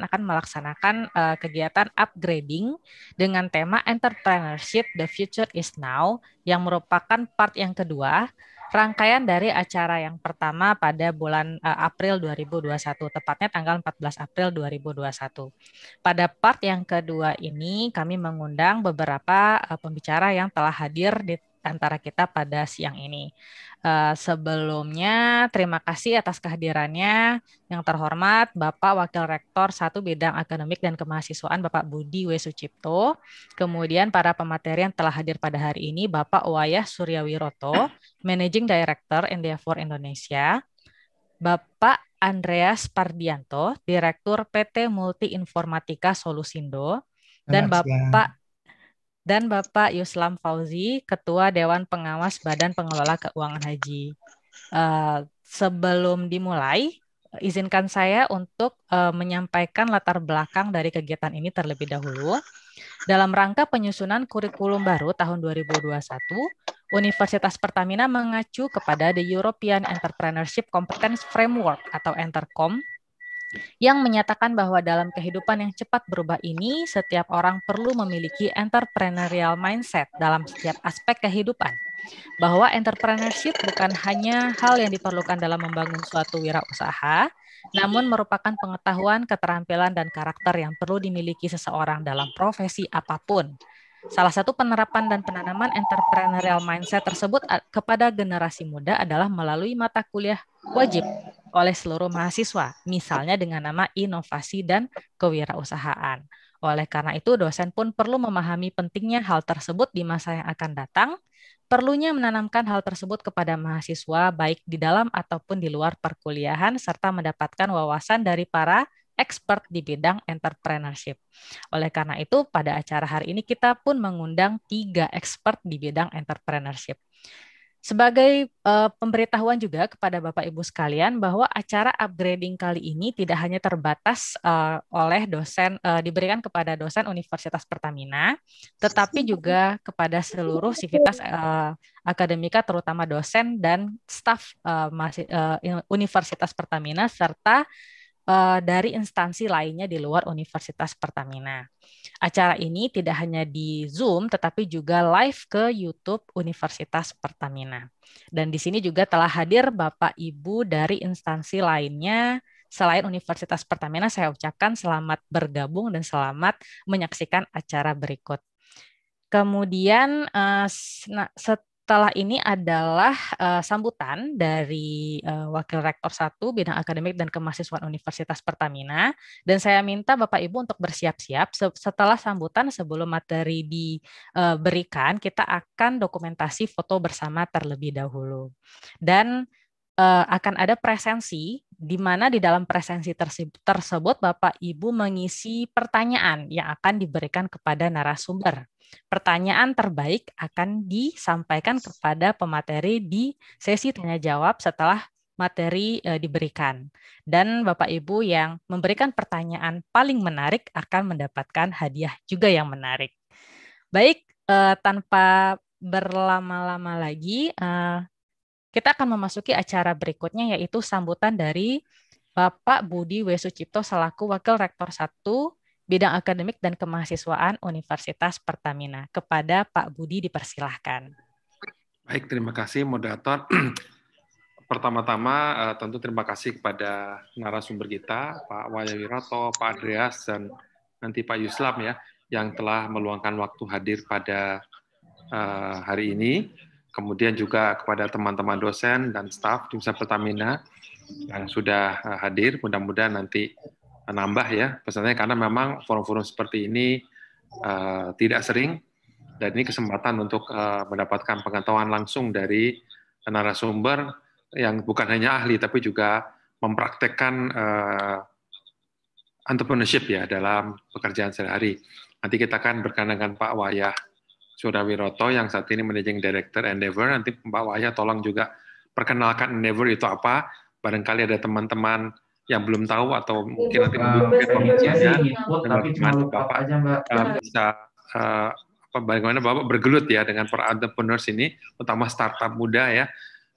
akan melaksanakan uh, kegiatan upgrading dengan tema Entrepreneurship The Future is Now yang merupakan part yang kedua rangkaian dari acara yang pertama pada bulan uh, April 2021, tepatnya tanggal 14 April 2021. Pada part yang kedua ini, kami mengundang beberapa uh, pembicara yang telah hadir di antara kita pada siang ini. Uh, sebelumnya, terima kasih atas kehadirannya yang terhormat Bapak Wakil Rektor satu Bidang Akademik dan Kemahasiswaan Bapak Budi W. Sucipto, kemudian para pemateri yang telah hadir pada hari ini Bapak Wayah Suryawiroto, Managing Director Endeavor Indonesia, Bapak Andreas Pardianto, Direktur PT Multi Informatika Solusindo, dan Bapak dan Bapak Yuslam Fauzi, Ketua Dewan Pengawas Badan Pengelola Keuangan Haji. Uh, sebelum dimulai, izinkan saya untuk eh, menyampaikan latar belakang dari kegiatan ini terlebih dahulu. Dalam rangka penyusunan kurikulum baru tahun 2021, Universitas Pertamina mengacu kepada The European Entrepreneurship Competence Framework atau Entercom yang menyatakan bahwa dalam kehidupan yang cepat berubah ini, setiap orang perlu memiliki entrepreneurial mindset dalam setiap aspek kehidupan. Bahwa entrepreneurship bukan hanya hal yang diperlukan dalam membangun suatu wirausaha, namun merupakan pengetahuan, keterampilan, dan karakter yang perlu dimiliki seseorang dalam profesi apapun. Salah satu penerapan dan penanaman entrepreneurial mindset tersebut kepada generasi muda adalah melalui mata kuliah wajib oleh seluruh mahasiswa, misalnya dengan nama inovasi dan kewirausahaan. Oleh karena itu, dosen pun perlu memahami pentingnya hal tersebut di masa yang akan datang, perlunya menanamkan hal tersebut kepada mahasiswa baik di dalam ataupun di luar perkuliahan serta mendapatkan wawasan dari para expert di bidang entrepreneurship. Oleh karena itu, pada acara hari ini kita pun mengundang tiga expert di bidang entrepreneurship. Sebagai uh, pemberitahuan juga kepada Bapak Ibu sekalian bahwa acara upgrading kali ini tidak hanya terbatas uh, oleh dosen uh, diberikan kepada dosen Universitas Pertamina, tetapi juga kepada seluruh sivitas uh, akademika terutama dosen dan staff uh, uh, Universitas Pertamina serta Eh, dari instansi lainnya di luar Universitas Pertamina. Acara ini tidak hanya di Zoom, tetapi juga live ke YouTube Universitas Pertamina. Dan di sini juga telah hadir Bapak Ibu dari instansi lainnya. Selain Universitas Pertamina, saya ucapkan selamat bergabung dan selamat menyaksikan acara berikut. Kemudian, eh, setelah ini adalah uh, sambutan dari uh, Wakil Rektor 1 Bidang Akademik dan Kemahasiswaan Universitas Pertamina dan saya minta Bapak Ibu untuk bersiap-siap setelah sambutan sebelum materi diberikan eh, uh, kita akan dokumentasi foto bersama terlebih dahulu. Dan uh, akan ada presensi di mana di dalam presensi tersebut Bapak Ibu mengisi pertanyaan yang akan diberikan kepada narasumber. Pertanyaan terbaik akan disampaikan kepada pemateri di sesi tanya jawab setelah materi e, diberikan. Dan Bapak Ibu yang memberikan pertanyaan paling menarik akan mendapatkan hadiah juga yang menarik. Baik, e, tanpa berlama-lama lagi, e, kita akan memasuki acara berikutnya yaitu sambutan dari Bapak Budi W. selaku Wakil Rektor 1 Bidang Akademik dan Kemahasiswaan Universitas Pertamina. Kepada Pak Budi dipersilahkan. Baik, terima kasih moderator. Pertama-tama eh, tentu terima kasih kepada narasumber kita, Pak Waya Pak Andreas, dan nanti Pak Yuslam ya, yang telah meluangkan waktu hadir pada eh, hari ini kemudian juga kepada teman-teman dosen dan staf Dimsum Pertamina yang sudah eh, hadir. Mudah-mudahan nanti eh, nambah ya pesannya karena memang forum-forum seperti ini uh, tidak sering dan ini kesempatan untuk uh, mendapatkan pengetahuan langsung dari narasumber yang bukan hanya ahli tapi juga mempraktekkan uh, entrepreneurship ya dalam pekerjaan sehari-hari. Nanti kita akan berkenalan dengan Pak Wayah Surawiroto yang saat ini Managing Director Endeavor. Nanti Mbak Wahya tolong juga perkenalkan Endeavor itu apa. Barangkali ada teman-teman yang belum tahu atau mungkin nanti uh, belum informasinya tapi cuma Bapak aja Mbak bisa uh, apa, bagaimana Bapak bergelut ya dengan para entrepreneurs ini utama startup muda ya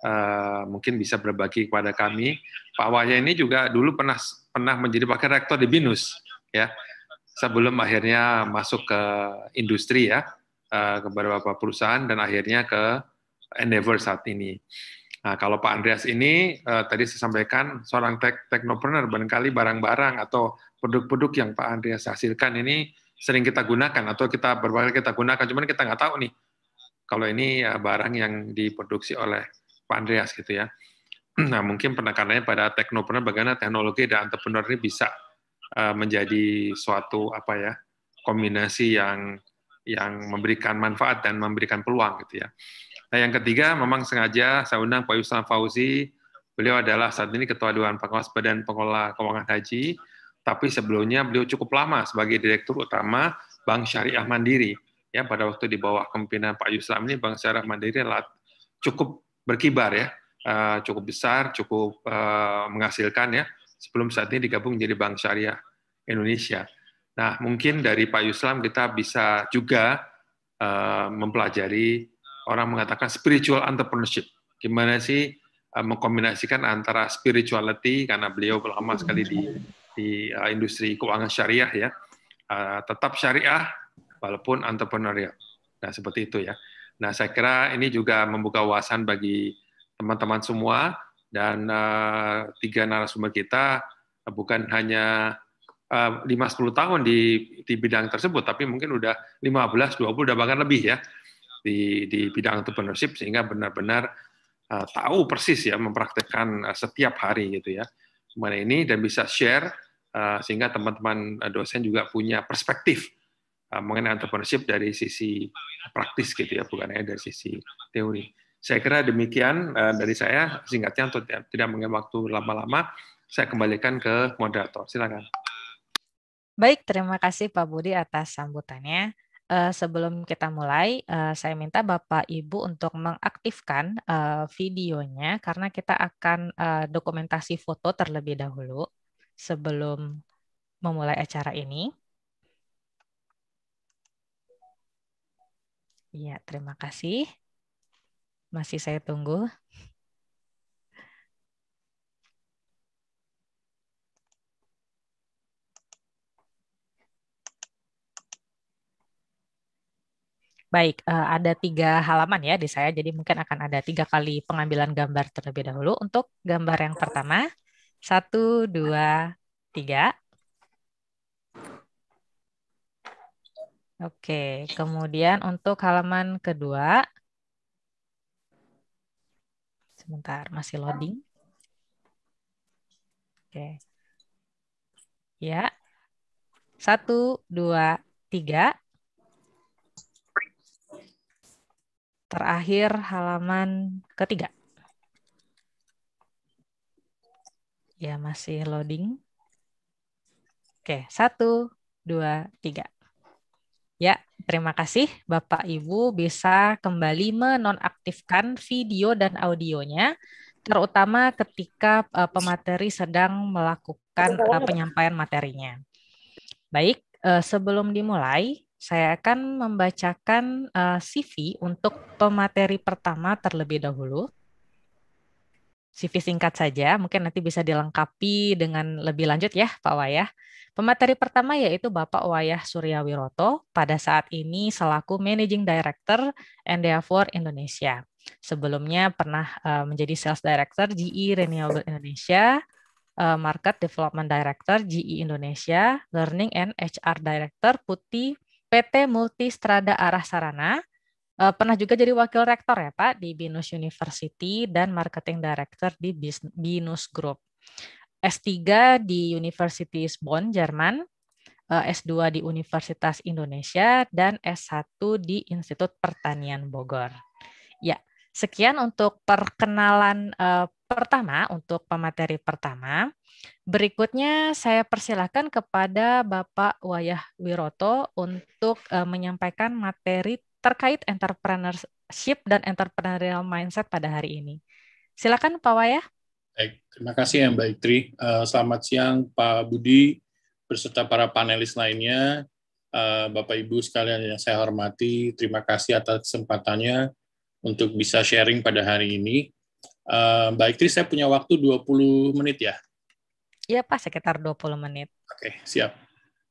uh, mungkin bisa berbagi kepada kami Pak Wahya ini juga dulu pernah pernah menjadi pakai rektor di Binus ya sebelum akhirnya masuk ke industri ya Eh, ke beberapa perusahaan dan akhirnya ke Endeavor saat ini. Nah, kalau Pak Andreas ini uh, tadi saya sampaikan seorang tek teknopreneur barangkali barang-barang atau produk-produk yang Pak Andreas hasilkan ini sering kita gunakan atau kita berbagai kita gunakan, cuman kita nggak tahu nih kalau ini uh, barang yang diproduksi oleh Pak Andreas gitu ya. Nah, mungkin penekanannya pada teknopreneur bagaimana teknologi dan entrepreneur ini bisa uh, menjadi suatu apa ya kombinasi yang yang memberikan manfaat dan memberikan peluang gitu ya. Nah, yang ketiga memang sengaja saya undang Pak Yusuf Fauzi. Beliau adalah saat ini Ketua Dewan Pengawas Badan Pengelola Keuangan Haji, tapi sebelumnya beliau cukup lama sebagai Direktur Utama Bank Syariah Mandiri. Ya, pada waktu di bawah kepemimpinan Pak Yusuf ini Bank Syariah Mandiri cukup berkibar ya, eh, cukup besar, cukup eh, menghasilkan ya. Sebelum saat ini digabung menjadi Bank Syariah Indonesia. Nah, mungkin dari Pak Yuslam kita bisa juga uh, mempelajari orang mengatakan spiritual entrepreneurship. Gimana sih uh, mengkombinasikan antara spirituality karena beliau lama sekali di di uh, industri keuangan syariah ya. Uh, tetap syariah walaupun entrepreneurial. Nah, seperti itu ya. Nah, saya kira ini juga membuka wawasan bagi teman-teman semua dan uh, tiga narasumber kita uh, bukan hanya Eh, lima sepuluh tahun di di bidang tersebut, tapi mungkin udah dua puluh udah bahkan lebih ya di di bidang entrepreneurship sehingga benar-benar uh, tahu persis ya mempraktekkan uh, setiap hari gitu ya mana ini dan bisa share uh, sehingga teman-teman dosen juga punya perspektif uh, mengenai entrepreneurship dari sisi praktis gitu ya bukan hanya dari sisi teori. Saya kira demikian dari saya singkatnya untuk tidak mengambil waktu lama-lama saya kembalikan ke moderator silakan. Baik, terima kasih Pak Budi atas sambutannya. Uh, sebelum kita mulai, uh, saya minta Bapak Ibu untuk mengaktifkan uh, videonya karena kita akan uh, dokumentasi foto terlebih dahulu sebelum memulai acara ini. Ya, terima kasih. Masih saya tunggu. Baik, eh, ada tiga halaman ya di saya, jadi mungkin akan ada tiga kali pengambilan gambar terlebih dahulu. Untuk gambar yang pertama, satu, dua, tiga. Oke, kemudian untuk halaman kedua, sebentar masih loading. Oke, ya, satu, dua, tiga. terakhir halaman ketiga. Ya, masih loading. Oke, satu, dua, tiga. Ya, terima kasih Bapak Ibu bisa kembali menonaktifkan video dan audionya, terutama ketika uh, pemateri sedang melakukan uh, penyampaian materinya. Baik, uh, sebelum dimulai, saya akan membacakan eh, CV untuk pemateri pertama terlebih dahulu. CV singkat saja, mungkin nanti bisa dilengkapi dengan lebih lanjut ya Pak Wayah. Pemateri pertama yaitu Bapak Wayah Suryawiroto, pada saat ini selaku Managing Director NDA Indonesia. Sebelumnya pernah eh, menjadi Sales Director GE Renewable Indonesia, eh, Market Development Director GE Indonesia, Learning and HR Director Putih PT Multistrada Arah Sarana. Eh, pernah juga jadi wakil rektor ya Pak di Binus University dan marketing director di Binus Group. S3 di Universitas Bonn, Jerman, eh, S2 di Universitas Indonesia, dan S1 di Institut Pertanian Bogor. Ya, sekian untuk perkenalan eh, pertama, untuk pemateri pertama, berikutnya saya persilahkan kepada Bapak Wayah Wiroto untuk uh, menyampaikan materi terkait entrepreneurship dan entrepreneurial mindset pada hari ini. Silakan Pak Wayah. Baik, terima kasih ya Mbak Itri. Uh, selamat siang Pak Budi beserta para panelis lainnya, uh, Bapak Ibu sekalian yang saya hormati. Terima kasih atas kesempatannya untuk bisa sharing pada hari ini Baik Mbak Iktri, saya punya waktu 20 menit ya? Iya Pak, sekitar 20 menit. Oke, okay, siap.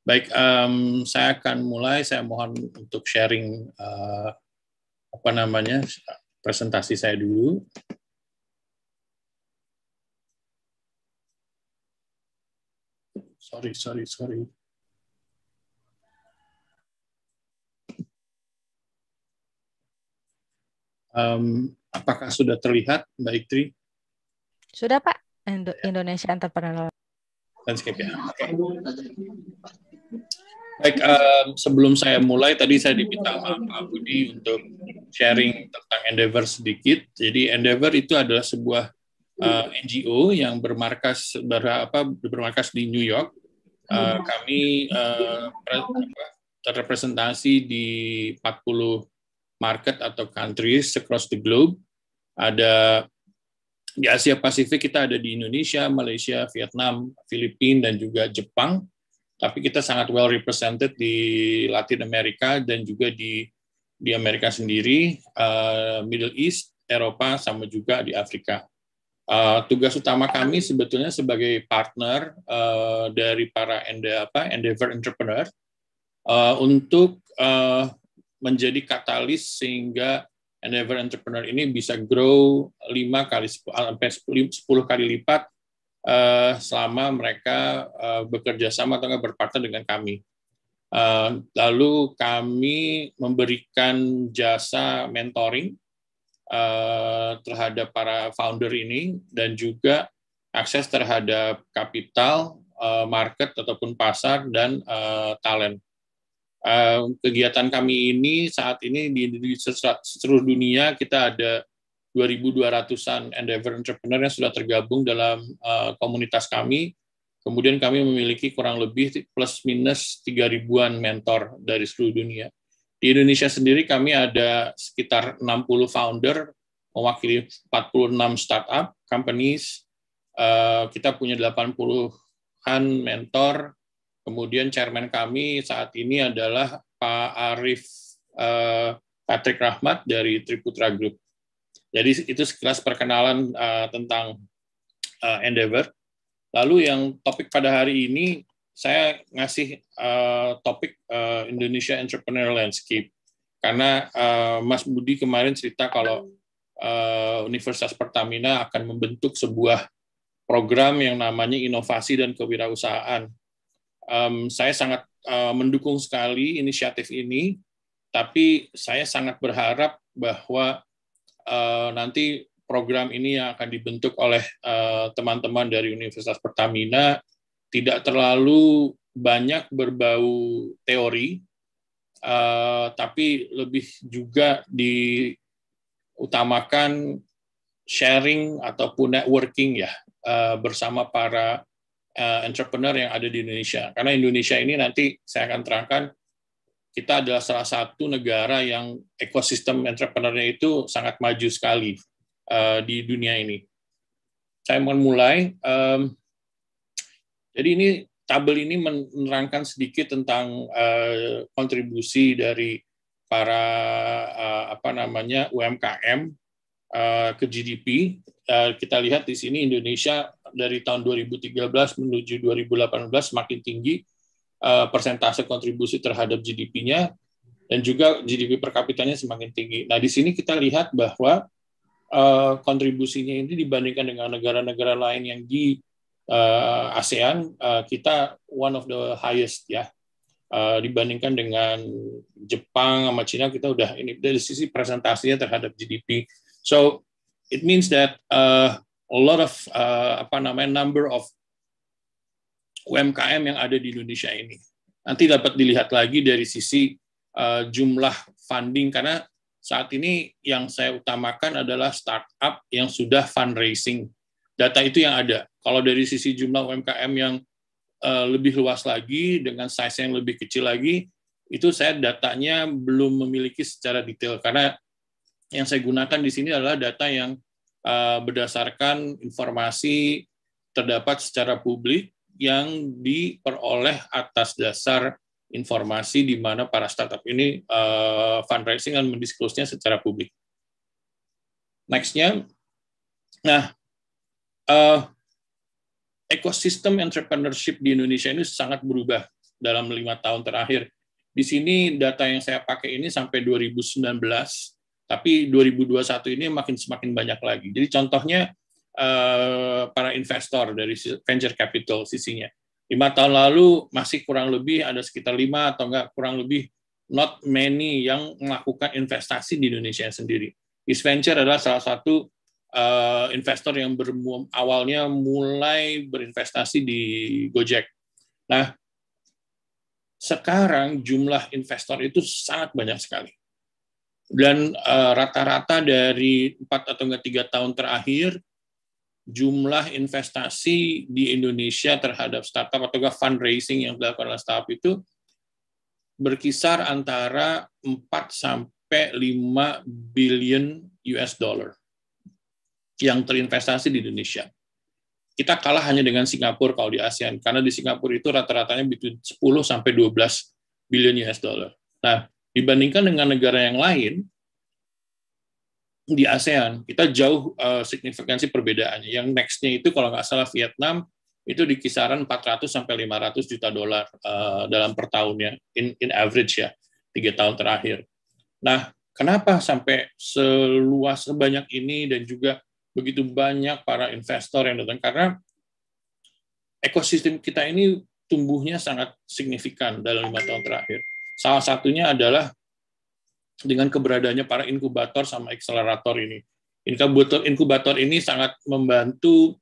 Baik, um, saya akan mulai. Saya mohon untuk sharing uh, apa namanya presentasi saya dulu. Sorry, sorry, sorry. Um, Apakah sudah terlihat, Mbak Iktri? Sudah, Pak. Indo Indonesia Entrepreneur. Landscape ya. Okay. Baik, um, sebelum saya mulai, tadi saya diminta Pak Budi untuk sharing tentang Endeavor sedikit. Jadi Endeavor itu adalah sebuah uh, eh, NGO yang bermarkas ber, apa, bermarkas di New York. Uh, kami uh, terrepresentasi di 40 market atau countries across the globe ada di Asia Pasifik kita ada di Indonesia, Malaysia, Vietnam, Filipina, dan juga Jepang. Tapi kita sangat well represented di Latin Amerika dan juga di di Amerika sendiri, eh, Middle East, Eropa, sama juga di Afrika. Eh, tugas utama kami sebetulnya sebagai partner eh, dari para endeavor entrepreneur untuk menjadi katalis sehingga Endeavor Entrepreneur ini bisa grow 5 kali ah, sampai 10 kali lipat uh, selama mereka uh, bekerja sama atau berpartner dengan kami. Uh, lalu kami memberikan jasa mentoring uh, terhadap para founder ini dan juga akses terhadap kapital, uh, market ataupun pasar dan uh, talent. Eh, kegiatan kami ini saat ini di, di seluruh dunia kita ada 2.200an Endeavor Entrepreneur yang sudah tergabung dalam uh, komunitas kami. Kemudian kami memiliki kurang lebih plus minus 3.000an mentor dari seluruh dunia. Di Indonesia sendiri kami ada sekitar 60 founder mewakili 46 startup companies. Uh, kita punya 80-an mentor, Kemudian chairman kami saat ini adalah Pak Arif eh, Patrick Rahmat dari Triputra Group. Jadi itu sekilas perkenalan eh, tentang eh, Endeavor. Lalu yang topik pada hari ini saya ngasih topik Indonesia Entrepreneur Landscape karena Mas Budi kemarin cerita kalau Universitas Pertamina akan membentuk sebuah program yang namanya inovasi dan kewirausahaan um, saya sangat uh, mendukung sekali inisiatif ini, tapi saya sangat berharap bahwa uh, nanti program ini yang akan dibentuk oleh eh, teman-teman uh, dari Universitas Pertamina tidak terlalu banyak berbau teori, uh, tapi lebih juga diutamakan sharing ataupun networking ya bersama para Eh, entrepreneur yang ada di Indonesia. Karena Indonesia ini nanti saya akan terangkan kita adalah salah satu negara yang ekosistem entrepreneurnya itu sangat maju sekali uh, di dunia ini. Saya mau mulai. Um, jadi ini tabel ini menerangkan sedikit tentang uh, kontribusi dari para uh, apa namanya UMKM uh, ke GDP. Uh, kita lihat di sini Indonesia dari tahun 2013 menuju 2018 semakin tinggi uh, persentase kontribusi terhadap GDP-nya dan juga GDP per kapitanya semakin tinggi. Nah, di sini kita lihat bahwa uh, kontribusinya ini dibandingkan dengan negara-negara lain yang di uh, ASEAN, uh, kita one of the highest ya. Uh, dibandingkan dengan Jepang sama Cina, kita udah ini dari sisi presentasinya terhadap GDP. So, it means that uh, a lot of uh, apa namanya number of UMKM yang ada di Indonesia ini. Nanti dapat dilihat lagi dari sisi uh, jumlah funding karena saat ini yang saya utamakan adalah startup yang sudah fundraising. Data itu yang ada. Kalau dari sisi jumlah UMKM yang uh, lebih luas lagi dengan size yang lebih kecil lagi, itu saya datanya belum memiliki secara detail karena yang saya gunakan di sini adalah data yang Eh, berdasarkan informasi terdapat secara publik yang diperoleh atas dasar informasi di mana para startup ini uh, fundraising dan mendisklosinya secara publik. Nextnya, nah uh, ekosistem entrepreneurship di Indonesia ini sangat berubah dalam lima tahun terakhir. Di sini data yang saya pakai ini sampai 2019 tapi 2021 ini makin semakin banyak lagi. Jadi contohnya eh, para investor dari venture capital sisinya. Lima tahun lalu masih kurang lebih ada sekitar lima atau enggak kurang lebih not many yang melakukan investasi di Indonesia sendiri. East Venture adalah salah satu eh, investor yang bermuam, awalnya mulai berinvestasi di Gojek. Nah, sekarang jumlah investor itu sangat banyak sekali dan eh, rata-rata uh, dari empat atau enggak tiga tahun terakhir jumlah investasi di Indonesia terhadap startup atau fundraising yang dilakukan oleh startup itu berkisar antara 4 sampai 5 billion US dollar yang terinvestasi di Indonesia. Kita kalah hanya dengan Singapura kalau di ASEAN, karena di Singapura itu rata-ratanya between 10 sampai 12 billion US dollar. Nah, Dibandingkan dengan negara yang lain, di ASEAN, kita jauh uh, signifikansi perbedaannya. Yang nextnya itu kalau nggak salah Vietnam, itu di kisaran 400 sampai 500 juta dolar uh, dalam per tahunnya in in average ya tiga tahun terakhir. Nah, kenapa sampai seluas sebanyak ini dan juga begitu banyak para investor yang datang karena ekosistem kita ini tumbuhnya sangat signifikan dalam lima tahun terakhir. Salah satunya adalah dengan keberadaannya para inkubator sama akselerator ini. Inkubator inkubator ini sangat membantu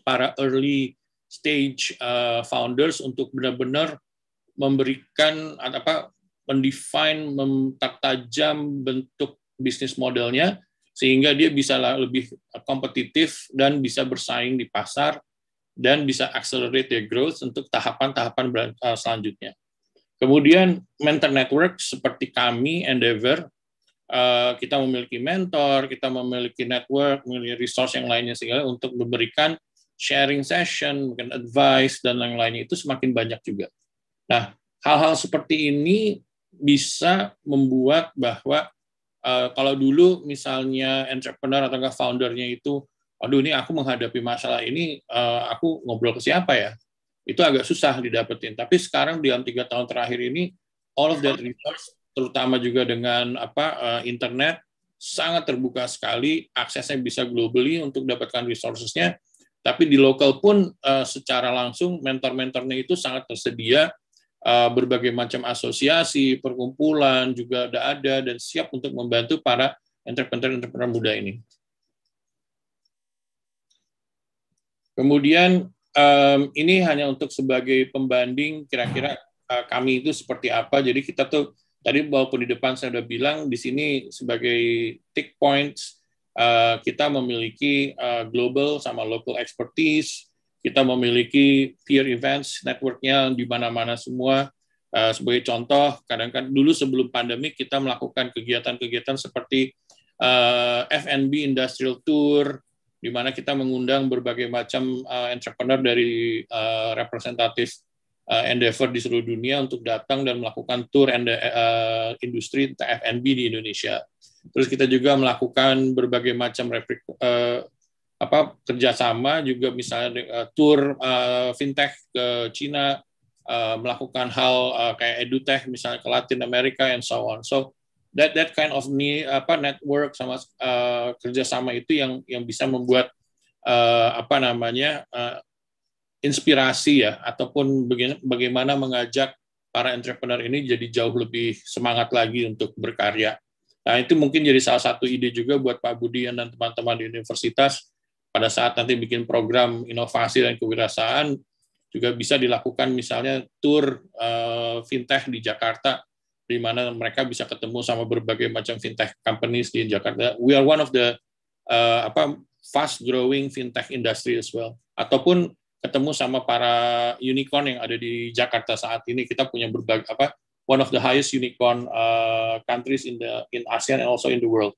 para early stage uh, founders untuk benar-benar memberikan apa mendefine mempertajam bentuk bisnis modelnya sehingga dia bisa lebih kompetitif dan bisa bersaing di pasar dan bisa accelerate their growth untuk tahapan-tahapan eh, selanjutnya. Kemudian mentor network seperti kami, Endeavor, eh, kita memiliki mentor, kita memiliki network, memiliki resource yang lainnya segala untuk memberikan sharing session, mungkin advice dan lain-lainnya itu semakin banyak juga. Nah, hal-hal seperti ini bisa membuat bahwa uh, kalau dulu misalnya entrepreneur atau enggak foundernya itu, aduh ini aku menghadapi masalah ini, uh, aku ngobrol ke siapa ya? itu agak susah didapetin. Tapi sekarang dalam tiga tahun terakhir ini, all of that resource, terutama juga dengan apa eh, internet, sangat terbuka sekali, aksesnya bisa globally untuk dapatkan resourcesnya, tapi di lokal pun eh, secara langsung mentor-mentornya itu sangat tersedia, eh, berbagai macam asosiasi, perkumpulan juga ada ada dan siap untuk membantu para entrepreneur-entrepreneur muda ini. Kemudian um, ini hanya untuk sebagai pembanding kira-kira uh, kami itu seperti apa. Jadi kita tuh tadi walaupun di depan saya sudah bilang di sini sebagai tick points uh, kita memiliki uh, global sama local expertise, kita memiliki peer events networknya di mana-mana semua. Uh, sebagai contoh, kadang-kadang dulu sebelum pandemi kita melakukan kegiatan-kegiatan seperti uh, F&B industrial tour, di mana kita mengundang berbagai macam uh, entrepreneur dari uh, representatif uh, Endeavor di seluruh dunia untuk datang dan melakukan tour uh, industri TFNB di Indonesia. Terus kita juga melakukan berbagai macam uh, apa kerjasama juga misalnya uh, tour uh, fintech ke Cina, uh, melakukan hal uh, kayak edutech misalnya ke Latin Amerika and so on. So that that kind of ni, apa network sama uh, kerjasama itu yang yang bisa membuat uh, apa namanya uh, inspirasi ya ataupun bagaimana mengajak para entrepreneur ini jadi jauh lebih semangat lagi untuk berkarya. Nah, itu mungkin jadi salah satu ide juga buat Pak Budian dan teman-teman di universitas pada saat nanti bikin program inovasi dan kewirausahaan juga bisa dilakukan misalnya tour uh, fintech di Jakarta di mana mereka bisa ketemu sama berbagai macam fintech companies di Jakarta. We are one of the uh, apa fast growing fintech industry as well. Ataupun ketemu sama para unicorn yang ada di Jakarta saat ini kita punya berbagai apa one of the highest unicorn uh, countries in the in ASEAN and also in the world.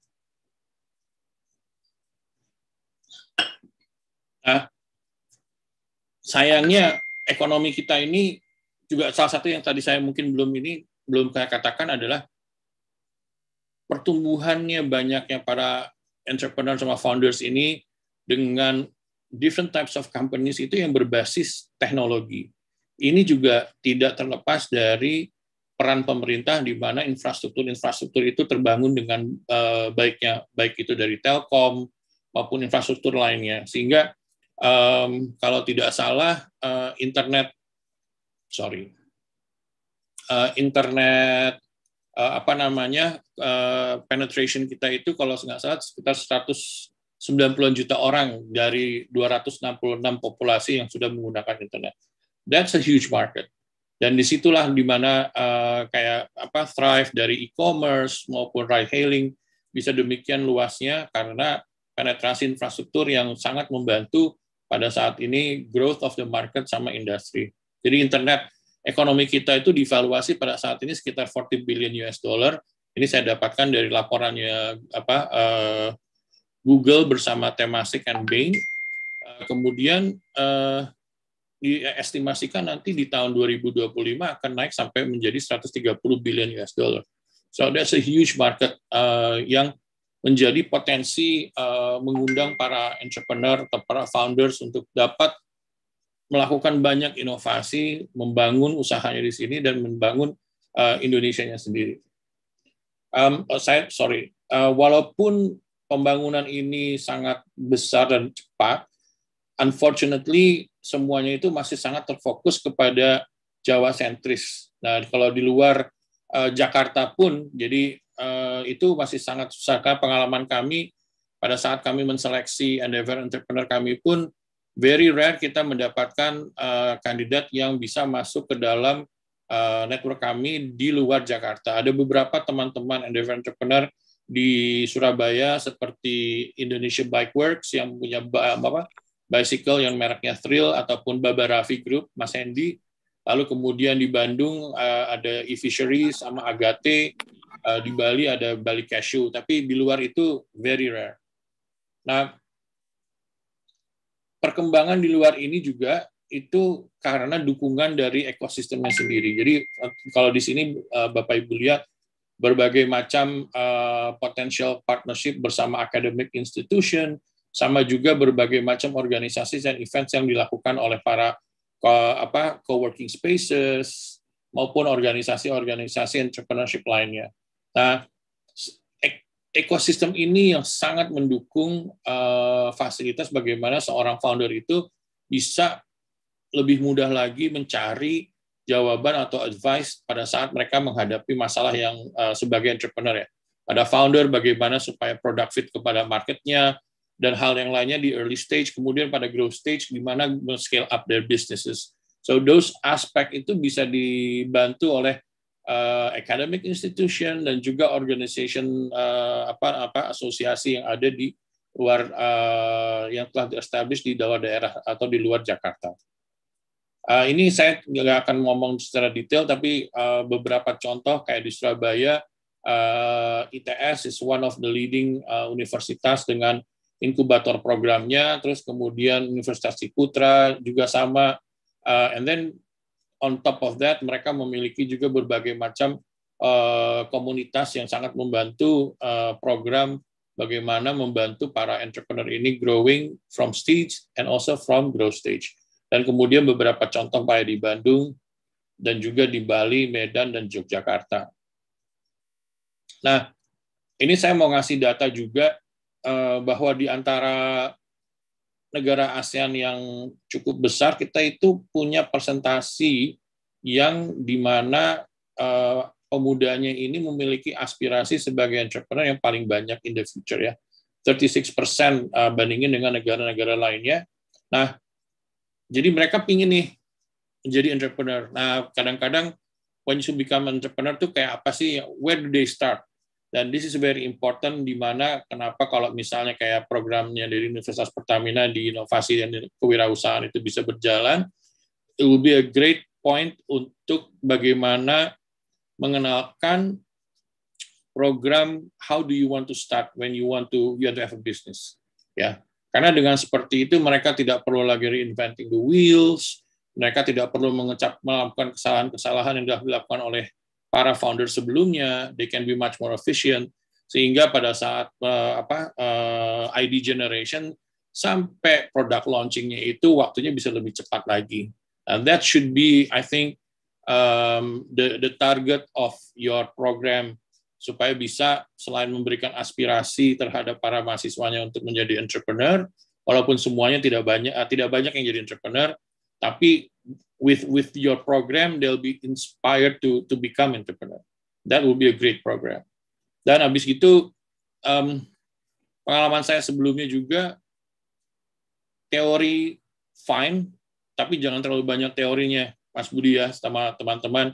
Nah, sayangnya ekonomi kita ini juga salah satu yang tadi saya mungkin belum ini belum saya katakan adalah pertumbuhannya banyaknya para entrepreneur sama founders ini dengan different types of companies itu yang berbasis teknologi. Ini juga tidak terlepas dari peran pemerintah di mana infrastruktur-infrastruktur itu terbangun dengan uh, baiknya, baik itu dari telkom maupun infrastruktur lainnya. Sehingga um, kalau tidak salah uh, internet, sorry, uh, internet uh, apa namanya uh, penetration kita itu kalau nggak salah sekitar 190 juta orang dari 266 populasi yang sudah menggunakan internet. That's a huge market. Dan disitulah dimana uh, kayak apa thrive dari e-commerce maupun ride hailing bisa demikian luasnya karena penetrasi infrastruktur yang sangat membantu pada saat ini growth of the market sama industri. Jadi internet ekonomi kita itu divaluasi pada saat ini sekitar 40 billion US dollar. Ini saya dapatkan dari laporannya apa uh, Google bersama Temasek and Bain. Uh, kemudian uh, diestimasikan nanti di tahun 2025 akan naik sampai menjadi 130 billion US dollar. So that's a huge market uh, yang menjadi potensi uh, mengundang para entrepreneur atau para founders untuk dapat melakukan banyak inovasi, membangun usahanya di sini dan membangun uh, Indonesia-nya sendiri. Um, oh, saya sorry, uh, walaupun pembangunan ini sangat besar dan cepat, unfortunately semuanya itu masih sangat terfokus kepada Jawa sentris. Nah, kalau di luar uh, Jakarta pun, jadi uh, itu masih sangat susah. Pengalaman kami pada saat kami menseleksi endeavor entrepreneur kami pun very rare kita mendapatkan uh, kandidat yang bisa masuk ke dalam uh, network kami di luar Jakarta. Ada beberapa teman-teman entrepreneur di Surabaya seperti Indonesia Bike Works yang punya apa bicycle yang mereknya Thrill ataupun Baba Rafi Group Mas Hendy. Lalu kemudian di Bandung uh, ada e fishery sama Agate, uh, di Bali ada Bali Cashew, tapi di luar itu very rare. Nah, perkembangan di luar ini juga itu karena dukungan dari ekosistemnya sendiri. Jadi kalau di sini eh, Bapak Ibu lihat berbagai macam eh, potential partnership bersama academic institution, sama juga berbagai macam organisasi dan events yang dilakukan oleh para apa co-working spaces maupun organisasi-organisasi entrepreneurship lainnya. Nah, ekosistem ini yang sangat mendukung uh, fasilitas bagaimana seorang founder itu bisa lebih mudah lagi mencari jawaban atau advice pada saat mereka menghadapi masalah yang uh, sebagai entrepreneur ya. Pada founder bagaimana supaya product fit kepada marketnya dan hal yang lainnya di early stage, kemudian pada growth stage gimana scale up their businesses. So those aspect itu bisa dibantu oleh uh, academic institution dan juga organization uh, apa apa asosiasi yang ada di luar uh, yang telah diestablish di luar daerah atau di luar Jakarta. Uh, ini saya nggak akan ngomong secara detail, tapi uh, beberapa contoh kayak di Surabaya, uh, ITS is one of the leading uh, universitas dengan inkubator programnya, terus kemudian Universitas Ciputra juga sama, uh, and then on top of that mereka memiliki juga berbagai macam uh, komunitas yang sangat membantu uh, program bagaimana membantu para entrepreneur ini growing from stage and also from growth stage. Dan kemudian beberapa contoh kayak ya, di Bandung dan juga di Bali, Medan, dan Yogyakarta. Nah, ini saya mau ngasih data juga eh, bahwa di antara negara ASEAN yang cukup besar, kita itu punya presentasi yang dimana uh, eh, pemudanya ini memiliki aspirasi sebagai entrepreneur yang paling banyak in the future ya. 36 eh, bandingin dengan negara-negara lainnya. Nah, jadi mereka pingin nih menjadi entrepreneur. Nah, kadang-kadang when you become entrepreneur tuh kayak apa sih? Where do they start? Dan this is very important di mana kenapa kalau misalnya kayak programnya dari Universitas Pertamina di inovasi dan kewirausahaan itu bisa berjalan, it will be a great point untuk bagaimana mengenalkan program how do you want to start when you want to you want to have a business ya karena dengan seperti itu mereka tidak perlu lagi reinventing the wheels mereka tidak perlu mengecap melakukan kesalahan-kesalahan yang sudah dilakukan oleh para founder sebelumnya, they can be much more efficient sehingga pada saat uh, apa uh, eh, ID generation sampai produk launchingnya itu waktunya bisa lebih cepat lagi. And that should be, I think, um, the the target of your program supaya bisa selain memberikan aspirasi terhadap para mahasiswanya untuk menjadi entrepreneur, walaupun semuanya tidak banyak eh, tidak banyak yang jadi entrepreneur, tapi with with your program they'll be inspired to to become entrepreneur. That will be a great program. Dan habis itu um, pengalaman saya sebelumnya juga teori fine, tapi jangan terlalu banyak teorinya, Mas Budi ya sama teman-teman.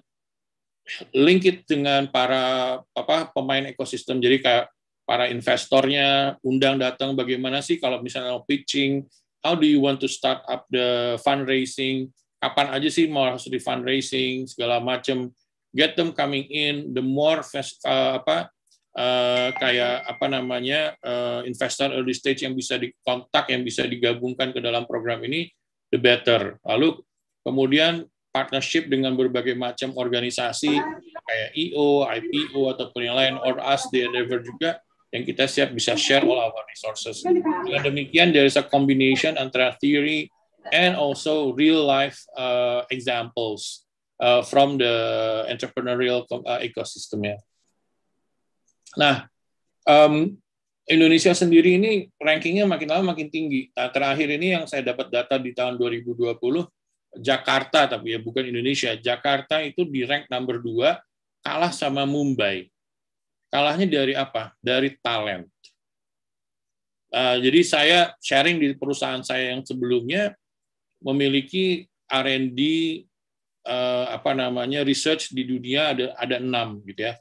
Link it dengan para apa pemain ekosistem. Jadi kayak para investornya undang datang bagaimana sih kalau misalnya pitching, how do you want to start up the fundraising, kapan aja sih mau harus di fundraising segala macam get them coming in the more fast, uh, apa uh, kayak apa namanya uh, investor early stage yang bisa dikontak yang bisa digabungkan ke dalam program ini the better lalu kemudian partnership dengan berbagai macam organisasi kayak Eo, IPO ataupun yang lain or us the endeavor juga yang kita siap bisa share all our resources. Dengan demikian there is a combination antara theory and also real life uh, examples uh, from the entrepreneurial uh, ecosystem ya. Nah, um, Indonesia sendiri ini rankingnya makin lama makin tinggi. Nah, terakhir ini yang saya dapat data di tahun 2020, Jakarta tapi ya bukan Indonesia. Jakarta itu di rank number 2 kalah sama Mumbai. Kalahnya dari apa? Dari talent. Uh, jadi saya sharing di perusahaan saya yang sebelumnya, memiliki R&D eh, apa namanya research di dunia ada ada enam gitu ya.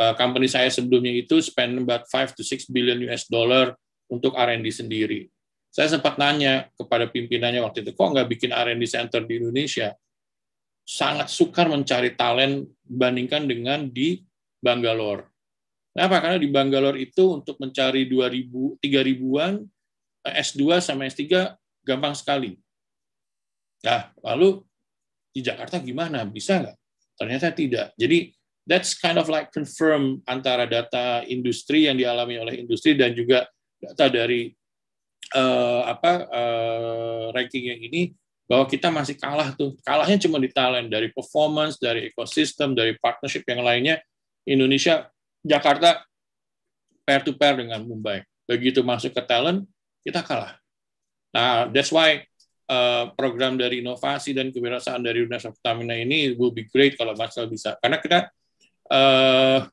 Eh, company saya sebelumnya itu spend about 5 to 6 billion US dollar untuk R&D sendiri. Saya sempat nanya kepada pimpinannya waktu itu, kok nggak bikin R&D center di Indonesia? Sangat sukar mencari talent bandingkan dengan di Bangalore. Kenapa? Karena di Bangalore itu untuk mencari 2000, 3000-an S2 sama S3 gampang sekali Nah, lalu di Jakarta gimana? Bisa nggak? Ternyata tidak. Jadi that's kind of like confirm antara data industri yang dialami oleh industri dan juga data dari uh, apa uh, ranking yang ini bahwa kita masih kalah tuh. Kalahnya cuma di talent, dari performance, dari ekosistem, dari partnership yang lainnya. Indonesia, Jakarta pair to pair dengan Mumbai. Begitu masuk ke talent, kita kalah. Nah, that's why Eh, program dari inovasi dan kewirausahaan dari Dunia Pertamina ini it will be great kalau Marcel bisa. Karena kita uh,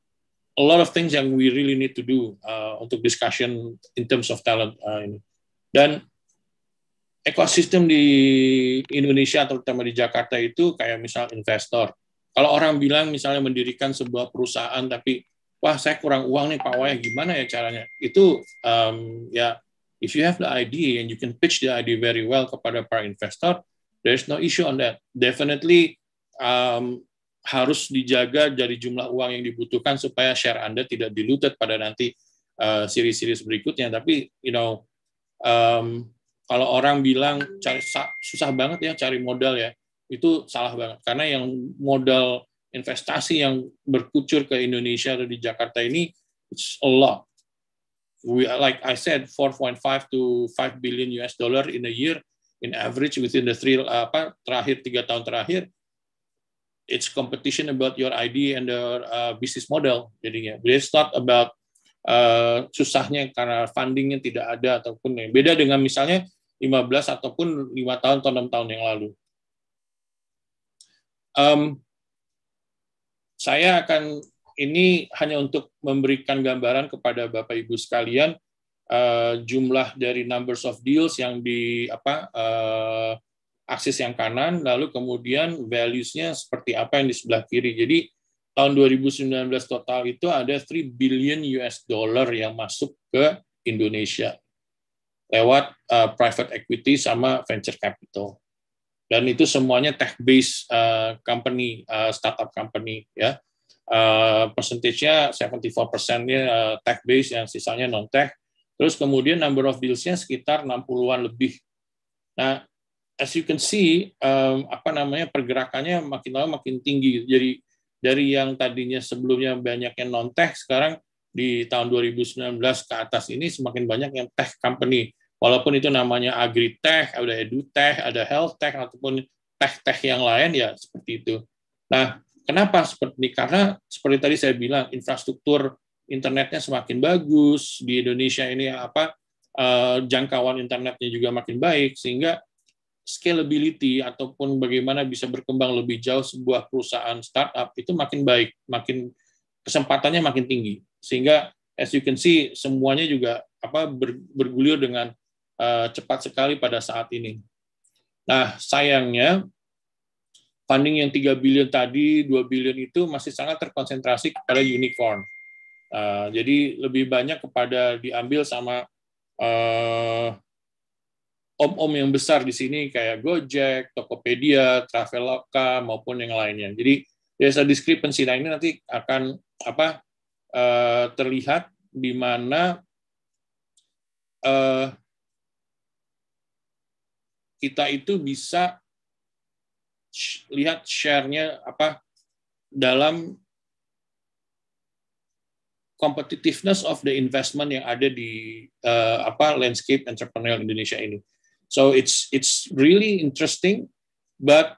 a lot of things yang we really need to do uh, untuk discussion in terms of talent uh, ini. Dan ekosistem di Indonesia terutama di Jakarta itu kayak misal investor. Kalau orang bilang misalnya mendirikan sebuah perusahaan tapi wah saya kurang uang nih pak Wah gimana ya caranya? Itu um, ya If you have the idea and you can pitch the idea very well kepada para investor, there's no issue on that. Definitely um, harus dijaga dari jumlah uang yang dibutuhkan supaya share Anda tidak diluted pada nanti seri series uh, berikutnya. Tapi, you know, um, kalau orang bilang cari susah banget ya cari modal ya, itu salah banget. Karena yang modal investasi yang berkucur ke Indonesia atau di Jakarta ini, it's a lot we like I said 4.5 to 5 billion US dollar in a year in average within the three apa terakhir tiga tahun terakhir it's competition about your ID and the uh, business model jadinya it's not about uh, susahnya karena fundingnya tidak ada ataupun yang beda dengan misalnya 15 ataupun lima tahun atau enam tahun yang lalu um, saya akan ini hanya untuk memberikan gambaran kepada Bapak Ibu sekalian uh, jumlah dari numbers of deals yang di apa uh, aksis yang kanan lalu kemudian values-nya seperti apa yang di sebelah kiri. Jadi tahun 2019 total itu ada 3 billion US dollar yang masuk ke Indonesia lewat uh, private equity sama venture capital. Dan itu semuanya tech based uh, company, uh, startup company ya uh, eh, persentasenya 74 persennya eh, tech base yang sisanya non tech terus kemudian number of dealsnya sekitar 60-an lebih nah as you can see um, apa namanya pergerakannya makin lama makin tinggi jadi dari yang tadinya sebelumnya banyaknya non tech sekarang di tahun 2019 ke atas ini semakin banyak yang tech company walaupun itu namanya agri tech ada edu tech ada health tech ataupun tech-tech yang lain ya seperti itu nah Kenapa seperti ini? Karena seperti tadi saya bilang infrastruktur internetnya semakin bagus di Indonesia ini apa eh, jangkauan internetnya juga makin baik sehingga scalability ataupun bagaimana bisa berkembang lebih jauh sebuah perusahaan startup itu makin baik, makin kesempatannya makin tinggi. Sehingga as you can see semuanya juga apa bergulir dengan eh, cepat sekali pada saat ini. Nah, sayangnya funding yang 3 billion tadi, 2 billion itu masih sangat terkonsentrasi kepada unicorn. Uh, jadi lebih banyak kepada diambil sama om eh, om-om yang besar di sini kayak Gojek, Tokopedia, Traveloka maupun yang lainnya. Jadi biasa diskripsi Nah ini nanti akan apa uh, terlihat di mana uh, kita itu bisa lihat share-nya apa dalam competitiveness of the investment yang ada di uh, apa landscape entrepreneurial Indonesia ini. So it's it's really interesting, but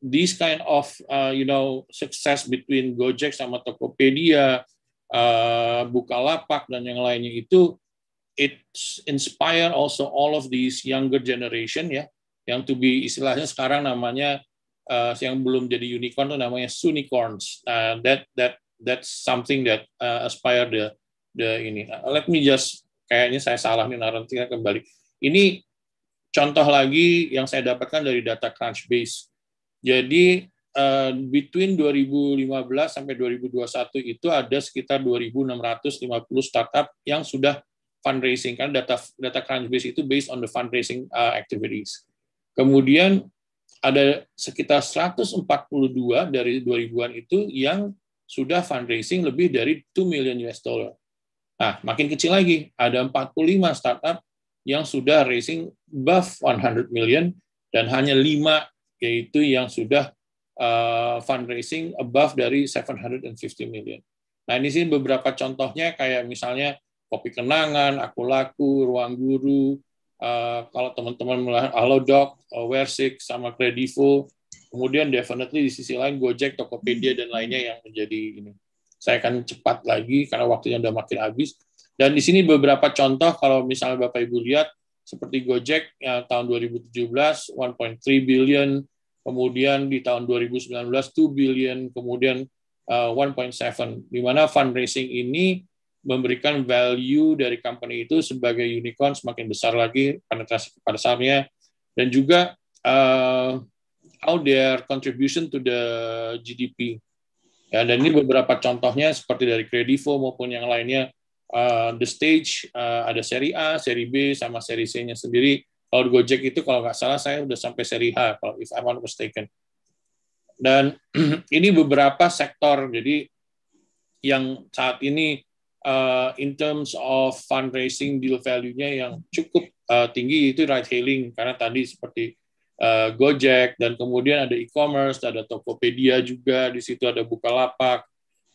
this kind of uh, you know success between Gojek sama Tokopedia, uh, Bukalapak dan yang lainnya itu it inspire also all of these younger generation ya yang to be istilahnya sekarang namanya uh, yang belum jadi unicorn itu namanya unicorns. Uh, eh, that that that's something that uh, aspire the the ini. Uh, let me just kayaknya saya salah nih nanti kembali. Ini contoh lagi yang saya dapatkan dari data Crunchbase. Jadi uh, between 2015 sampai 2021 itu ada sekitar 2.650 startup yang sudah fundraising kan data data Crunchbase itu based on the fundraising uh, activities. Kemudian ada sekitar 142 dari 2000-an itu yang sudah fundraising lebih dari 2 million US dollar. Nah, makin kecil lagi, ada 45 startup yang sudah raising above 100 million dan hanya 5 yaitu yang sudah uh, fundraising above dari 750 million. Nah, ini sih beberapa contohnya kayak misalnya Kopi Kenangan, Aku Laku, Ruang Guru, uh, kalau teman-teman melihat Halodoc, ah, uh, eh, Wersik, sama Kredivo, kemudian definitely di sisi lain Gojek, Tokopedia, dan lainnya yang menjadi ini. Saya akan cepat lagi karena waktunya sudah makin habis. Dan di sini beberapa contoh kalau misalnya Bapak Ibu lihat seperti Gojek ya, tahun 2017 1.3 billion, kemudian di tahun 2019 2 billion, kemudian uh, 1.7. Di mana fundraising ini memberikan value dari company itu sebagai unicorn semakin besar lagi penetrasi kepada sahamnya dan juga uh, how their contribution to the GDP. Ya, dan ini beberapa contohnya seperti dari Kredivo maupun yang lainnya uh, the stage uh, ada seri A, seri B sama seri C-nya sendiri. Kalau Gojek itu kalau nggak salah saya udah sampai seri H kalau if I'm not mistaken. Dan ini beberapa sektor jadi yang saat ini uh, in terms of fundraising deal value-nya yang cukup uh, tinggi itu ride hailing karena tadi seperti uh, Gojek dan kemudian ada e-commerce, ada Tokopedia juga, di situ ada Bukalapak,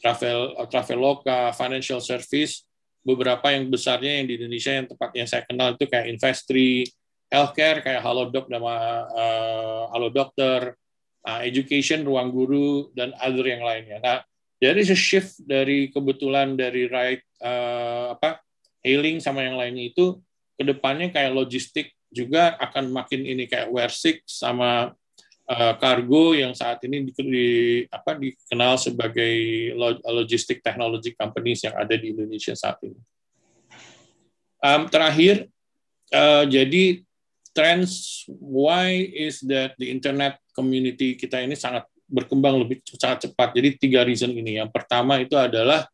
Travel uh, Traveloka, financial service, beberapa yang besarnya yang di Indonesia yang yang saya kenal itu kayak Investri, healthcare kayak Halodoc nama uh, Halo Dokter, uh, education ruang guru dan other yang lainnya. Nah, jadi ya, se shift dari kebetulan dari right uh, eh, apa hailing sama yang lainnya itu kedepannya kayak logistik juga akan makin ini kayak Wersik sama uh, yang saat ini di, di, apa, dikenal sebagai logistik teknologi companies yang ada di Indonesia saat ini. Um, terakhir, uh, jadi trends why is that the internet community kita ini sangat berkembang lebih sangat cepat. Jadi tiga reason ini. Yang pertama itu adalah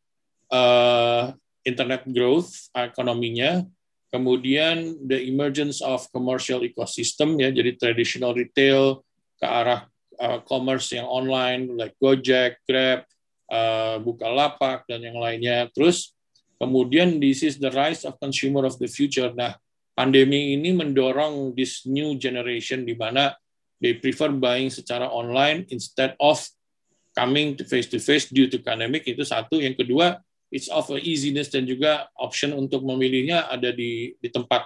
uh, internet growth ekonominya, kemudian the emergence of commercial ecosystem ya, jadi traditional retail ke arah uh, commerce yang online like Gojek, Grab, uh, Bukalapak dan yang lainnya. Terus kemudian this is the rise of consumer of the future. Nah, pandemi ini mendorong this new generation di mana They prefer buying secara online instead of coming to face to face due to pandemic itu satu. Yang kedua, it's of easiness dan juga option untuk memilihnya ada di di tempat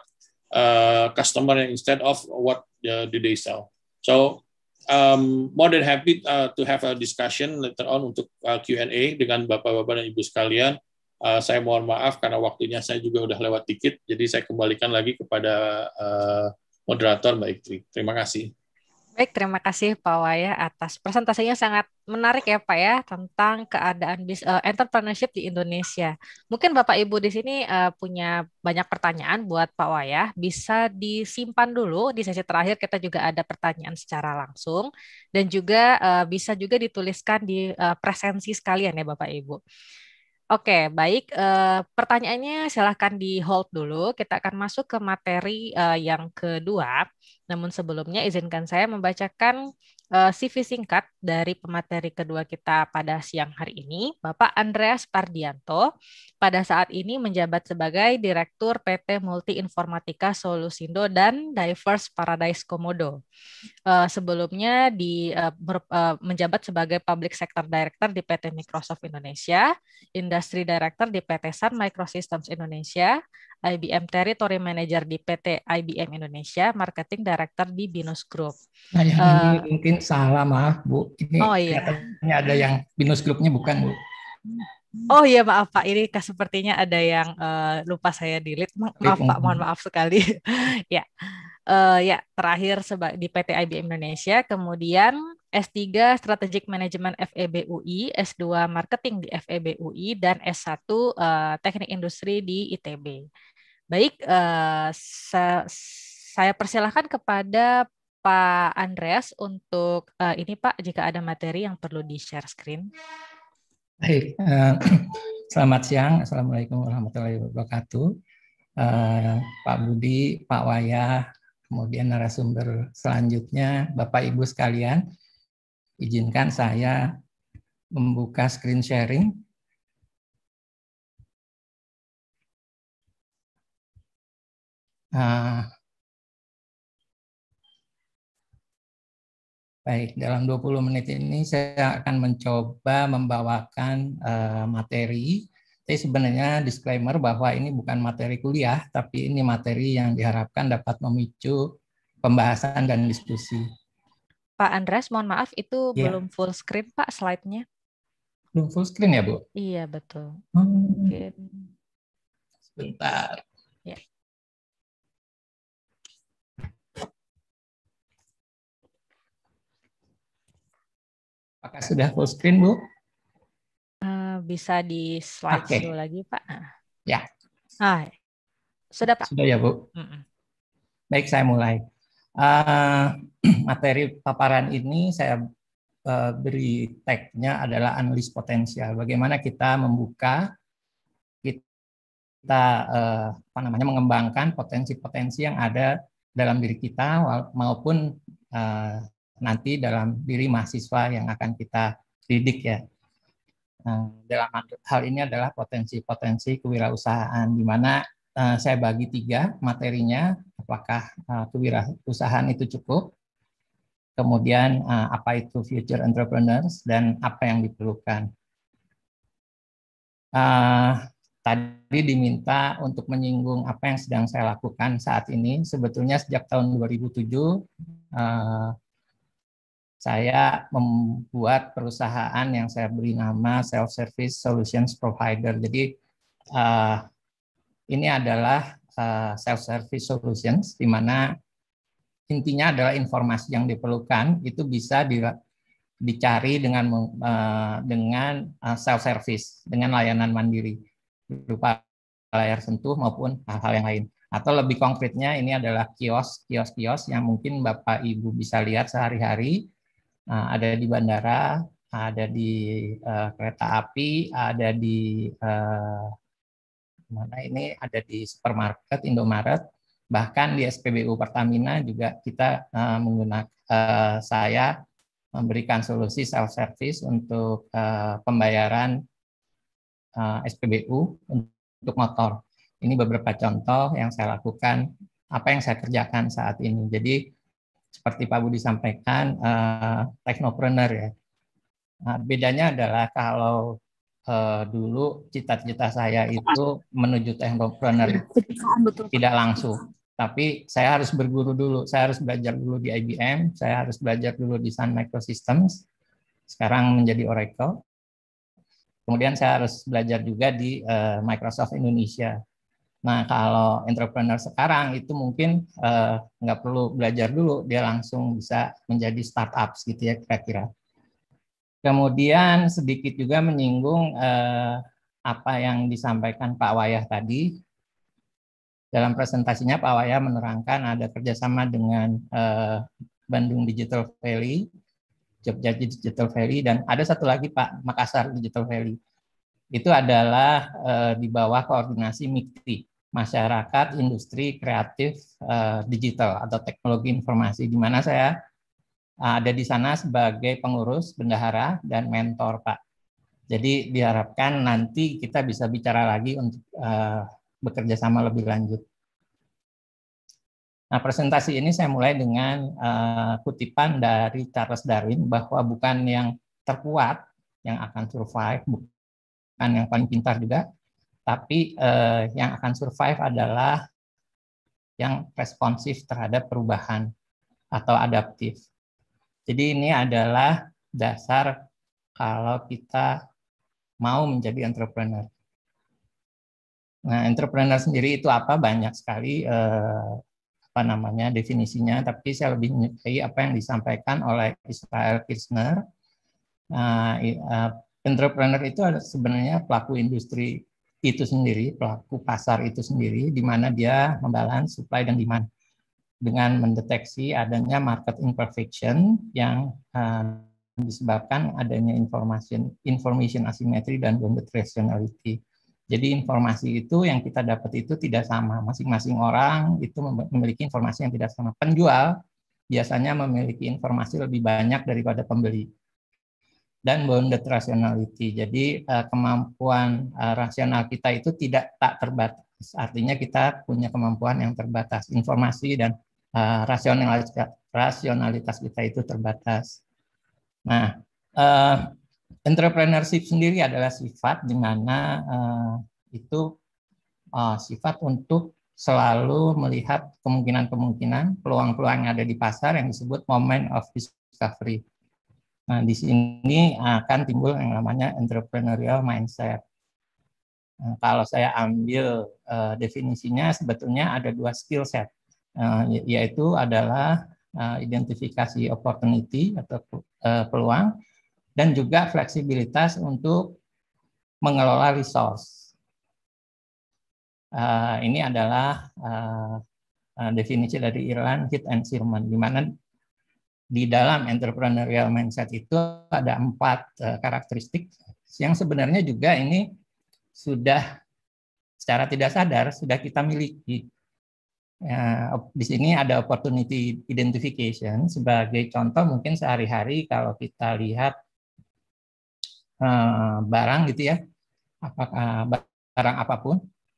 uh, customer instead of what uh, do they sell. So um, more than happy uh, to have a discussion later on untuk uh, Q&A dengan bapak-bapak dan ibu sekalian. Uh, saya mohon maaf karena waktunya saya juga udah lewat dikit, jadi saya kembalikan lagi kepada uh, moderator Mbak Iktri. Terima kasih. Baik, terima kasih Pak Waya atas presentasinya sangat menarik ya Pak ya tentang keadaan bis uh, entrepreneurship di Indonesia. Mungkin Bapak Ibu di sini uh, punya banyak pertanyaan buat Pak Waya, bisa disimpan dulu di sesi terakhir kita juga ada pertanyaan secara langsung dan juga uh, bisa juga dituliskan di uh, presensi sekalian ya Bapak Ibu. Oke, baik. Uh, pertanyaannya silahkan di hold dulu. Kita akan masuk ke materi uh, yang kedua. Namun sebelumnya izinkan saya membacakan Eh, CV singkat dari pemateri kedua kita pada siang hari ini, Bapak Andreas Pardianto, pada saat ini menjabat sebagai Direktur PT Multi Informatika Solusindo dan Diverse Paradise Komodo. Eh, sebelumnya di eh, menjabat sebagai Public Sector Director di PT Microsoft Indonesia, Industry Director di PT Sun Microsystems Indonesia, IBM Territory Manager di PT IBM Indonesia, Marketing Director di Binus Group. Nah, yang uh, ini eh, mungkin salah maaf Bu. Ini oh, iya. Ini ada yang Binus group bukan Bu. Oh iya maaf Pak, ini sepertinya ada yang uh, lupa saya delete. Ma maaf Pak, mohon maaf sekali. ya, uh, ya terakhir di PT IBM Indonesia, kemudian S3 Strategic Management FEB UI, S2 Marketing di FEB UI, dan S1 eh, Teknik Industri di ITB. Baik, eh, saya persilahkan kepada Pak Andreas untuk eh, ini Pak, jika ada materi yang perlu di-share screen. Baik, selamat siang. Assalamualaikum warahmatullahi wabarakatuh. Pak Budi, Pak Wayah, kemudian narasumber selanjutnya, Bapak Ibu sekalian. Izinkan saya membuka screen sharing. Uh, baik, dalam 20 menit ini saya akan mencoba membawakan uh, materi. Tapi sebenarnya disclaimer bahwa ini bukan materi kuliah, tapi ini materi yang diharapkan dapat memicu pembahasan dan diskusi. Pak Andreas, mohon maaf itu ya. belum full screen Pak slide-nya. Belum full screen ya Bu? Iya betul. Mungkin. Hmm. Sebentar. Ya. Apakah sudah full screen Bu? Eh, bisa di slide okay. show lagi Pak. Ya. Hai. sudah Pak. Sudah ya Bu. Mm -mm. Baik saya mulai. Uh, materi paparan ini saya uh, beri tag-nya adalah analis potensial. Bagaimana kita membuka, kita uh, apa namanya mengembangkan potensi-potensi yang ada dalam diri kita maupun uh, nanti dalam diri mahasiswa yang akan kita didik ya. Nah, dalam hal ini adalah potensi-potensi kewirausahaan di mana Eh, saya bagi tiga materinya, apakah eh, kewirausahaan itu cukup, kemudian eh, apa itu future entrepreneurs, dan apa yang diperlukan. tadi diminta untuk menyinggung apa yang sedang saya lakukan saat ini. Sebetulnya sejak tahun 2007, uh, saya membuat perusahaan yang saya beri nama Self Service Solutions Provider. Jadi uh, ini adalah eh, self-service solutions, di mana intinya adalah informasi yang diperlukan itu bisa di, dicari dengan eh, dengan eh, self-service, dengan layanan mandiri berupa layar sentuh maupun hal-hal yang lain. Atau lebih konkretnya ini adalah kios, kios-kios yang mungkin Bapak Ibu bisa lihat sehari-hari ada di bandara, ada di kereta api, ada di mana ini ada di supermarket Indomaret bahkan di SPBU Pertamina juga kita uh, menggunakan uh, saya memberikan solusi self service untuk uh, pembayaran uh, SPBU untuk motor. Ini beberapa contoh yang saya lakukan apa yang saya kerjakan saat ini. Jadi seperti Pak Budi sampaikan uh, teknopreneur ya. Nah, bedanya adalah kalau uh, dulu cita-cita saya itu menuju teknopreneur tidak langsung tapi saya harus berguru dulu saya harus belajar dulu di IBM saya harus belajar dulu di Sun Microsystems sekarang menjadi Oracle kemudian saya harus belajar juga di uh, Microsoft Indonesia nah kalau entrepreneur sekarang itu mungkin uh, nggak perlu belajar dulu dia langsung bisa menjadi startups gitu ya kira-kira Kemudian sedikit juga menyinggung eh, apa yang disampaikan Pak Wayah tadi. Dalam presentasinya Pak Wayah menerangkan ada kerjasama dengan eh, Bandung Digital Valley, Jogja Digital Valley, dan ada satu lagi Pak Makassar Digital Valley. Itu adalah eh, di bawah koordinasi MIKTI, Masyarakat Industri Kreatif eh, Digital atau Teknologi Informasi, di mana saya Ah, ada di sana sebagai pengurus, bendahara, dan mentor, Pak. Jadi diharapkan nanti kita bisa bicara lagi untuk uh, bekerja sama lebih lanjut. Nah, presentasi ini saya mulai dengan uh, kutipan dari Charles Darwin bahwa bukan yang terkuat yang akan survive, bukan yang paling pintar juga, tapi uh, yang akan survive adalah yang responsif terhadap perubahan atau adaptif. Jadi ini adalah dasar kalau kita mau menjadi entrepreneur. Nah, entrepreneur sendiri itu apa? Banyak sekali eh, apa namanya definisinya, tapi saya lebih menyukai apa yang disampaikan oleh Israel Kirchner. Nah, eh, entrepreneur itu sebenarnya pelaku industri itu sendiri, pelaku pasar itu sendiri, di mana dia membalance supply dan demand dengan mendeteksi adanya market imperfection yang uh, disebabkan adanya information information asimetri dan bounded rationality. Jadi informasi itu yang kita dapat itu tidak sama. Masing-masing orang itu memiliki informasi yang tidak sama. Penjual biasanya memiliki informasi lebih banyak daripada pembeli. Dan bounded rationality. Jadi eh, kemampuan eh, rasional kita itu tidak tak terbatas. Artinya kita punya kemampuan yang terbatas. Informasi dan Eh, rasionalitas rasionalitas kita itu terbatas. Nah, uh, entrepreneurship sendiri adalah sifat di mana uh, itu uh, sifat untuk selalu melihat kemungkinan-kemungkinan, peluang-peluang yang ada di pasar yang disebut moment of discovery. Nah, di sini akan timbul yang namanya entrepreneurial mindset. Nah, kalau saya ambil uh, definisinya, sebetulnya ada dua skill set. Eh, ya, yaitu adalah eh, identifikasi opportunity atau eh, peluang dan juga fleksibilitas untuk mengelola resource. Ini adalah definisi dari Irland Hit and Sherman, di mana di dalam entrepreneurial mindset itu ada empat karakteristik yang sebenarnya juga ini sudah secara tidak sadar sudah kita miliki Ya, di sini ada opportunity identification sebagai contoh mungkin sehari-hari kalau kita lihat eh, barang gitu ya apakah barang apapun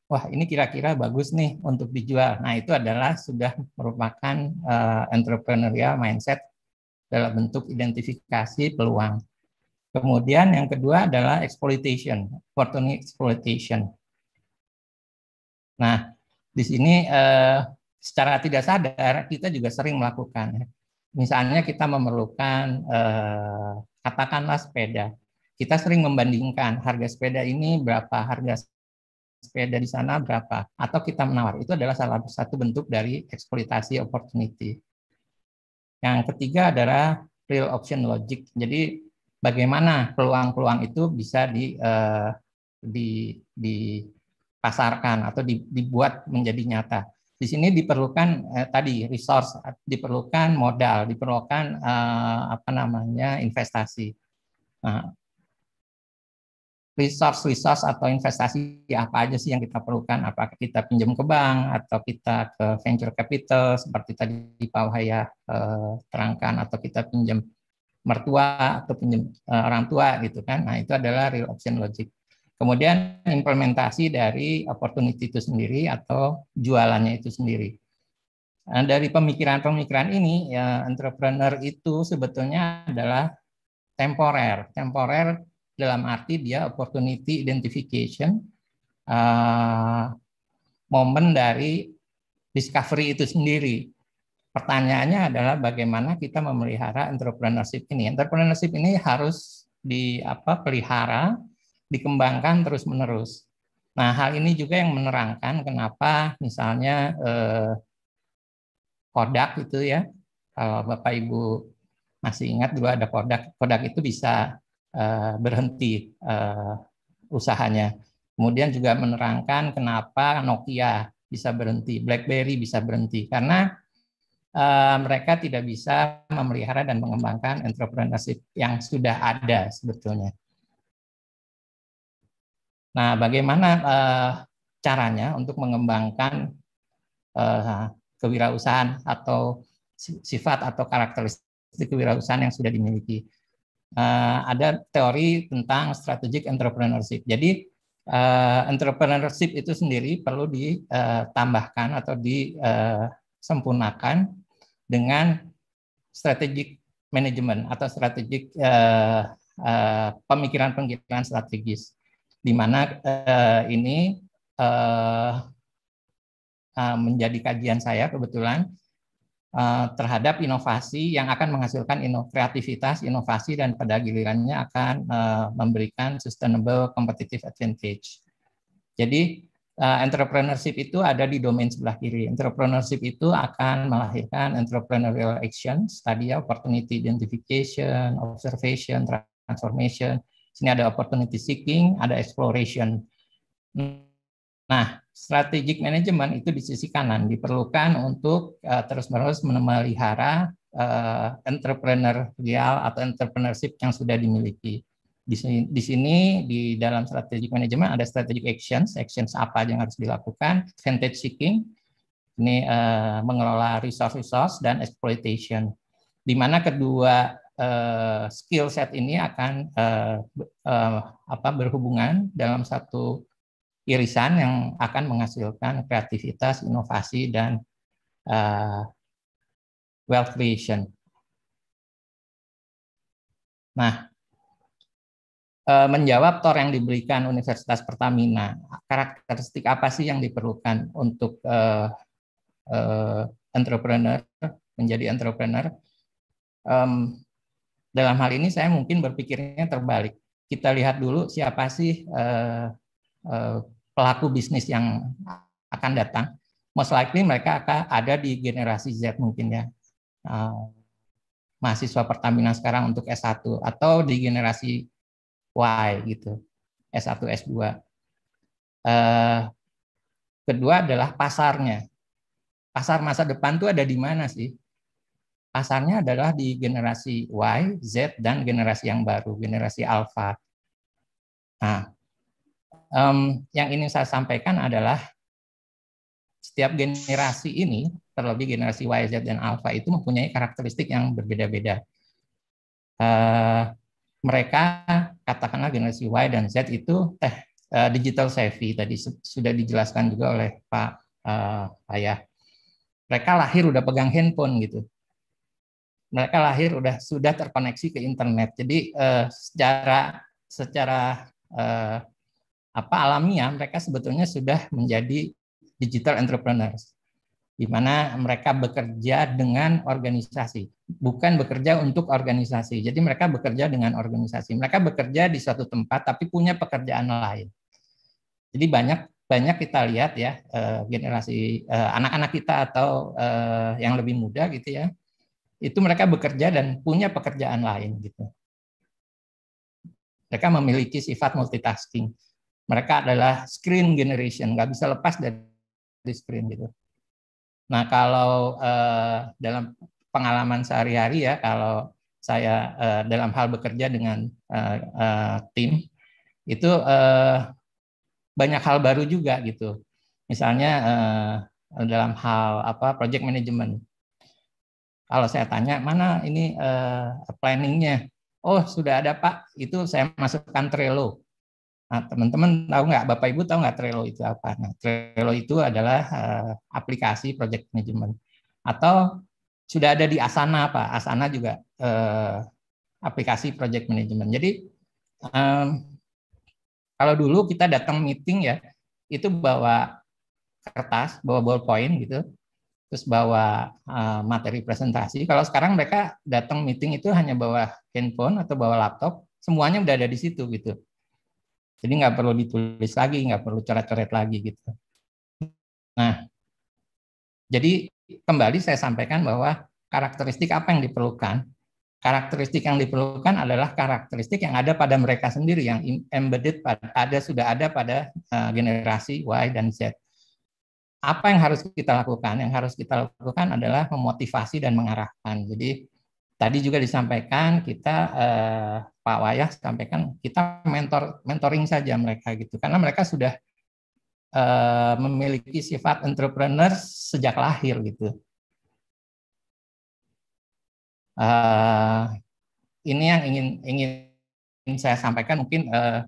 wah ini kira-kira bagus nih untuk dijual nah itu adalah sudah merupakan eh, entrepreneurial mindset dalam bentuk identifikasi peluang kemudian yang kedua adalah exploitation opportunity exploitation nah di sini eh, secara tidak sadar kita juga sering melakukan. Ya. Misalnya kita memerlukan eh, katakanlah sepeda. Kita sering membandingkan harga sepeda ini berapa harga sepeda di sana berapa atau kita menawar. Itu adalah salah satu bentuk dari eksploitasi opportunity. Yang ketiga adalah real option logic. Jadi bagaimana peluang-peluang itu bisa di, uh, di, di dipasarkan atau dibuat menjadi nyata. Di sini diperlukan eh, tadi resource, diperlukan modal, diperlukan eh, apa namanya investasi. Nah, resource resource atau investasi apa aja sih yang kita perlukan? Apakah kita pinjam ke bank atau kita ke venture capital seperti tadi di Wahaya eh, terangkan atau kita pinjam mertua atau pinjam eh, orang tua gitu kan? Nah itu adalah real option logic Kemudian implementasi dari opportunity itu sendiri atau jualannya itu sendiri. Nah, dari pemikiran-pemikiran ini, ya, entrepreneur itu sebetulnya adalah temporer. Temporer dalam arti dia opportunity identification, uh, momen dari discovery itu sendiri. Pertanyaannya adalah bagaimana kita memelihara entrepreneurship ini. Entrepreneurship ini harus di apa pelihara dikembangkan terus-menerus. Nah, hal ini juga yang menerangkan kenapa misalnya eh, Kodak itu ya, kalau Bapak Ibu masih ingat dulu ada Kodak, Kodak itu bisa eh, berhenti eh, usahanya. Kemudian juga menerangkan kenapa Nokia bisa berhenti, BlackBerry bisa berhenti karena eh, mereka tidak bisa memelihara dan mengembangkan entrepreneurship yang sudah ada sebetulnya. Nah, bagaimana eh, caranya untuk mengembangkan eh, kewirausahaan atau sifat atau karakteristik kewirausahaan yang sudah dimiliki? Eh, ada teori tentang strategic entrepreneurship. Jadi eh, entrepreneurship itu sendiri perlu ditambahkan eh, atau disempurnakan eh, dengan strategic management atau strategic eh, eh, pemikiran-pemikiran strategis di mana eh, ini eh, ah, menjadi kajian saya kebetulan eh, terhadap inovasi yang akan menghasilkan ino kreativitas, inovasi dan pada gilirannya akan eh, memberikan sustainable competitive advantage. Jadi eh, entrepreneurship itu ada di domain sebelah kiri. Entrepreneurship itu akan melahirkan entrepreneurial actions, tadi ya opportunity identification, observation, transformation, Sini ada opportunity seeking, ada exploration. Nah, strategic management itu di sisi kanan diperlukan untuk uh, terus-menerus memelihara uh, eh, entrepreneurial atau entrepreneurship yang sudah dimiliki. Di sini, di sini di dalam strategic management ada strategic actions, actions apa yang harus dilakukan, advantage seeking, ini uh, mengelola resource-resource dan exploitation. Di mana kedua uh, skill set ini akan uh, uh, apa berhubungan dalam satu irisan yang akan menghasilkan kreativitas, inovasi dan uh, wealth creation. Nah, menjawab tor yang diberikan Universitas Pertamina, karakteristik apa sih yang diperlukan untuk uh, uh, entrepreneur menjadi entrepreneur? Um, dalam hal ini saya mungkin berpikirnya terbalik. Kita lihat dulu siapa sih eh, eh, pelaku bisnis yang akan datang. Most likely mereka akan ada di generasi Z mungkin ya. Eh, mahasiswa Pertamina sekarang untuk S1 atau di generasi Y gitu. S1, S2. Eh, kedua adalah pasarnya. Pasar masa depan tuh ada di mana sih? Asalnya adalah di generasi Y, Z, dan generasi yang baru, generasi alpha. Nah, um, yang ini saya sampaikan adalah setiap generasi ini, terlebih generasi Y, Z, dan alpha itu mempunyai karakteristik yang berbeda-beda. Uh, mereka, katakanlah generasi Y dan Z itu teh eh, digital savvy, tadi sudah dijelaskan juga oleh Pak uh, Ayah. Mereka lahir udah pegang handphone gitu mereka lahir udah sudah terkoneksi ke internet. Jadi eh, secara secara eh, apa alamiah mereka sebetulnya sudah menjadi digital entrepreneurs di mana mereka bekerja dengan organisasi, bukan bekerja untuk organisasi. Jadi mereka bekerja dengan organisasi. Mereka bekerja di satu tempat tapi punya pekerjaan lain. Jadi banyak banyak kita lihat ya eh, generasi eh, anak-anak kita atau eh, yang lebih muda gitu ya itu mereka bekerja dan punya pekerjaan lain gitu. Mereka memiliki sifat multitasking. Mereka adalah screen generation, nggak bisa lepas dari screen gitu. Nah kalau eh, dalam pengalaman sehari-hari ya, kalau saya eh, dalam hal bekerja dengan eh, eh, tim itu eh, banyak hal baru juga gitu. Misalnya eh, dalam hal apa project management kalau saya tanya mana ini uh, planningnya, oh sudah ada Pak, itu saya masukkan Trello. Nah, teman-teman tahu nggak, Bapak Ibu tahu nggak Trello itu apa? Nah, Trello itu adalah uh, aplikasi project management atau sudah ada di Asana Pak. Asana juga uh, aplikasi project management. Jadi um, kalau dulu kita datang meeting ya itu bawa kertas, bawa ballpoint gitu terus bawa uh, materi presentasi. Kalau sekarang mereka datang meeting itu hanya bawa handphone atau bawa laptop, semuanya udah ada di situ gitu. Jadi nggak perlu ditulis lagi, nggak perlu coret-coret lagi gitu. Nah, jadi kembali saya sampaikan bahwa karakteristik apa yang diperlukan? Karakteristik yang diperlukan adalah karakteristik yang ada pada mereka sendiri, yang embedded pada, ada sudah ada pada uh, generasi Y dan Z apa yang harus kita lakukan? Yang harus kita lakukan adalah memotivasi dan mengarahkan. Jadi tadi juga disampaikan kita eh, Pak Wayah sampaikan kita mentor mentoring saja mereka gitu karena mereka sudah eh, memiliki sifat entrepreneur sejak lahir gitu. Eh, ini yang ingin ingin saya sampaikan mungkin eh,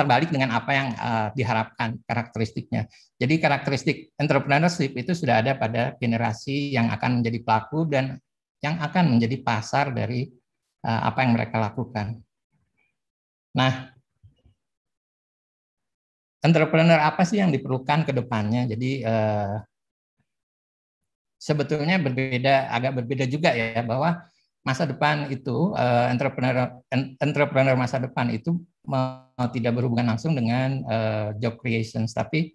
terbalik dengan apa yang uh, diharapkan karakteristiknya. Jadi karakteristik entrepreneurship itu sudah ada pada generasi yang akan menjadi pelaku dan yang akan menjadi pasar dari uh, apa yang mereka lakukan. Nah, entrepreneur apa sih yang diperlukan ke depannya? Jadi uh, sebetulnya berbeda agak berbeda juga ya bahwa masa depan itu eh, entrepreneur entrepreneur masa depan itu tidak berhubungan langsung dengan eh, job creation tapi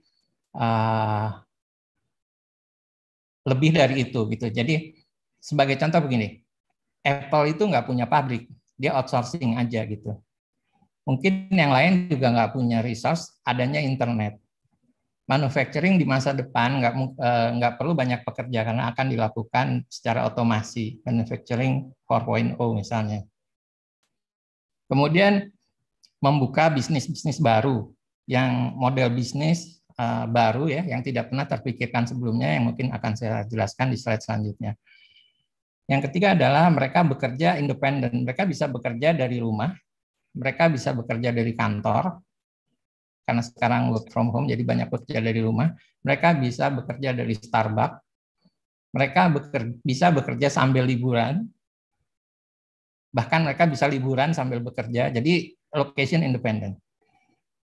eh, lebih dari itu gitu. Jadi sebagai contoh begini, Apple itu nggak punya pabrik, dia outsourcing aja gitu. Mungkin yang lain juga nggak punya resource, adanya internet manufacturing di masa depan nggak eh, nggak perlu banyak pekerja karena akan dilakukan secara otomasi manufacturing 4.0 misalnya. Kemudian membuka bisnis-bisnis baru yang model bisnis eh, baru ya yang tidak pernah terpikirkan sebelumnya yang mungkin akan saya jelaskan di slide selanjutnya. Yang ketiga adalah mereka bekerja independen. Mereka bisa bekerja dari rumah, mereka bisa bekerja dari kantor, karena sekarang work from home jadi banyak bekerja dari rumah mereka bisa bekerja dari Starbucks mereka bekerja, bisa bekerja sambil liburan bahkan mereka bisa liburan sambil bekerja jadi location independent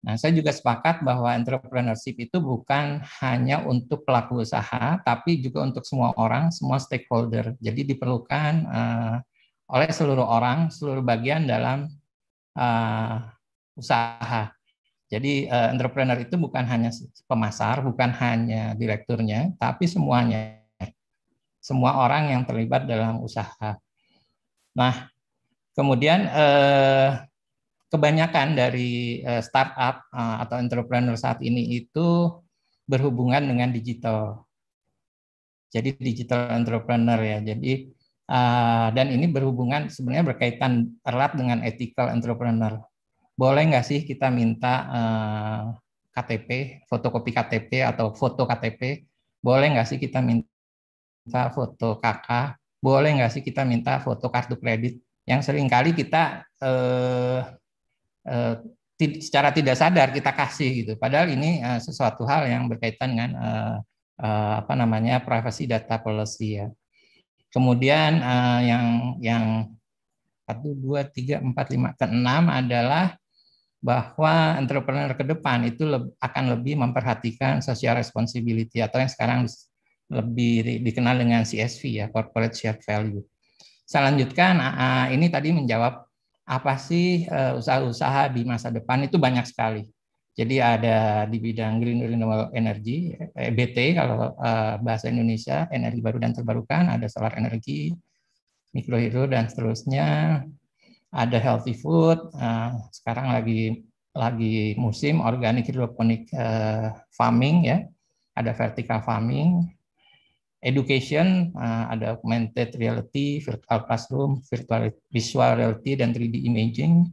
nah saya juga sepakat bahwa entrepreneurship itu bukan hanya untuk pelaku usaha tapi juga untuk semua orang semua stakeholder jadi diperlukan uh, oleh seluruh orang seluruh bagian dalam uh, usaha jadi uh, entrepreneur itu bukan hanya pemasar, bukan hanya direkturnya, tapi semuanya. Semua orang yang terlibat dalam usaha. Nah, kemudian uh, kebanyakan dari uh, startup uh, atau entrepreneur saat ini itu berhubungan dengan digital. Jadi digital entrepreneur ya. Jadi Uh, dan ini berhubungan sebenarnya berkaitan erat dengan ethical entrepreneur boleh nggak sih kita minta uh, eh, KTP, fotokopi KTP atau foto KTP? Boleh nggak sih kita minta foto KK? Boleh nggak sih kita minta foto kartu kredit? Yang seringkali kita uh, secara tidak sadar kita kasih gitu. Padahal ini uh, sesuatu hal yang berkaitan dengan uh, uh, apa namanya privacy data policy ya. Kemudian uh, yang yang satu dua tiga empat lima keenam adalah bahwa entrepreneur ke depan itu akan lebih memperhatikan social responsibility atau yang sekarang lebih dikenal dengan CSV ya corporate shared value. Saya lanjutkan ini tadi menjawab apa sih eh, usaha-usaha di masa depan itu banyak sekali. Jadi ada di bidang green renewable energy eh, BT kalau eh, bahasa Indonesia energi baru dan terbarukan, ada solar energi, mikrohidro dan seterusnya, ada healthy food, uh, sekarang lagi lagi musim organik hidroponik uh, eh, farming ya, ada vertical farming, education uh, ada augmented reality, virtual classroom, virtual visual reality dan 3D imaging,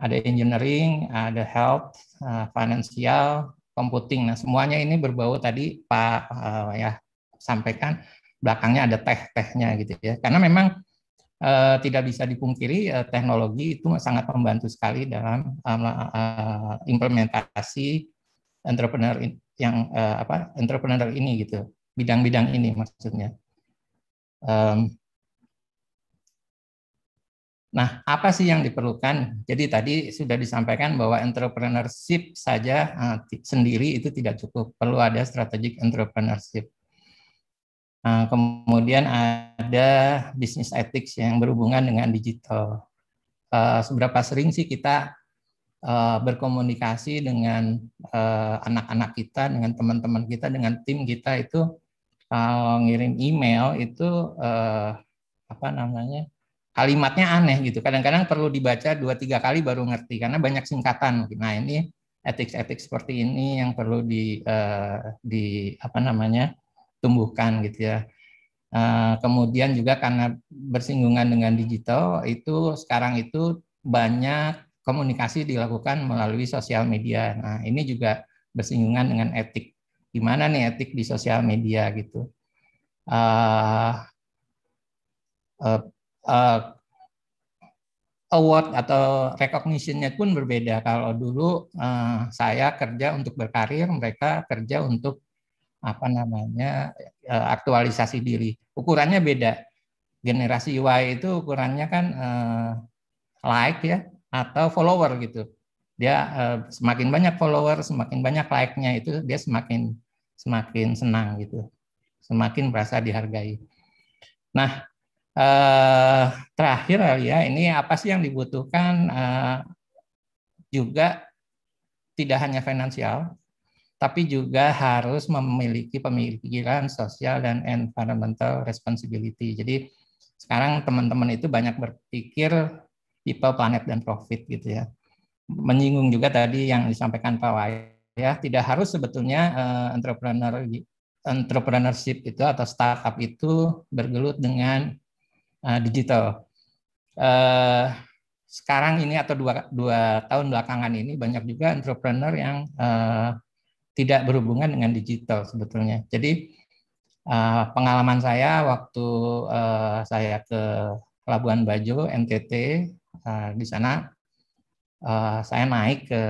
ada engineering, ada health, uh, financial, computing. Nah, semuanya ini berbau tadi Pak uh, ya sampaikan belakangnya ada teh-tehnya gitu ya. Karena memang Eh, tidak bisa dipungkiri eh, teknologi itu sangat membantu sekali dalam uh, implementasi entrepreneur yang uh, apa entrepreneur ini gitu bidang-bidang ini maksudnya. Um, nah, apa sih yang diperlukan? Jadi tadi sudah disampaikan bahwa entrepreneurship saja uh, sendiri itu tidak cukup, perlu ada strategic entrepreneurship. Eh, kemudian ada bisnis ethics yang berhubungan dengan digital. Eh, seberapa sering sih kita eh, berkomunikasi dengan anak-anak kita, dengan teman-teman kita, dengan tim kita itu ngirim email itu apa namanya kalimatnya aneh gitu. Kadang-kadang perlu dibaca dua tiga kali baru ngerti karena banyak singkatan. Nah ini etik-etik seperti ini yang perlu di di apa namanya tumbuhkan gitu ya. Eh, kemudian juga karena bersinggungan dengan digital itu sekarang itu banyak komunikasi dilakukan melalui sosial media. Nah ini juga bersinggungan dengan etik. Gimana nih etik di sosial media gitu? Eh, eh, award atau recognition-nya pun berbeda. Kalau dulu saya kerja untuk berkarir, mereka kerja untuk apa namanya eh, aktualisasi diri. Ukurannya beda. Generasi Y itu ukurannya kan eh, like ya atau follower gitu. Dia eh, semakin banyak follower, semakin banyak like-nya itu dia semakin semakin senang gitu. Semakin merasa dihargai. Nah, eh, terakhir ya, ini apa sih yang dibutuhkan eh, juga tidak hanya finansial, tapi juga harus memiliki pemikiran sosial dan environmental responsibility. Jadi sekarang teman-teman itu banyak berpikir people, planet, dan profit gitu ya. Menyinggung juga tadi yang disampaikan Pak Wai, ya tidak harus sebetulnya uh, entrepreneur entrepreneurship itu atau startup itu bergelut dengan uh, digital. Uh, sekarang ini atau dua, dua tahun belakangan ini banyak juga entrepreneur yang uh, tidak berhubungan dengan digital sebetulnya. Jadi uh, pengalaman saya waktu uh, saya ke Pelabuhan Bajo NTT uh, eh, di sana uh, saya naik ke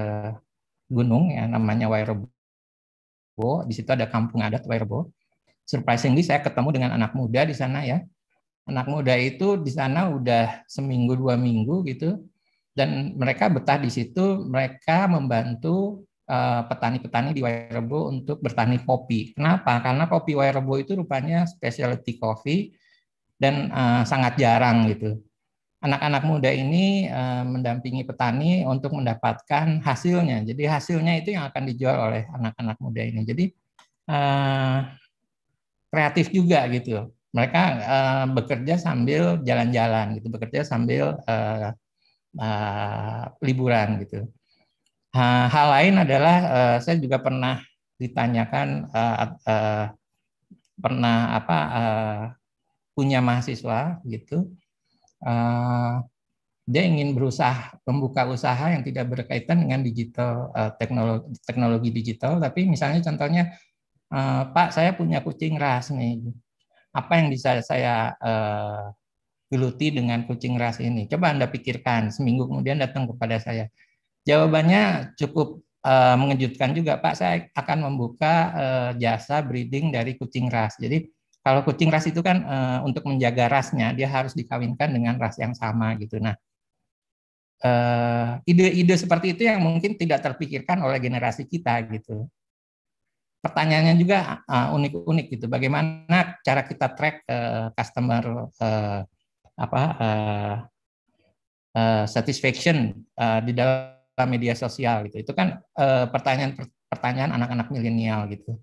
gunung yang namanya Wairebo. Di situ ada kampung adat Wairebo. Surprisingly saya ketemu dengan anak muda di sana ya. Anak muda itu di sana udah seminggu dua minggu gitu dan mereka betah di situ, mereka membantu Eh, petani-petani di Wairebo untuk bertani kopi. Kenapa? Karena kopi Wairebo itu rupanya specialty coffee dan uh, sangat jarang gitu. Anak-anak muda ini uh, mendampingi petani untuk mendapatkan hasilnya. Jadi hasilnya itu yang akan dijual oleh anak-anak muda ini. Jadi uh, kreatif juga gitu. Mereka uh, bekerja sambil jalan-jalan gitu, bekerja sambil uh, uh, liburan gitu. Eh, hal lain adalah eh, saya juga pernah ditanyakan eh, pernah apa punya mahasiswa gitu dia ingin berusaha membuka usaha yang tidak berkaitan dengan digital teknologi teknologi digital tapi misalnya contohnya Pak saya punya kucing ras nih apa yang bisa saya uh, geluti dengan kucing ras ini coba anda pikirkan seminggu kemudian datang kepada saya Jawabannya cukup uh, mengejutkan juga, Pak. Saya akan membuka uh, jasa breeding dari kucing ras. Jadi kalau kucing ras itu kan uh, untuk menjaga rasnya, dia harus dikawinkan dengan ras yang sama gitu. Nah, ide-ide uh, seperti itu yang mungkin tidak terpikirkan oleh generasi kita gitu. Pertanyaannya juga unik-unik uh, gitu. Bagaimana cara kita track uh, customer uh, apa uh, uh, satisfaction uh, di dalam media sosial gitu. Itu kan pertanyaan-pertanyaan eh, anak-anak milenial gitu.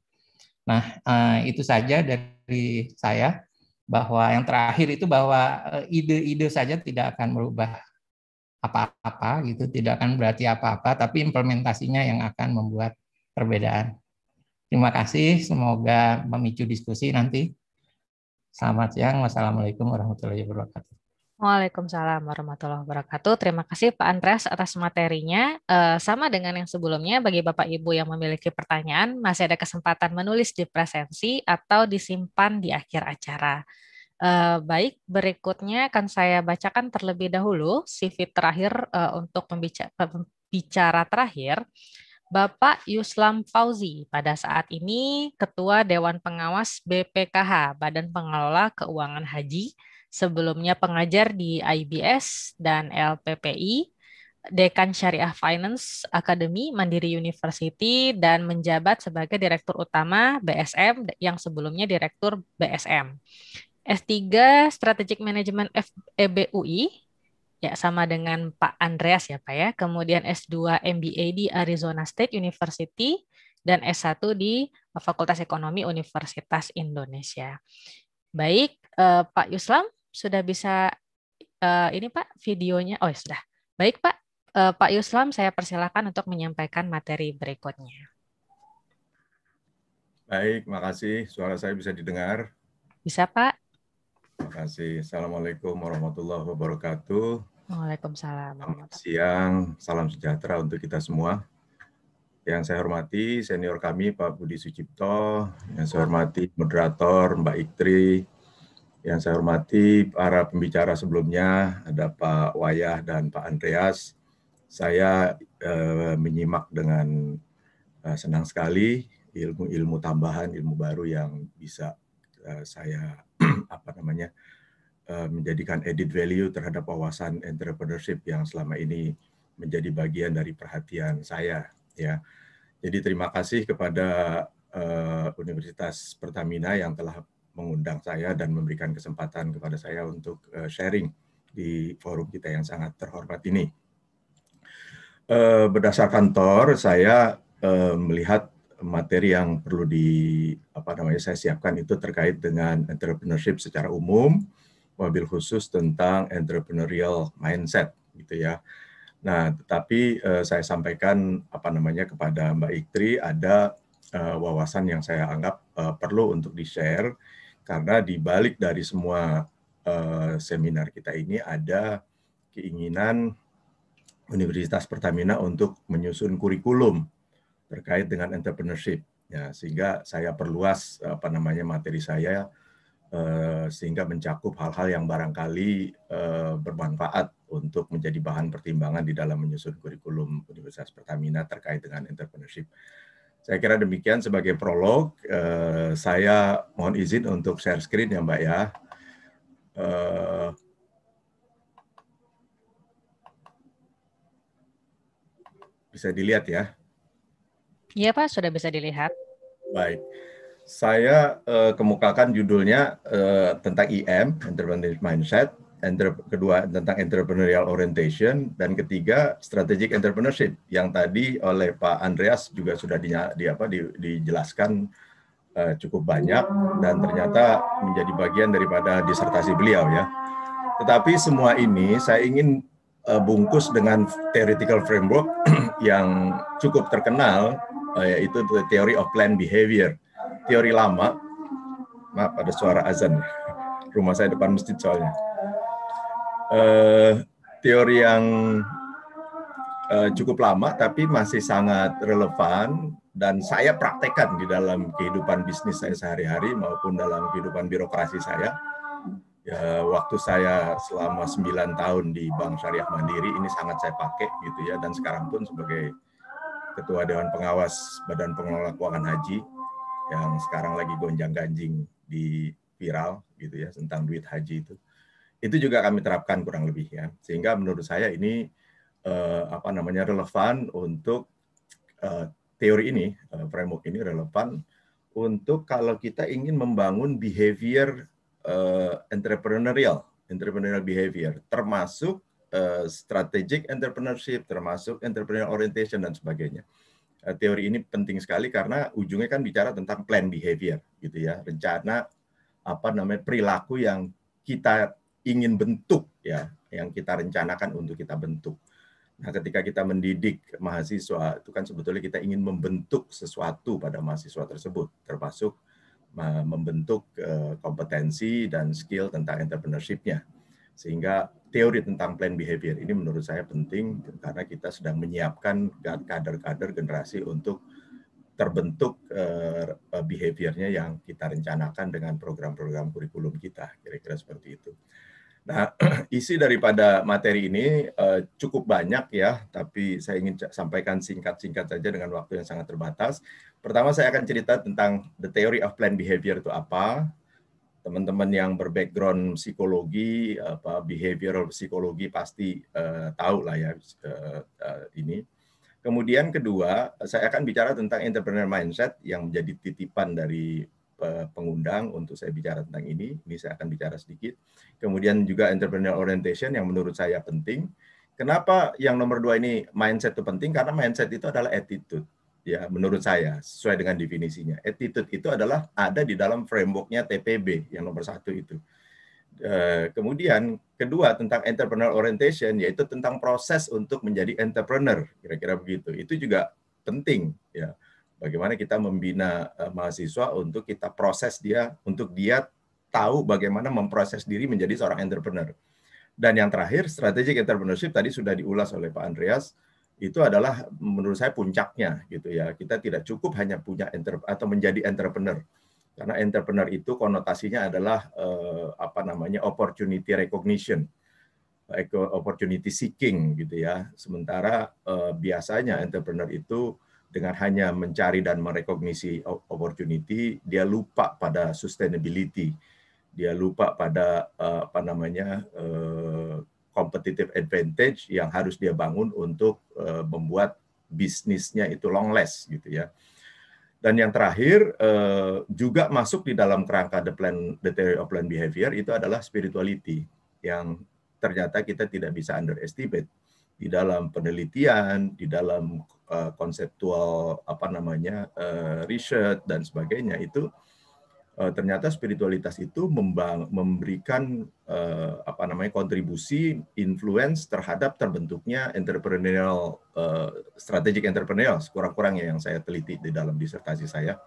Nah, eh, itu saja dari saya bahwa yang terakhir itu bahwa eh, ide-ide saja tidak akan merubah apa-apa gitu, tidak akan berarti apa-apa, tapi implementasinya yang akan membuat perbedaan. Terima kasih, semoga memicu diskusi nanti. Selamat siang, wassalamualaikum warahmatullahi wabarakatuh. Waalaikumsalam warahmatullahi wabarakatuh. Terima kasih Pak Andreas atas materinya. E, sama dengan yang sebelumnya, bagi Bapak Ibu yang memiliki pertanyaan, masih ada kesempatan menulis di presensi atau disimpan di akhir acara. E, baik, berikutnya akan saya bacakan terlebih dahulu CV terakhir e, untuk pembicara, pembicara terakhir. Bapak Yuslam Fauzi pada saat ini Ketua Dewan Pengawas BPKH, Badan Pengelola Keuangan Haji, sebelumnya pengajar di IBS dan LPPI, Dekan Syariah Finance Academy Mandiri University dan menjabat sebagai Direktur Utama BSM yang sebelumnya Direktur BSM. S3 Strategic Management FEBUI ya sama dengan Pak Andreas ya Pak ya. Kemudian S2 MBA di Arizona State University dan S1 di Fakultas Ekonomi Universitas Indonesia. Baik, eh, Pak Yuslam, sudah bisa uh, ini Pak videonya. Oh, ya sudah. Baik, Pak. Uh, Pak Yuslam, saya persilakan untuk menyampaikan materi berikutnya. Baik, makasih. Suara saya bisa didengar. Bisa, Pak. makasih Assalamualaikum warahmatullahi wabarakatuh. Waalaikumsalam. Selamat siang. Salam sejahtera untuk kita semua. Yang saya hormati senior kami Pak Budi Sucipto, yang saya hormati moderator Mbak Iktri, yang saya hormati para pembicara sebelumnya, ada Pak Wayah dan Pak Andreas. Saya eh, menyimak dengan eh, senang sekali ilmu-ilmu tambahan, ilmu baru yang bisa eh, saya apa namanya eh, menjadikan added value terhadap wawasan entrepreneurship yang selama ini menjadi bagian dari perhatian saya. Ya, jadi terima kasih kepada eh, Universitas Pertamina yang telah mengundang saya dan memberikan kesempatan kepada saya untuk eh, sharing di forum kita yang sangat terhormat ini. Eh, berdasarkan TOR, saya eh, melihat materi yang perlu di apa namanya saya siapkan itu terkait dengan entrepreneurship secara umum, mobil khusus tentang entrepreneurial mindset gitu ya. Nah, tetapi saya sampaikan apa namanya kepada Mbak Iktri ada wawasan yang saya anggap perlu untuk di-share karena di balik dari semua uh, seminar kita ini ada keinginan Universitas Pertamina untuk menyusun kurikulum terkait dengan entrepreneurship ya sehingga saya perluas apa namanya materi saya eh, sehingga mencakup hal-hal yang barangkali eh, bermanfaat untuk menjadi bahan pertimbangan di dalam menyusun kurikulum Universitas Pertamina terkait dengan entrepreneurship. Saya kira demikian sebagai prolog. Uh, saya mohon izin untuk share screen ya Mbak ya. Uh, bisa dilihat ya? Iya Pak, sudah bisa dilihat. Baik. Saya uh, kemukakan judulnya uh, tentang IM, Entrepreneurship Mindset kedua tentang entrepreneurial orientation, dan ketiga strategic entrepreneurship yang tadi oleh Pak Andreas juga sudah di, di apa, di, dijelaskan uh, cukup banyak dan ternyata menjadi bagian daripada disertasi beliau ya. Tetapi semua ini saya ingin uh, bungkus dengan theoretical framework yang cukup terkenal uh, yaitu the theory of plan behavior. Teori lama, maaf ada suara azan, rumah saya depan masjid soalnya uh, teori yang uh, cukup lama tapi masih sangat relevan dan saya praktekkan di dalam kehidupan bisnis saya sehari-hari maupun dalam kehidupan birokrasi saya. Ya, waktu saya selama 9 tahun di Bank Syariah Mandiri ini sangat saya pakai gitu ya dan sekarang pun sebagai ketua dewan pengawas Badan Pengelola Keuangan Haji yang sekarang lagi gonjang-ganjing di viral gitu ya tentang duit haji itu. Itu juga kami terapkan kurang lebih ya. Sehingga menurut saya ini uh, apa namanya relevan untuk uh, teori ini, uh, framework ini relevan untuk kalau kita ingin membangun behavior uh, entrepreneurial, entrepreneurial behavior termasuk uh, strategic entrepreneurship, termasuk entrepreneurial orientation dan sebagainya teori ini penting sekali karena ujungnya kan bicara tentang plan behavior gitu ya rencana apa namanya perilaku yang kita ingin bentuk ya yang kita rencanakan untuk kita bentuk. Nah, ketika kita mendidik mahasiswa itu kan sebetulnya kita ingin membentuk sesuatu pada mahasiswa tersebut, termasuk membentuk eh, kompetensi dan skill tentang entrepreneurship-nya. Sehingga teori tentang plan behavior ini menurut saya penting karena kita sedang menyiapkan kader-kader generasi untuk terbentuk eh, behaviornya yang kita rencanakan dengan program-program kurikulum kita, kira-kira seperti itu. Nah, isi daripada materi ini uh, cukup banyak ya, tapi saya ingin sampaikan singkat-singkat saja dengan waktu yang sangat terbatas. Pertama, saya akan cerita tentang the theory of planned behavior itu apa. Teman-teman yang berbackground psikologi, apa behavioral psikologi pasti uh, tahu lah ya uh, uh, ini. Kemudian kedua, saya akan bicara tentang entrepreneur mindset yang menjadi titipan dari pengundang untuk saya bicara tentang ini. Ini saya akan bicara sedikit. Kemudian juga entrepreneurial orientation yang menurut saya penting. Kenapa yang nomor dua ini mindset itu penting? Karena mindset itu adalah attitude. Ya, menurut saya sesuai dengan definisinya. Attitude itu adalah ada di dalam frameworknya TPB yang nomor satu itu. Eh, kemudian kedua tentang entrepreneur orientation yaitu tentang proses untuk menjadi entrepreneur kira-kira begitu. Itu juga penting ya Bagaimana kita membina eh, mahasiswa untuk kita proses dia untuk dia tahu bagaimana memproses diri menjadi seorang entrepreneur. Dan yang terakhir, strategic entrepreneurship tadi sudah diulas oleh Pak Andreas, itu adalah menurut saya puncaknya gitu ya. Kita tidak cukup hanya punya enter, atau menjadi entrepreneur. Karena entrepreneur itu konotasinya adalah eh, apa namanya? opportunity recognition eh, opportunity seeking gitu ya. Sementara eh, biasanya entrepreneur itu dengan hanya mencari dan merekognisi opportunity, dia lupa pada sustainability, dia lupa pada eh, apa namanya eh, competitive advantage yang harus dia bangun untuk eh, membuat bisnisnya itu long last gitu ya. Dan yang terakhir juga masuk di dalam kerangka the plan the theory of plan behavior itu adalah spirituality yang ternyata kita tidak bisa underestimate di dalam penelitian, di dalam uh, konseptual apa namanya uh, eh, riset dan sebagainya itu uh, ternyata spiritualitas itu memberikan uh, apa namanya kontribusi influence terhadap terbentuknya entrepreneurial uh, strategic entrepreneurial kurang-kurangnya yang saya teliti di dalam disertasi saya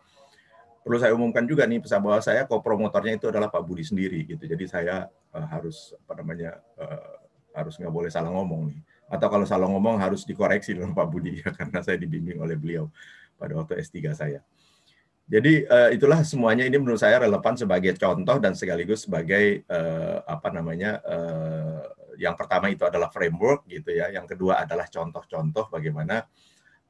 perlu saya umumkan juga nih pesan bahwa saya kopromotornya itu adalah Pak Budi sendiri gitu jadi saya uh, harus apa namanya uh, harus nggak boleh salah ngomong nih atau kalau salah ngomong harus dikoreksi oleh Pak Budi ya karena saya dibimbing oleh beliau pada waktu S3 saya. Jadi uh, itulah semuanya ini menurut saya relevan sebagai contoh dan sekaligus sebagai uh, apa namanya uh, yang pertama itu adalah framework gitu ya, yang kedua adalah contoh-contoh bagaimana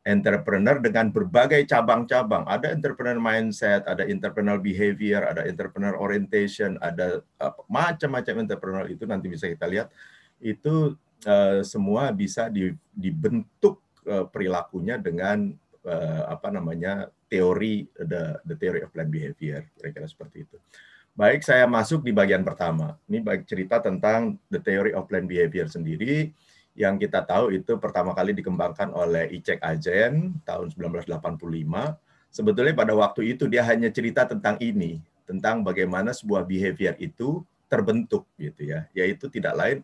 entrepreneur dengan berbagai cabang-cabang. Ada entrepreneur mindset, ada entrepreneur behavior, ada entrepreneur orientation, ada macam-macam entrepreneur itu nanti bisa kita lihat itu Eh, semua bisa dibentuk eh, perilakunya dengan eh, apa namanya teori the the theory of planned behavior kira-kira seperti itu. Baik, saya masuk di bagian pertama. Ini baik cerita tentang the theory of planned behavior sendiri yang kita tahu itu pertama kali dikembangkan oleh Icek Ajen tahun 1985. Sebetulnya pada waktu itu dia hanya cerita tentang ini, tentang bagaimana sebuah behavior itu terbentuk gitu ya, yaitu tidak lain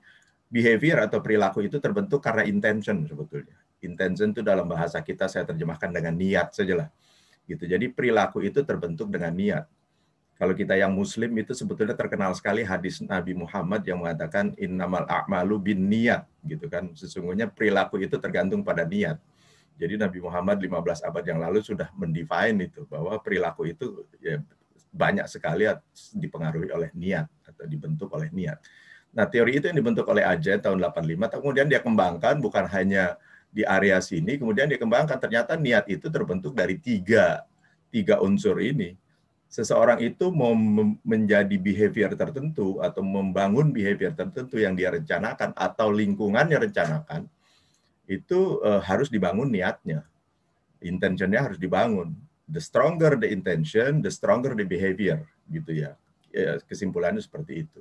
behavior atau perilaku itu terbentuk karena intention sebetulnya. Intention itu dalam bahasa kita saya terjemahkan dengan niat sajalah. Gitu. Jadi perilaku itu terbentuk dengan niat. Kalau kita yang muslim itu sebetulnya terkenal sekali hadis Nabi Muhammad yang mengatakan innamal a'malu bin niat gitu kan. Sesungguhnya perilaku itu tergantung pada niat. Jadi Nabi Muhammad 15 abad yang lalu sudah mendefine itu bahwa perilaku itu ya, banyak sekali dipengaruhi oleh niat atau dibentuk oleh niat. Nah, teori itu yang dibentuk oleh Ajen tahun 85, tapi kemudian dia kembangkan bukan hanya di area sini, kemudian dia kembangkan. Ternyata niat itu terbentuk dari tiga, tiga unsur ini. Seseorang itu mau menjadi behavior tertentu atau membangun behavior tertentu yang dia rencanakan atau lingkungannya rencanakan, itu uh, harus dibangun niatnya. Intentionnya harus dibangun. The stronger the intention, the stronger the behavior, gitu ya. ya kesimpulannya seperti itu.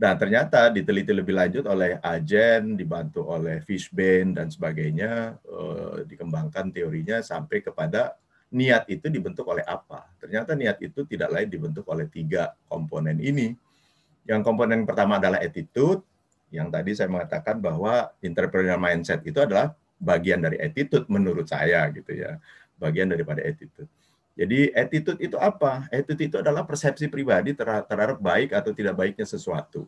Nah, ternyata diteliti lebih lanjut oleh Ajen, dibantu oleh Fishbane dan sebagainya, eh, dikembangkan teorinya sampai kepada niat itu dibentuk oleh apa. Ternyata niat itu tidak lain dibentuk oleh tiga komponen ini. Yang komponen pertama adalah attitude, yang tadi saya mengatakan bahwa entrepreneur mindset itu adalah bagian dari attitude menurut saya gitu ya. Bagian daripada attitude. Jadi attitude itu apa? Attitude itu adalah persepsi pribadi terhadap baik atau tidak baiknya sesuatu.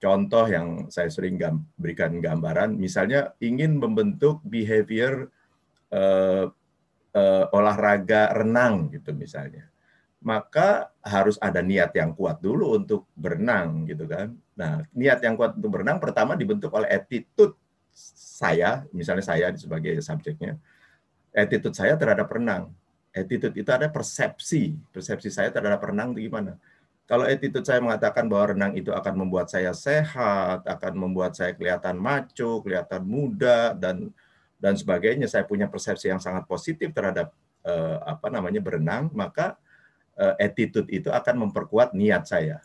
Contoh yang saya sering gam berikan gambaran, misalnya ingin membentuk behavior uh, uh, olahraga renang gitu misalnya, maka harus ada niat yang kuat dulu untuk berenang gitu kan. Nah niat yang kuat untuk berenang pertama dibentuk oleh attitude saya, misalnya saya sebagai subjeknya, attitude saya terhadap renang attitude itu ada persepsi. Persepsi saya terhadap renang itu gimana? Kalau attitude saya mengatakan bahwa renang itu akan membuat saya sehat, akan membuat saya kelihatan maco, kelihatan muda dan dan sebagainya, saya punya persepsi yang sangat positif terhadap eh, apa namanya berenang, maka eh, attitude itu akan memperkuat niat saya.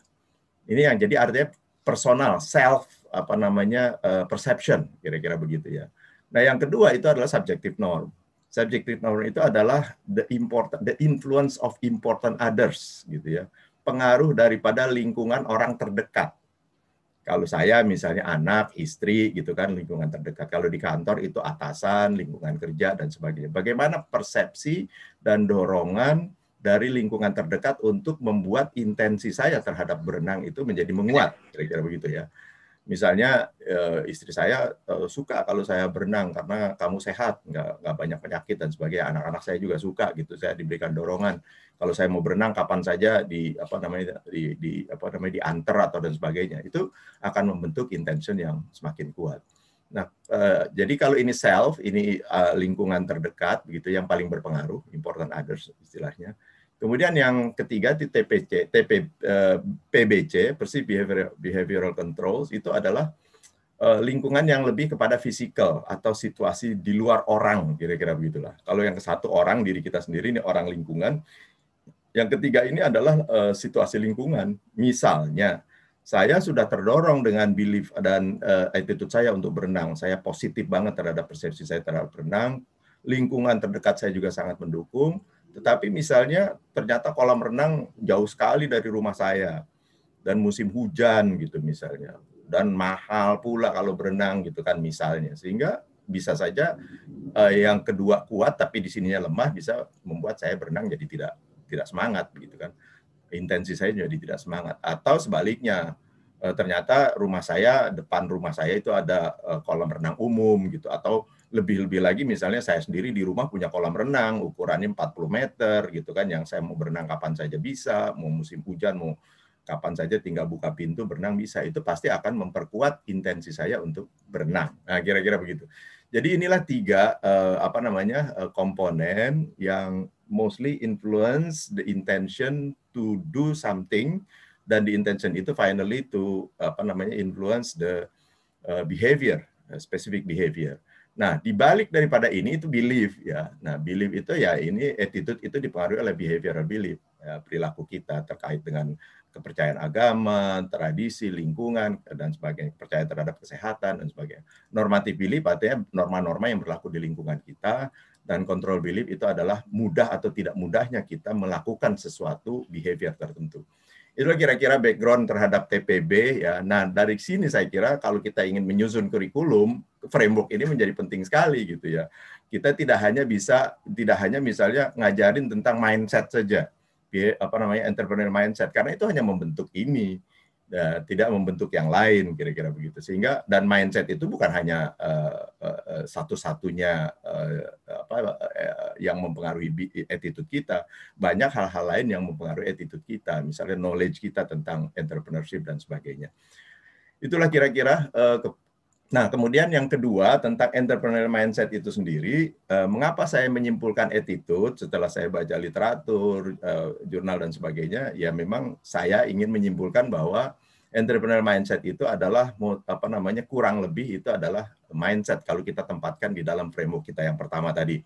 Ini yang jadi artinya personal self apa namanya eh, perception kira-kira begitu ya. Nah, yang kedua itu adalah subjective norm subjective knowledge itu adalah the important the influence of important others gitu ya pengaruh daripada lingkungan orang terdekat kalau saya misalnya anak, istri gitu kan lingkungan terdekat. Kalau di kantor itu atasan, lingkungan kerja dan sebagainya. Bagaimana persepsi dan dorongan dari lingkungan terdekat untuk membuat intensi saya terhadap berenang itu menjadi menguat, kira-kira begitu ya misalnya eh, istri saya eh, suka kalau saya berenang karena kamu sehat, nggak nggak banyak penyakit dan sebagainya. Anak-anak saya juga suka gitu. Saya diberikan dorongan kalau saya mau berenang kapan saja di apa namanya di, di apa namanya diantar atau dan sebagainya. Itu akan membentuk intention yang semakin kuat. Nah, eh, jadi kalau ini self, ini lingkungan terdekat, begitu yang paling berpengaruh, important others istilahnya. Kemudian yang ketiga di TPC, TP, eh, PBC, Persi Behavioral, Behavioral Controls, itu adalah eh, lingkungan yang lebih kepada fisikal atau situasi di luar orang, kira-kira begitulah. Kalau yang satu orang, diri kita sendiri, ini orang lingkungan. Yang ketiga ini adalah eh, situasi lingkungan. Misalnya, saya sudah terdorong dengan belief dan eh, attitude saya untuk berenang. Saya positif banget terhadap persepsi saya terhadap berenang. Lingkungan terdekat saya juga sangat mendukung tetapi misalnya ternyata kolam renang jauh sekali dari rumah saya dan musim hujan gitu misalnya dan mahal pula kalau berenang gitu kan misalnya sehingga bisa saja eh, yang kedua kuat tapi di sininya lemah bisa membuat saya berenang jadi tidak tidak semangat gitu kan intensi saya jadi tidak semangat atau sebaliknya eh, ternyata rumah saya depan rumah saya itu ada eh, kolam renang umum gitu atau lebih-lebih lagi misalnya saya sendiri di rumah punya kolam renang ukurannya 40 meter gitu kan yang saya mau berenang kapan saja bisa, mau musim hujan mau kapan saja tinggal buka pintu berenang bisa. Itu pasti akan memperkuat intensi saya untuk berenang. Nah, kira-kira begitu. Jadi inilah tiga eh, apa namanya eh, komponen yang mostly influence the intention to do something dan the intention itu finally to apa namanya influence the eh, behavior, eh, specific behavior. Nah, di balik daripada ini itu belief ya. Nah, belief itu ya ini attitude itu dipengaruhi oleh behavioral belief, ya, perilaku kita terkait dengan kepercayaan agama, tradisi, lingkungan dan sebagainya, percaya terhadap kesehatan dan sebagainya. Normatif belief artinya norma-norma yang berlaku di lingkungan kita dan control belief itu adalah mudah atau tidak mudahnya kita melakukan sesuatu behavior tertentu. Itu kira-kira background terhadap TPB ya. Nah, dari sini saya kira kalau kita ingin menyusun kurikulum, framework ini menjadi penting sekali gitu ya. Kita tidak hanya bisa tidak hanya misalnya ngajarin tentang mindset saja. Ya, apa namanya entrepreneur mindset karena itu hanya membentuk ini uh, tidak membentuk yang lain kira-kira begitu sehingga dan mindset itu bukan hanya uh, uh, satu-satunya uh, apa uh, yang mempengaruhi attitude kita banyak hal-hal lain yang mempengaruhi attitude kita misalnya knowledge kita tentang entrepreneurship dan sebagainya itulah kira-kira uh, Nah, kemudian yang kedua tentang entrepreneur mindset itu sendiri, eh, mengapa saya menyimpulkan attitude setelah saya baca literatur, eh, jurnal dan sebagainya, ya memang saya ingin menyimpulkan bahwa entrepreneur mindset itu adalah apa namanya kurang lebih itu adalah mindset kalau kita tempatkan di dalam framework kita yang pertama tadi.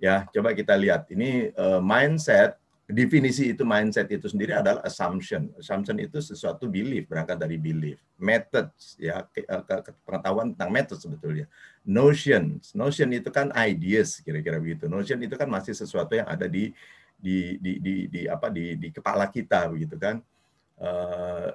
Ya, coba kita lihat ini eh, mindset definisi itu mindset itu sendiri adalah assumption. Assumption itu sesuatu belief berangkat dari belief, methods ya eh, pengetahuan tentang method sebetulnya. Notions, notion itu kan ideas kira-kira begitu. Notion itu kan masih sesuatu yang ada di di di di, di apa di di kepala kita begitu kan. Uh,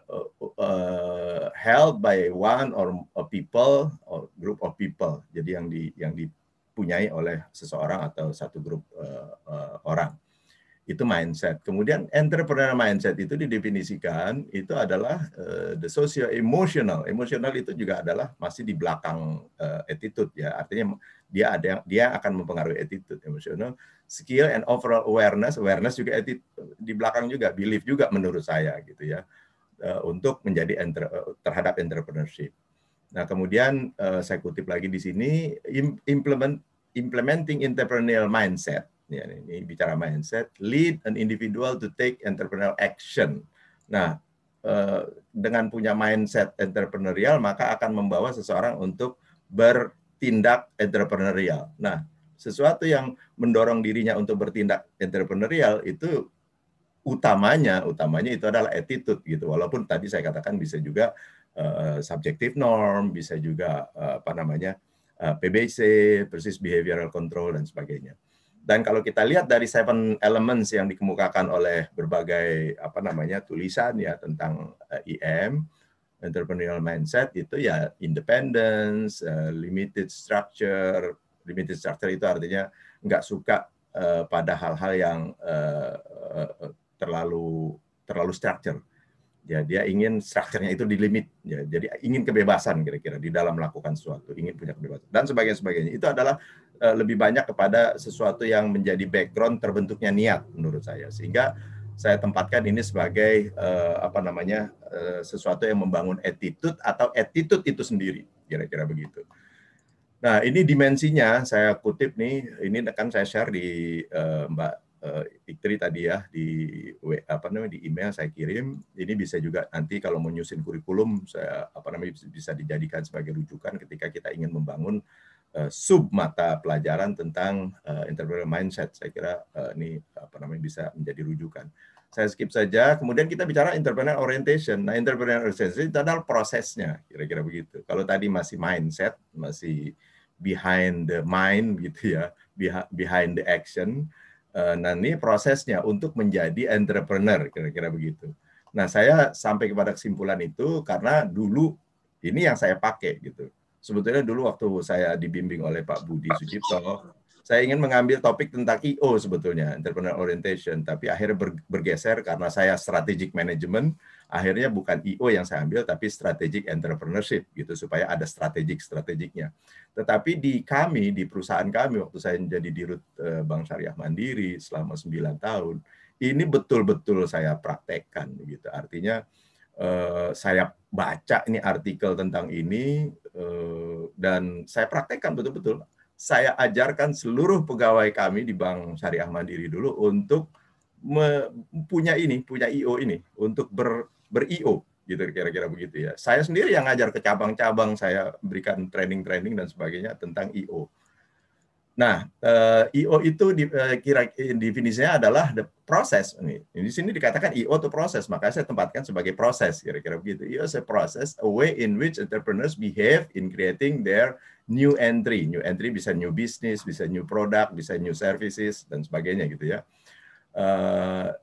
uh, held by one or a people or group of people. Jadi yang di yang dipunyai oleh seseorang atau satu grup uh, uh, orang itu mindset. Kemudian entrepreneur mindset itu didefinisikan itu adalah uh, the socio emotional. Emotional itu juga adalah masih di belakang uh, attitude ya. Artinya dia ada dia akan mempengaruhi attitude emotional, skill and overall awareness. Awareness juga attitude, di belakang juga belief juga menurut saya gitu ya. Uh, untuk menjadi uh, terhadap entrepreneurship. Nah, kemudian uh, saya kutip lagi di sini implement implementing entrepreneurial mindset ya, ini bicara mindset, lead an individual to take entrepreneurial action. Nah, eh, dengan punya mindset entrepreneurial maka akan membawa seseorang untuk bertindak entrepreneurial. Nah, sesuatu yang mendorong dirinya untuk bertindak entrepreneurial itu utamanya utamanya itu adalah attitude gitu. Walaupun tadi saya katakan bisa juga uh, subjective norm, bisa juga uh, apa namanya? uh, PBC, persis behavioral control dan sebagainya. Dan kalau kita lihat dari seven elements yang dikemukakan oleh berbagai apa namanya tulisan ya tentang uh, eh, IM, entrepreneurial mindset itu ya independence, uh, limited structure. Limited structure itu artinya nggak suka uh, pada hal-hal yang terlalu terlalu structure. Ya, dia ingin strukturnya itu dilimit. Ya, jadi ingin kebebasan kira-kira di dalam melakukan sesuatu, ingin punya kebebasan dan sebagainya sebagainya. Itu adalah Eh, lebih banyak kepada sesuatu yang menjadi background terbentuknya niat menurut saya sehingga saya tempatkan ini sebagai uh, apa namanya uh, sesuatu yang membangun attitude atau attitude itu sendiri kira-kira begitu. Nah ini dimensinya saya kutip nih ini akan saya share di uh, Mbak uh, Iktri tadi ya di apa namanya di email saya kirim ini bisa juga nanti kalau mau nyusun kurikulum saya apa namanya bisa dijadikan sebagai rujukan ketika kita ingin membangun uh, Eh, sub mata pelajaran tentang eh, entrepreneurial mindset. Saya kira eh, ini apa namanya bisa menjadi rujukan. Saya skip saja. Kemudian kita bicara entrepreneur orientation. Nah, entrepreneur orientation itu adalah prosesnya, kira-kira begitu. Kalau tadi masih mindset, masih behind the mind gitu ya, behind the action. Nah, ini prosesnya untuk menjadi entrepreneur, kira-kira begitu. Nah, saya sampai kepada kesimpulan itu karena dulu ini yang saya pakai gitu sebetulnya dulu waktu saya dibimbing oleh Pak Budi Sucipto, saya ingin mengambil topik tentang IO sebetulnya, entrepreneur orientation, tapi akhirnya bergeser karena saya strategic management, akhirnya bukan IO yang saya ambil tapi strategic entrepreneurship gitu supaya ada strategik strategiknya. Tetapi di kami di perusahaan kami waktu saya menjadi dirut eh, Bank Syariah Mandiri selama 9 tahun, ini betul-betul saya praktekkan gitu. Artinya Eh, saya baca ini artikel tentang ini eh, dan saya praktekkan betul-betul. Saya ajarkan seluruh pegawai kami di Bank Syariah Mandiri dulu untuk punya ini, punya IO ini untuk ber ber-IO gitu kira-kira begitu ya. Saya sendiri yang ngajar ke cabang-cabang, saya berikan training-training dan sebagainya tentang IO. Nah, eh, IO itu di, eh, kira eh, definisinya adalah the process. ini Di sini dikatakan IO itu proses, maka saya tempatkan sebagai proses kira-kira begitu. IO is a process, a way in which entrepreneurs behave in creating their new entry. New entry bisa new business, bisa new product, bisa new services dan sebagainya gitu ya. Uh,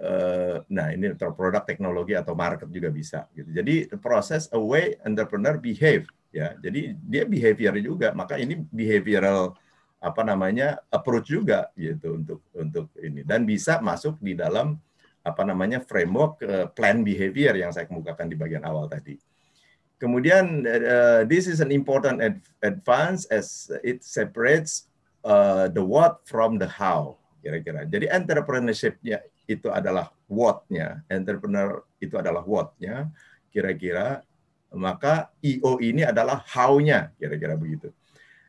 uh, nah ini produk teknologi atau market juga bisa gitu. Jadi the process a way entrepreneur behave ya jadi dia behavior juga maka ini behavioral apa namanya approach juga gitu untuk untuk ini dan bisa masuk di dalam apa namanya framework uh, plan behavior yang saya kemukakan di bagian awal tadi. Kemudian uh, this is an important advance as it separates uh, the what from the how kira-kira. Jadi entrepreneurshipnya itu adalah what-nya, entrepreneur itu adalah what-nya kira-kira maka IO ini adalah how-nya, kira-kira begitu.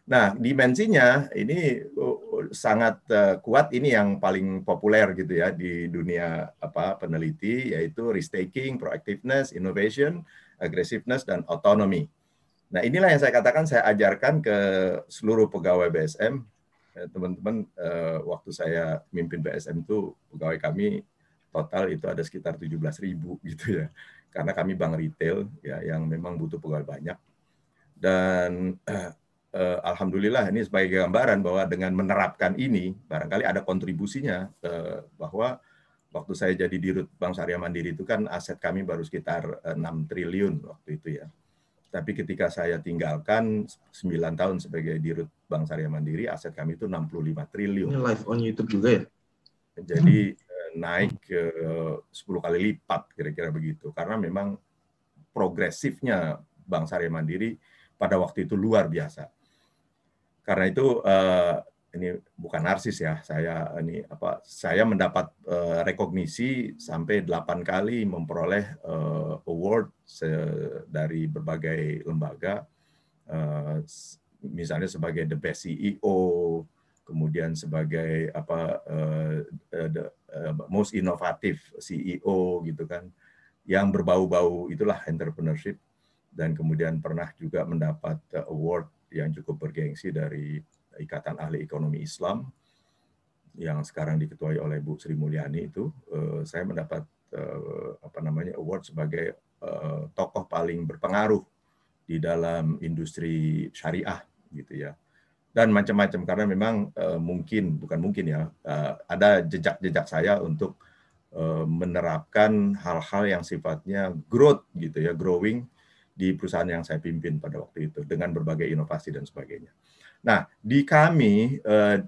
Nah, dimensinya ini uh, sangat uh, kuat ini yang paling populer gitu ya di dunia apa peneliti yaitu risk taking, proactiveness, innovation, aggressiveness dan autonomy. Nah, inilah yang saya katakan saya ajarkan ke seluruh pegawai BSM. Eh, teman-teman eh, waktu saya mimpin BSM itu pegawai kami total itu ada sekitar 17.000 gitu ya karena kami bank retail ya yang memang butuh pegawai banyak dan eh, eh, alhamdulillah ini sebagai gambaran bahwa dengan menerapkan ini barangkali ada kontribusinya eh, bahwa waktu saya jadi dirut Bank Syariah Mandiri itu kan aset kami baru sekitar 6 eh, triliun waktu itu ya. Tapi ketika saya tinggalkan 9 tahun sebagai dirut Bank Syariah Mandiri, aset kami itu 65 triliun. Ini live on YouTube juga ya? Jadi naik ke 10 kali lipat kira-kira begitu karena memang progresifnya Bank Syariah Mandiri pada waktu itu luar biasa. Karena itu eh, ini bukan narsis ya, saya ini apa saya mendapat eh, rekognisi sampai 8 kali memperoleh eh, award dari berbagai lembaga misalnya sebagai the best CEO kemudian sebagai apa uh, uh, uh, most inovatif CEO gitu kan yang berbau-bau itulah entrepreneurship dan kemudian pernah juga mendapat award yang cukup bergengsi dari Ikatan Ahli Ekonomi Islam yang sekarang diketuai oleh Bu Sri Mulyani itu uh, saya mendapat uh, apa namanya award sebagai uh, tokoh paling berpengaruh di dalam industri syariah gitu ya dan macam-macam karena memang uh, mungkin bukan mungkin ya uh, ada jejak-jejak saya untuk uh, menerapkan hal-hal yang sifatnya growth gitu ya growing di perusahaan yang saya pimpin pada waktu itu dengan berbagai inovasi dan sebagainya. Nah di kami uh,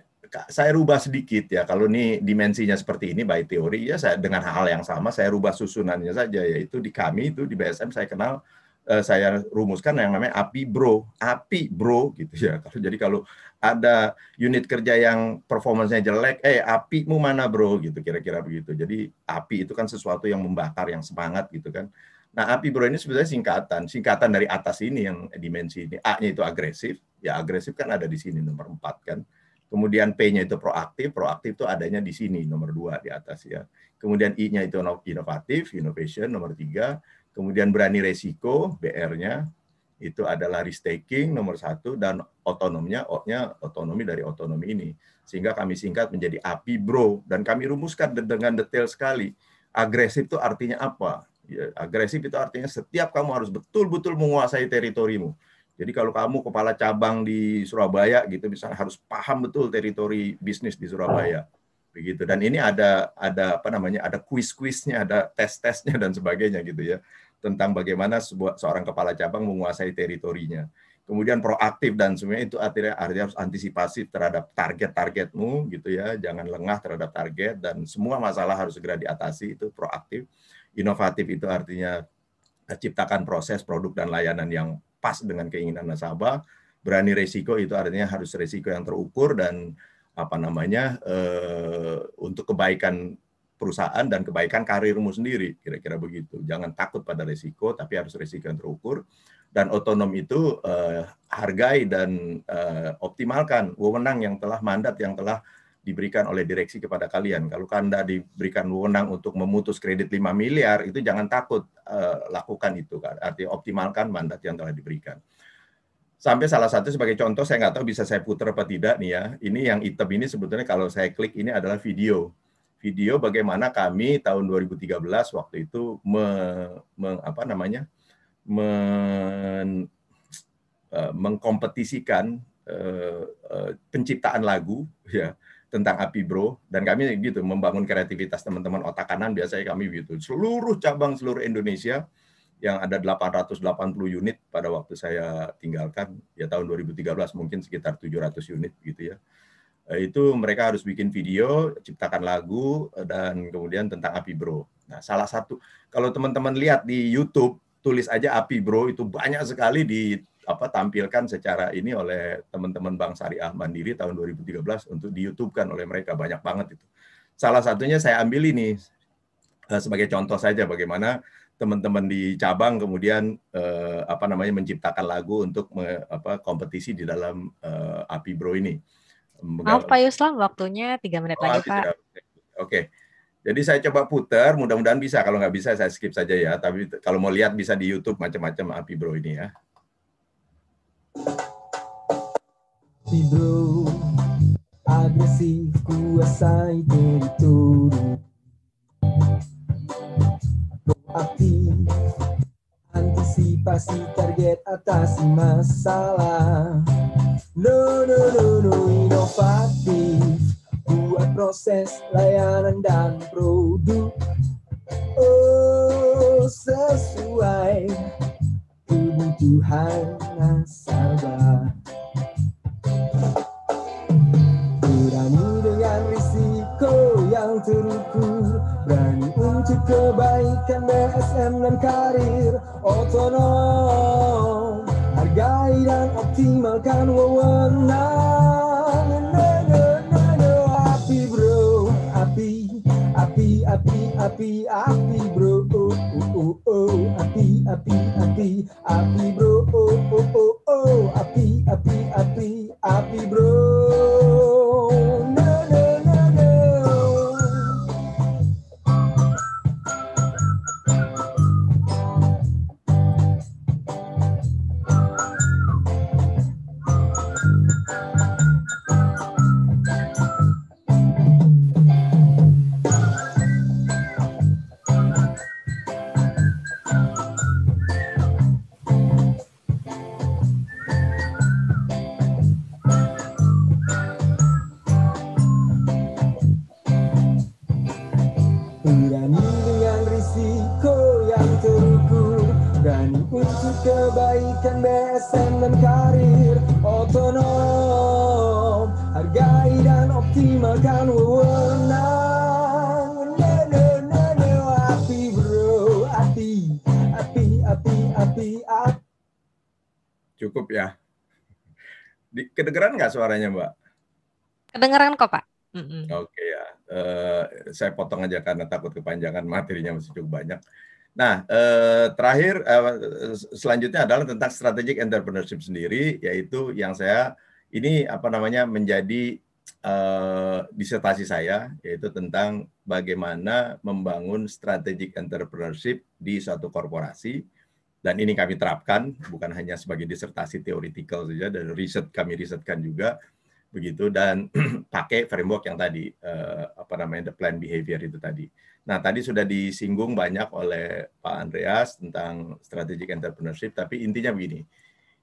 saya rubah sedikit ya kalau ini dimensinya seperti ini by teori ya saya dengan hal yang sama saya rubah susunannya saja yaitu di kami itu di BSM saya kenal Eh, saya rumuskan yang namanya API Bro, API Bro gitu ya. jadi kalau ada unit kerja yang performanya jelek, eh api mu mana Bro gitu kira-kira begitu. Jadi API itu kan sesuatu yang membakar, yang semangat gitu kan. Nah, API Bro ini sebenarnya singkatan, singkatan dari atas ini yang dimensi ini. A-nya itu agresif, ya agresif kan ada di sini nomor empat kan. Kemudian P-nya itu proaktif, proaktif itu adanya di sini nomor dua di atas ya. Kemudian I-nya itu inovatif, innovation nomor tiga kemudian berani resiko BR-nya itu adalah risk taking nomor satu dan otonomnya, o otonomi dari otonomi ini sehingga kami singkat menjadi API Bro dan kami rumuskan dengan detail sekali agresif itu artinya apa ya, agresif itu artinya setiap kamu harus betul-betul menguasai teritorimu jadi kalau kamu kepala cabang di Surabaya gitu misalnya harus paham betul teritori bisnis di Surabaya begitu dan ini ada ada apa namanya ada kuis kuisnya ada tes tesnya dan sebagainya gitu ya tentang bagaimana sebuah, seorang kepala cabang menguasai teritorinya. Kemudian proaktif dan semuanya itu artinya, artinya harus antisipasi terhadap target-targetmu gitu ya, jangan lengah terhadap target dan semua masalah harus segera diatasi itu proaktif. Inovatif itu artinya ciptakan proses, produk dan layanan yang pas dengan keinginan nasabah. Berani resiko itu artinya harus resiko yang terukur dan apa namanya e, untuk kebaikan perusahaan dan kebaikan karirmu sendiri kira-kira begitu jangan takut pada resiko tapi harus resiko yang terukur dan otonom itu eh, hargai dan eh, optimalkan wewenang yang telah mandat yang telah diberikan oleh direksi kepada kalian. Kalau Anda diberikan wewenang untuk memutus kredit 5 miliar, itu jangan takut eh, lakukan itu kan. Artinya optimalkan mandat yang telah diberikan. Sampai salah satu sebagai contoh saya nggak tahu bisa saya putar apa tidak nih ya. Ini yang item ini sebetulnya kalau saya klik ini adalah video video bagaimana kami tahun 2013 waktu itu me, me, apa namanya men, uh, mengkompetisikan uh, uh, penciptaan lagu ya tentang api bro dan kami gitu membangun kreativitas teman-teman otak kanan biasanya kami gitu seluruh cabang seluruh Indonesia yang ada 880 unit pada waktu saya tinggalkan ya tahun 2013 mungkin sekitar 700 unit gitu ya Eh, itu mereka harus bikin video, ciptakan lagu, eh, dan kemudian tentang Api Bro. Nah, salah satu kalau teman-teman lihat di YouTube, tulis aja Api Bro itu banyak sekali di apa tampilkan secara ini oleh teman-teman Bang Sari Ahmad diri tahun 2013 untuk di YouTube kan oleh mereka banyak banget itu. Salah satunya saya ambil ini eh, sebagai contoh saja bagaimana teman-teman di cabang kemudian eh, apa namanya menciptakan lagu untuk me, apa kompetisi di dalam eh, Api Bro ini. Maaf Pak Yuslam, waktunya tiga menit oh, lagi Pak. Oke. Oke, jadi saya coba putar, mudah-mudahan bisa. Kalau nggak bisa saya skip saja ya. Tapi kalau mau lihat bisa di YouTube macam-macam api bro ini ya. Api bro, agresi kuasai turu. Api, antisipasi target atasi masalah. No, no, no, no, inovatif. Buat proses layanan dan produk. Oh, sesuai kebutuhan nasabah. Berani dengan risiko yang terukur, berani untuk kebaikan BSM dan karir otonom. Hargai dan maksimalkan wewenang na, na, na, api bro api api api api api bro oh, oh, oh, oh, api api api api bro oh, oh, oh, oh. api api api api bro akan wewenang ne ne ne api bro api api api api cukup ya Di, kedengeran nggak suaranya mbak kedengeran kok pak mm -mm. oke ya uh, saya potong aja karena takut kepanjangan materinya masih cukup banyak Nah, eh, terakhir eh, selanjutnya adalah tentang strategic entrepreneurship sendiri, yaitu yang saya ini apa namanya menjadi Eh, disertasi saya yaitu tentang bagaimana membangun strategic entrepreneurship di suatu korporasi dan ini kami terapkan bukan hanya sebagai disertasi teoretikal saja dan riset kami risetkan juga begitu dan pakai framework yang tadi uh, apa namanya the plan behavior itu tadi. Nah, tadi sudah disinggung banyak oleh Pak Andreas tentang strategic entrepreneurship tapi intinya begini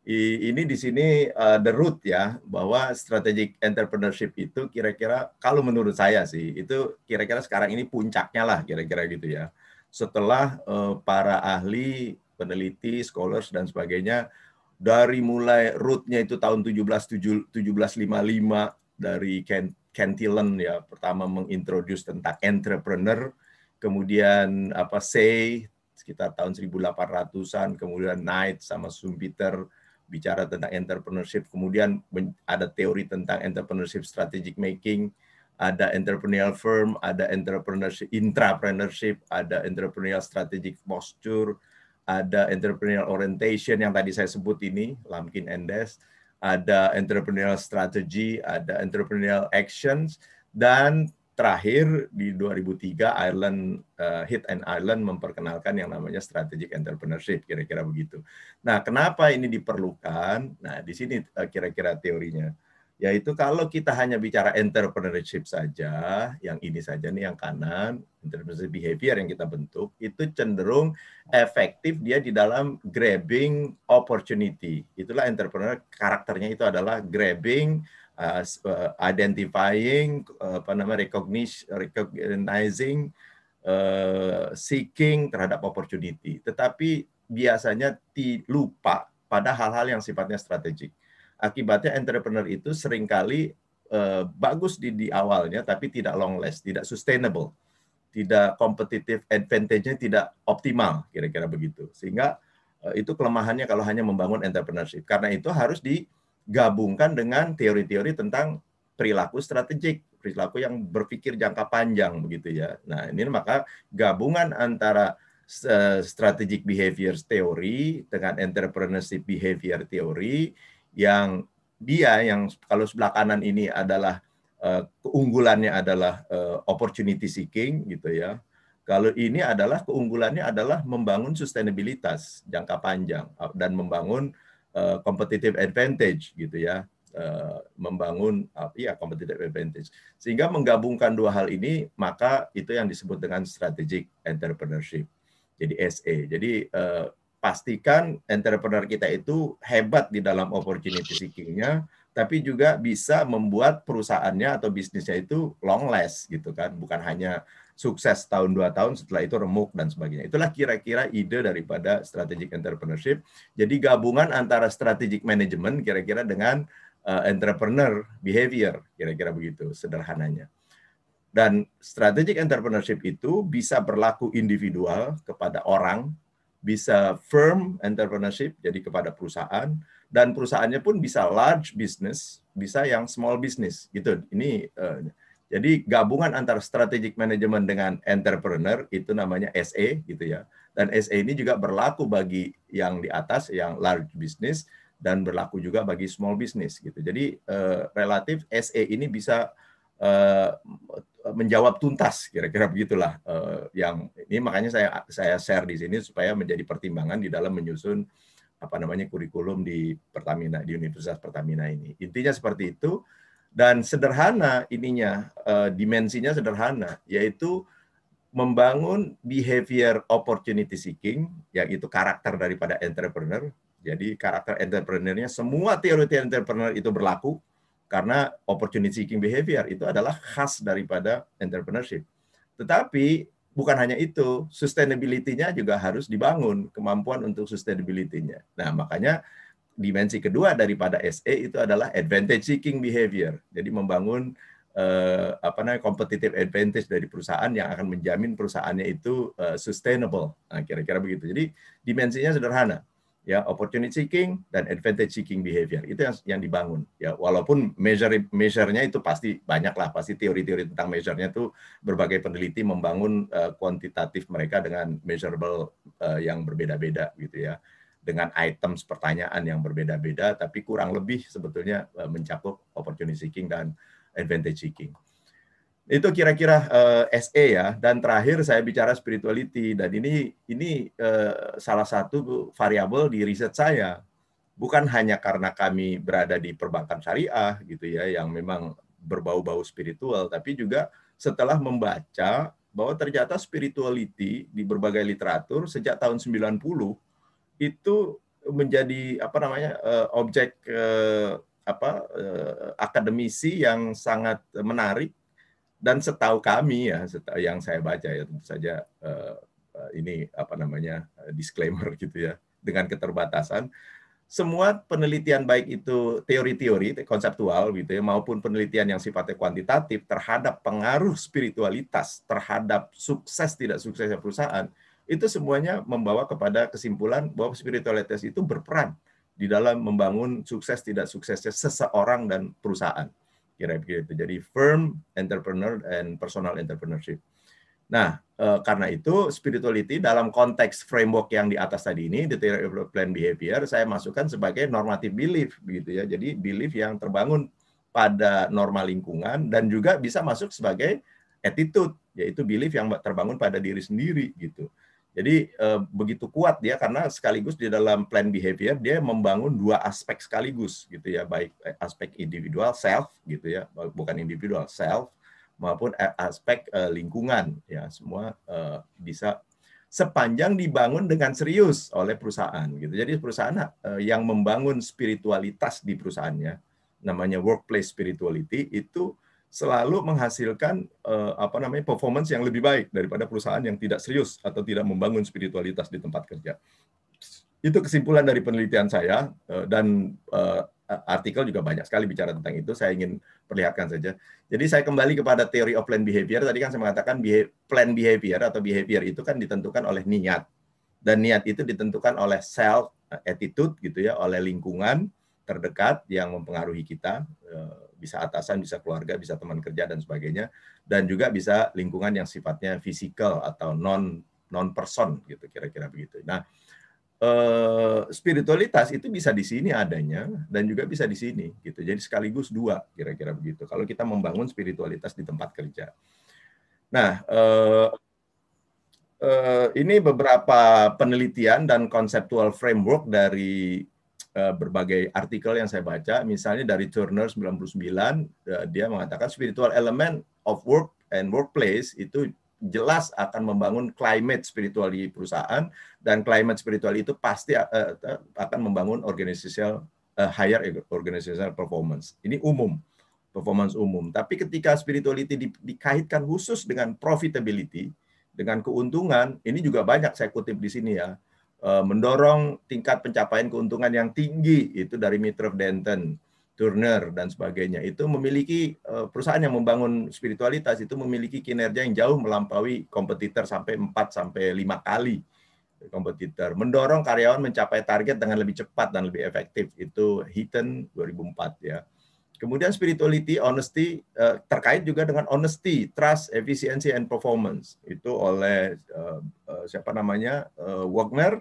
ini di sini uh, the root ya bahwa strategic entrepreneurship itu kira-kira kalau menurut saya sih itu kira-kira sekarang ini puncaknya lah kira-kira gitu ya setelah uh, para ahli peneliti scholars dan sebagainya dari mulai rootnya itu tahun 17 1755 dari Kent, ya pertama mengintroduce tentang entrepreneur kemudian apa say sekitar tahun 1800-an kemudian Knight sama Sumpiter bicara tentang entrepreneurship, kemudian ada teori tentang entrepreneurship strategic making, ada entrepreneurial firm, ada entrepreneurship intrapreneurship, ada entrepreneurial strategic posture, ada entrepreneurial orientation yang tadi saya sebut ini, Lamkin Endes, ada entrepreneurial strategy, ada entrepreneurial actions, dan terakhir di 2003 Ireland uh, eh, Hit and Ireland memperkenalkan yang namanya strategic entrepreneurship kira-kira begitu. Nah, kenapa ini diperlukan? Nah, di sini kira eh, kira-kira teorinya yaitu kalau kita hanya bicara entrepreneurship saja, yang ini saja nih yang kanan, entrepreneurship behavior yang kita bentuk, itu cenderung efektif dia di dalam grabbing opportunity. Itulah entrepreneur karakternya itu adalah grabbing Uh, uh, identifying uh, apa namanya recognition recognizing uh, seeking terhadap opportunity tetapi biasanya lupa pada hal-hal yang sifatnya strategik akibatnya entrepreneur itu seringkali uh, bagus di di awalnya tapi tidak long last tidak sustainable tidak kompetitif advantage-nya tidak optimal kira-kira begitu sehingga itu kelemahannya kalau hanya membangun entrepreneurship karena itu harus di gabungkan dengan teori-teori tentang perilaku strategik, perilaku yang berpikir jangka panjang begitu ya. Nah, ini maka gabungan antara eh, strategic behavior theory dengan entrepreneurship behavior theory yang dia yang kalau sebelah kanan ini adalah eh, keunggulannya adalah eh, opportunity seeking gitu ya. Kalau ini adalah keunggulannya adalah membangun sustainability jangka panjang dan membangun Eh, competitive advantage gitu ya eh, membangun ah, iya ya competitive advantage sehingga menggabungkan dua hal ini maka itu yang disebut dengan strategic entrepreneurship jadi SE jadi eh, pastikan entrepreneur kita itu hebat di dalam opportunity seeking tapi juga bisa membuat perusahaannya atau bisnisnya itu long last gitu kan bukan hanya sukses tahun dua tahun setelah itu remuk dan sebagainya. Itulah kira-kira ide daripada strategic entrepreneurship. Jadi gabungan antara strategic management kira-kira dengan uh, entrepreneur behavior kira-kira begitu sederhananya. Dan strategic entrepreneurship itu bisa berlaku individual kepada orang, bisa firm entrepreneurship jadi kepada perusahaan dan perusahaannya pun bisa large business, bisa yang small business gitu. Ini uh, jadi gabungan antara strategic management dengan entrepreneur itu namanya SE gitu ya. Dan SE ini juga berlaku bagi yang di atas yang large business dan berlaku juga bagi small business gitu. Jadi eh, relatif SE ini bisa eh, menjawab tuntas kira-kira begitulah eh, yang ini makanya saya saya share di sini supaya menjadi pertimbangan di dalam menyusun apa namanya kurikulum di Pertamina di Universitas Pertamina ini. Intinya seperti itu dan sederhana ininya uh, dimensinya sederhana yaitu membangun behavior opportunity seeking yaitu karakter daripada entrepreneur jadi karakter entrepreneurnya semua teori entrepreneur itu berlaku karena opportunity seeking behavior itu adalah khas daripada entrepreneurship tetapi bukan hanya itu sustainability-nya juga harus dibangun kemampuan untuk sustainability-nya nah makanya dimensi kedua daripada SE itu adalah advantage seeking behavior. Jadi membangun eh, apa namanya competitive advantage dari perusahaan yang akan menjamin perusahaannya itu eh, sustainable. Nah, kira-kira begitu. Jadi dimensinya sederhana. Ya, opportunity seeking dan advantage seeking behavior itu yang, yang dibangun. Ya, walaupun measure measure-nya itu pasti banyak lah, pasti teori-teori tentang measure-nya itu berbagai peneliti membangun kuantitatif eh, kuantitatif mereka dengan measurable uh, yang berbeda-beda gitu ya dengan item pertanyaan yang berbeda-beda, tapi kurang lebih sebetulnya eh, mencakup opportunity seeking dan advantage seeking. Itu kira-kira uh, eh, SE ya. Dan terakhir saya bicara spirituality dan ini ini uh, salah satu variabel di riset saya. Bukan hanya karena kami berada di perbankan syariah gitu ya yang memang berbau-bau spiritual, tapi juga setelah membaca bahwa ternyata spirituality di berbagai literatur sejak tahun 90 itu menjadi apa namanya eh, objek eh, apa eh, akademisi yang sangat menarik dan setahu kami ya setahu yang saya baca ya tentu saja ini apa namanya disclaimer gitu ya dengan keterbatasan semua penelitian baik itu teori-teori konseptual gitu ya maupun penelitian yang sifatnya kuantitatif terhadap pengaruh spiritualitas terhadap sukses tidak suksesnya perusahaan itu semuanya membawa kepada kesimpulan bahwa spiritualitas itu berperan di dalam membangun sukses tidak suksesnya seseorang dan perusahaan. Kira-kira Jadi firm, entrepreneur, and personal entrepreneurship. Nah, eh, karena itu spirituality dalam konteks framework yang di atas tadi ini, the theory of plan behavior, saya masukkan sebagai normative belief gitu ya. Jadi belief yang terbangun pada norma lingkungan dan juga bisa masuk sebagai attitude, yaitu belief yang terbangun pada diri sendiri gitu. Jadi eh, begitu kuat dia karena sekaligus di dalam plan behavior dia membangun dua aspek sekaligus gitu ya baik eh, aspek individual self gitu ya eh, bukan individual self maupun eh, aspek eh, lingkungan ya semua eh, bisa sepanjang dibangun dengan serius oleh perusahaan gitu. Jadi perusahaan eh, yang membangun spiritualitas di perusahaannya namanya workplace spirituality itu selalu menghasilkan uh, apa namanya performance yang lebih baik daripada perusahaan yang tidak serius atau tidak membangun spiritualitas di tempat kerja. Itu kesimpulan dari penelitian saya uh, dan uh, artikel juga banyak sekali bicara tentang itu. Saya ingin perlihatkan saja. Jadi saya kembali kepada teori of plan behavior. Tadi kan saya mengatakan plan behavior atau behavior itu kan ditentukan oleh niat dan niat itu ditentukan oleh self attitude gitu ya, oleh lingkungan terdekat yang mempengaruhi kita. Uh, bisa atasan, bisa keluarga, bisa teman kerja dan sebagainya, dan juga bisa lingkungan yang sifatnya fisikal atau non non person gitu kira-kira begitu. Nah, eh, spiritualitas itu bisa di sini adanya dan juga bisa di sini gitu. Jadi sekaligus dua kira-kira begitu. Kalau kita membangun spiritualitas di tempat kerja. Nah, eh, eh, ini beberapa penelitian dan konseptual framework dari Eh, berbagai artikel yang saya baca, misalnya dari Turner 99, eh, dia mengatakan spiritual element of work and workplace itu jelas akan membangun climate spiritual di perusahaan dan climate spiritual itu pasti eh, akan membangun organizational higher organizational performance. Ini umum, performance umum. Tapi ketika spirituality di, dikaitkan khusus dengan profitability, dengan keuntungan, ini juga banyak saya kutip di sini ya Eh, mendorong tingkat pencapaian keuntungan yang tinggi itu dari Mitra Denton, Turner dan sebagainya. Itu memiliki eh, perusahaan yang membangun spiritualitas itu memiliki kinerja yang jauh melampaui kompetitor sampai 4 sampai lima kali kompetitor. Mendorong karyawan mencapai target dengan lebih cepat dan lebih efektif. Itu Heaton 2004 ya. Kemudian spirituality, honesty uh, terkait juga dengan honesty, trust, efficiency and performance itu oleh eh, eh, siapa namanya uh, Wagner,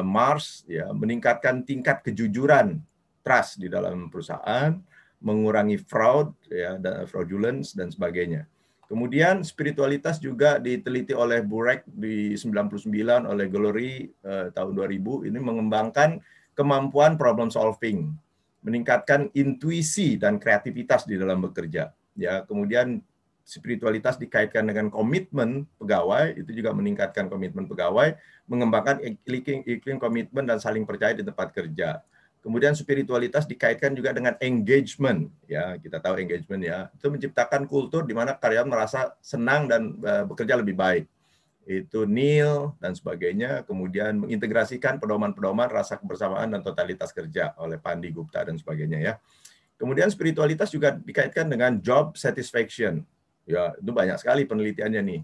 Mars ya meningkatkan tingkat kejujuran, trust di dalam perusahaan, mengurangi fraud ya dan fraudulence dan sebagainya. Kemudian spiritualitas juga diteliti oleh Burek di 99 oleh Glory eh, tahun 2000 ini mengembangkan kemampuan problem solving meningkatkan intuisi dan kreativitas di dalam bekerja. Ya, kemudian spiritualitas dikaitkan dengan komitmen pegawai, itu juga meningkatkan komitmen pegawai, mengembangkan iklim, komitmen dan saling percaya di tempat kerja. Kemudian spiritualitas dikaitkan juga dengan engagement, ya kita tahu engagement ya, itu menciptakan kultur di mana karyawan merasa senang dan eh, bekerja lebih baik itu nil dan sebagainya, kemudian mengintegrasikan pedoman-pedoman rasa kebersamaan dan totalitas kerja oleh Pandi Gupta dan sebagainya ya. Kemudian spiritualitas juga dikaitkan dengan job satisfaction. Ya, itu banyak sekali penelitiannya nih.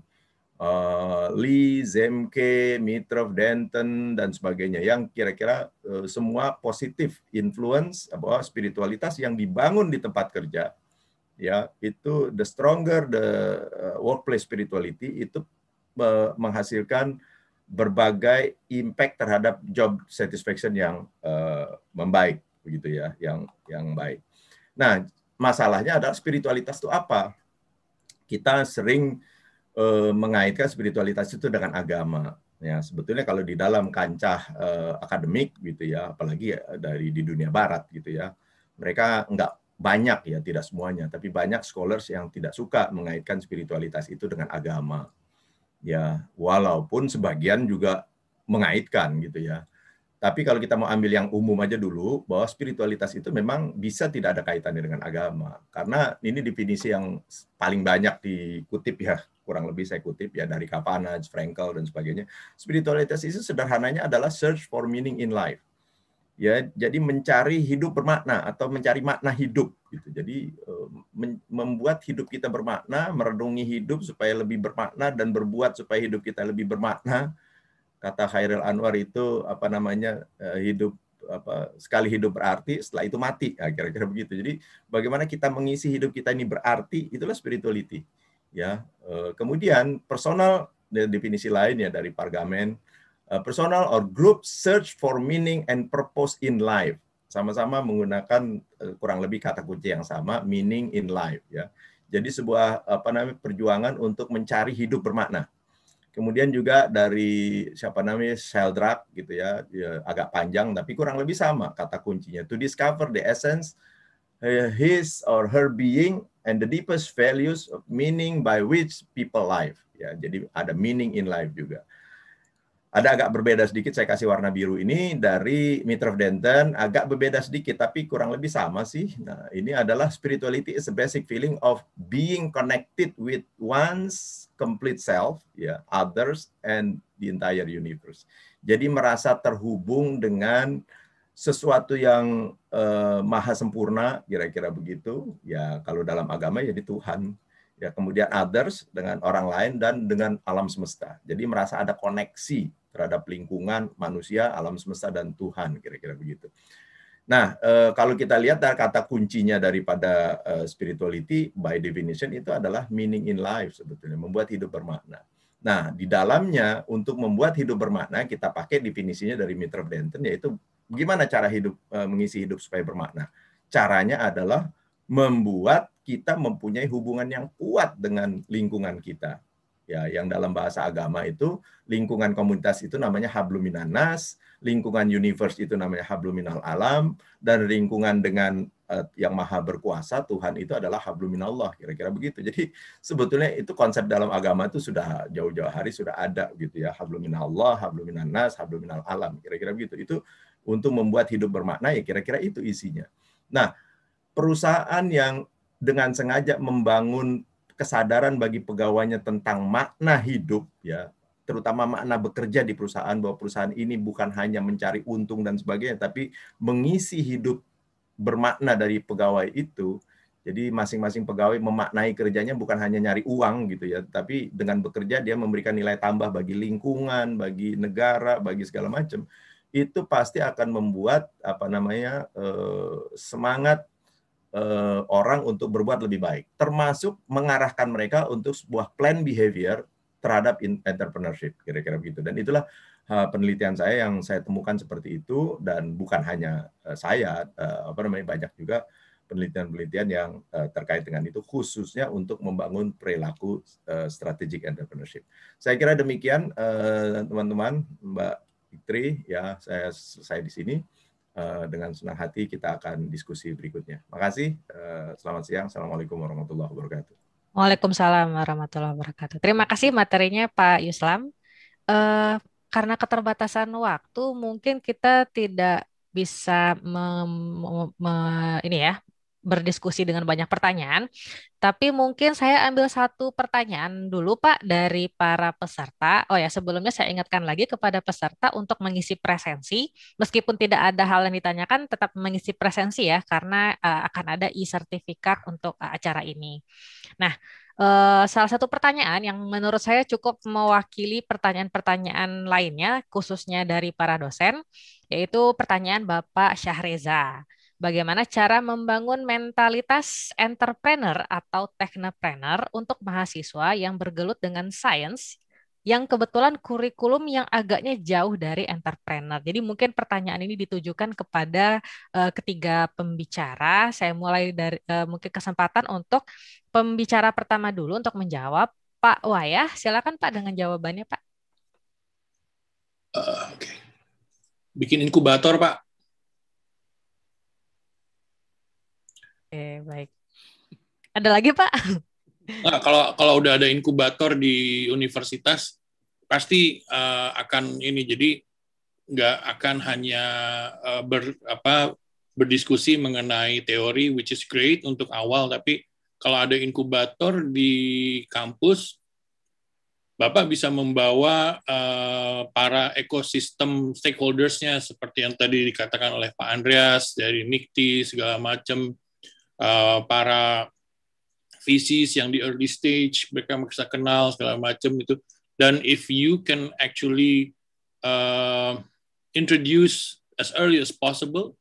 Uh, Lee, Zemke, Mitrov, Denton, dan sebagainya yang kira-kira uh, semua positif influence bahwa spiritualitas yang dibangun di tempat kerja ya itu the stronger the eh, workplace spirituality itu menghasilkan berbagai impact terhadap job satisfaction yang uh, membaik begitu ya yang yang baik. Nah, masalahnya adalah spiritualitas itu apa? Kita sering uh, mengaitkan spiritualitas itu dengan agama. Ya, sebetulnya kalau di dalam kancah uh, akademik gitu ya, apalagi dari di dunia barat gitu ya. Mereka enggak banyak ya, tidak semuanya, tapi banyak scholars yang tidak suka mengaitkan spiritualitas itu dengan agama ya walaupun sebagian juga mengaitkan gitu ya. Tapi kalau kita mau ambil yang umum aja dulu bahwa spiritualitas itu memang bisa tidak ada kaitannya dengan agama karena ini definisi yang paling banyak dikutip ya kurang lebih saya kutip ya dari Kapanaj, Frankel dan sebagainya. Spiritualitas itu sederhananya adalah search for meaning in life. Ya, jadi mencari hidup bermakna atau mencari makna hidup gitu. Jadi eh, membuat hidup kita bermakna, meredungi hidup supaya lebih bermakna dan berbuat supaya hidup kita lebih bermakna. Kata Khairil Anwar itu apa namanya eh, hidup apa sekali hidup berarti setelah itu mati akhirnya kira-kira begitu. Jadi bagaimana kita mengisi hidup kita ini berarti itulah spirituality. Ya. Eh, kemudian personal ya, definisi lain ya dari Pargamen personal or group search for meaning and purpose in life sama-sama menggunakan eh, kurang lebih kata kunci yang sama meaning in life ya jadi sebuah apa namanya perjuangan untuk mencari hidup bermakna kemudian juga dari siapa namanya Sheldrak gitu ya, ya, agak panjang tapi kurang lebih sama kata kuncinya to discover the essence eh, his or her being and the deepest values of meaning by which people live ya jadi ada meaning in life juga ada agak berbeda sedikit, saya kasih warna biru ini dari Mitra Denton, agak berbeda sedikit, tapi kurang lebih sama sih. Nah, ini adalah spirituality is a basic feeling of being connected with one's complete self, ya, yeah, others, and the entire universe. Jadi merasa terhubung dengan sesuatu yang uh, maha sempurna, kira-kira begitu. Ya, kalau dalam agama ya Tuhan ya kemudian others dengan orang lain dan dengan alam semesta. Jadi merasa ada koneksi terhadap lingkungan, manusia, alam semesta dan Tuhan kira-kira begitu. Nah, eh, kalau kita lihat eh, kata kuncinya daripada eh, spirituality by definition itu adalah meaning in life sebetulnya, membuat hidup bermakna. Nah, di dalamnya untuk membuat hidup bermakna kita pakai definisinya dari Mitra Brenton yaitu gimana cara hidup mengisi hidup supaya bermakna. Caranya adalah membuat kita mempunyai hubungan yang kuat dengan lingkungan kita ya yang dalam bahasa agama itu lingkungan komunitas itu namanya habluminanas, lingkungan universe itu namanya habluminal alam dan lingkungan dengan uh, yang maha berkuasa Tuhan itu adalah habluminallah kira-kira begitu. Jadi sebetulnya itu konsep dalam agama itu sudah jauh-jauh hari sudah ada gitu ya habluminallah, habluminanas, habluminal alam kira-kira begitu. Itu untuk membuat hidup bermakna ya kira-kira itu isinya. Nah, perusahaan yang dengan sengaja membangun kesadaran bagi pegawainya tentang makna hidup ya terutama makna bekerja di perusahaan bahwa perusahaan ini bukan hanya mencari untung dan sebagainya tapi mengisi hidup bermakna dari pegawai itu jadi masing-masing pegawai memaknai kerjanya bukan hanya nyari uang gitu ya, tapi dengan bekerja dia memberikan nilai tambah bagi lingkungan, bagi negara, bagi segala macam. Itu pasti akan membuat apa namanya eh, semangat uh, orang untuk berbuat lebih baik, termasuk mengarahkan mereka untuk sebuah plan behavior terhadap entrepreneurship, kira-kira begitu. Dan itulah uh, penelitian saya yang saya temukan seperti itu dan bukan hanya uh, saya, uh, apa namanya banyak juga penelitian-penelitian yang uh, terkait dengan itu khususnya untuk membangun perilaku uh, strategic entrepreneurship. Saya kira demikian teman-teman, uh, Mbak Fitri ya saya selesai di sini. Eh, dengan senang hati kita akan diskusi berikutnya. Makasih. Eh, selamat siang. Assalamualaikum warahmatullahi wabarakatuh. Waalaikumsalam warahmatullahi wabarakatuh. Terima kasih materinya Pak Yuslam. Eh, karena keterbatasan waktu, mungkin kita tidak bisa me, me, ini ya berdiskusi dengan banyak pertanyaan, tapi mungkin saya ambil satu pertanyaan dulu Pak dari para peserta. Oh ya, sebelumnya saya ingatkan lagi kepada peserta untuk mengisi presensi, meskipun tidak ada hal yang ditanyakan, tetap mengisi presensi ya, karena uh, akan ada e-sertifikat untuk uh, acara ini. Nah, uh, salah satu pertanyaan yang menurut saya cukup mewakili pertanyaan-pertanyaan lainnya, khususnya dari para dosen, yaitu pertanyaan Bapak Syahreza bagaimana cara membangun mentalitas entrepreneur atau technopreneur untuk mahasiswa yang bergelut dengan sains yang kebetulan kurikulum yang agaknya jauh dari entrepreneur. Jadi mungkin pertanyaan ini ditujukan kepada uh, ketiga pembicara. Saya mulai dari uh, mungkin kesempatan untuk pembicara pertama dulu untuk menjawab. Pak Wayah, silakan Pak dengan jawabannya Pak. Uh, Oke, okay. bikin inkubator Pak. Oke, baik. Ada lagi, Pak? Nah, kalau kalau udah ada inkubator di universitas, pasti uh, akan ini. Jadi nggak akan hanya uh, ber apa berdiskusi mengenai teori, which is great untuk awal. Tapi kalau ada inkubator di kampus, Bapak bisa membawa uh, para ekosistem stakeholders-nya seperti yang tadi dikatakan oleh Pak Andreas dari NIKTI segala macam Eh, para VCs yang di early stage mereka bisa kenal segala macam itu dan if you can actually uh, introduce as early as possible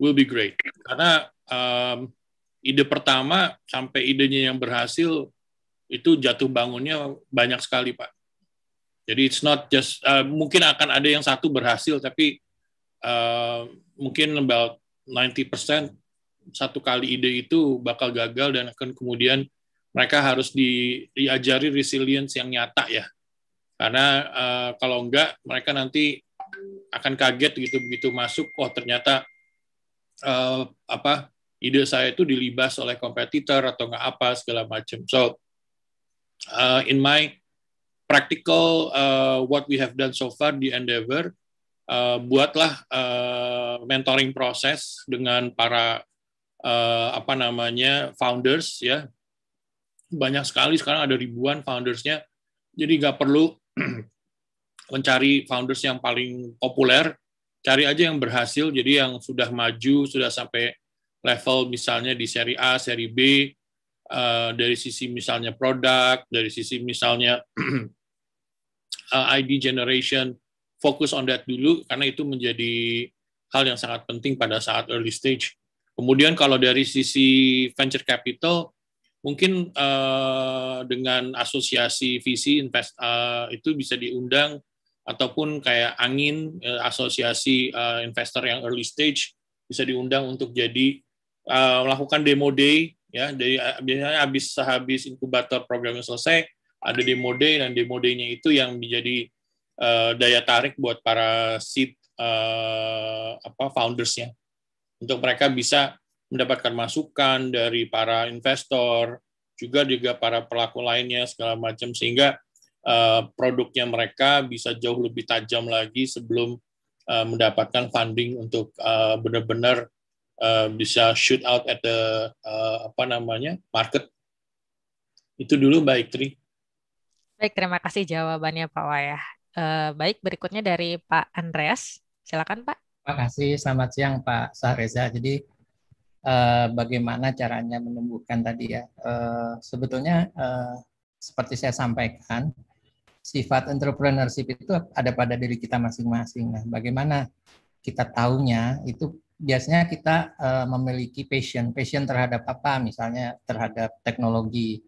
will be great karena um, ide pertama sampai idenya yang berhasil itu jatuh bangunnya banyak sekali pak jadi it's not just uh, mungkin akan ada yang satu berhasil tapi uh, mungkin about 90% satu kali ide itu bakal gagal dan akan kemudian mereka harus di, diajari resilience yang nyata ya. Karena uh, kalau enggak mereka nanti akan kaget gitu begitu masuk oh ternyata uh, apa ide saya itu dilibas oleh kompetitor atau enggak apa segala macam. So uh, in my practical uh, what we have done so far di Endeavor uh, buatlah uh, mentoring proses dengan para uh, apa namanya founders ya banyak sekali sekarang ada ribuan foundersnya jadi nggak perlu mencari founders yang paling populer cari aja yang berhasil jadi yang sudah maju sudah sampai level misalnya di seri A seri B uh, dari sisi misalnya produk dari sisi misalnya uh, eh, ID generation fokus on that dulu karena itu menjadi hal yang sangat penting pada saat early stage Kemudian kalau dari sisi venture capital, mungkin uh, dengan asosiasi visi invest uh, itu bisa diundang ataupun kayak angin uh, asosiasi uh, investor yang early stage bisa diundang untuk jadi uh, melakukan demo day ya dari uh, biasanya habis sehabis inkubator programnya selesai ada demo day dan demo day-nya itu yang menjadi uh, daya tarik buat para seed uh, apa foundersnya untuk mereka bisa mendapatkan masukan dari para investor, juga juga para pelaku lainnya segala macam sehingga uh, produknya mereka bisa jauh lebih tajam lagi sebelum uh, mendapatkan funding untuk uh, benar-benar uh, bisa shoot out at the uh, apa namanya market. Itu dulu baik Tri Baik, terima kasih jawabannya Pak Wayah. Uh, baik, berikutnya dari Pak Andreas. Silakan Pak. Terima kasih. Selamat siang Pak Sahreza. Jadi eh, bagaimana caranya menumbuhkan tadi ya? Eh, sebetulnya eh, seperti saya sampaikan, sifat entrepreneurship itu ada pada diri kita masing-masing. Nah, bagaimana kita tahunya itu biasanya kita eh, memiliki passion, passion terhadap apa, misalnya terhadap teknologi.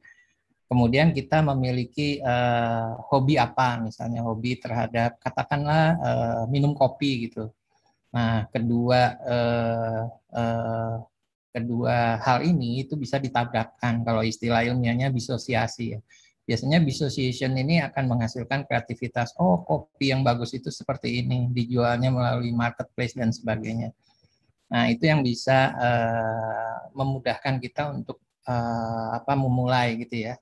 Kemudian kita memiliki uh, hobi apa, misalnya hobi terhadap katakanlah uh, minum kopi gitu. Nah, kedua eh, eh, kedua hal ini itu bisa ditabrakkan kalau istilah ilmiahnya bisosiasi ya. Biasanya dissociation ini akan menghasilkan kreativitas. Oh, kopi yang bagus itu seperti ini, dijualnya melalui marketplace dan sebagainya. Nah, itu yang bisa eh, memudahkan kita untuk eh, apa memulai gitu ya.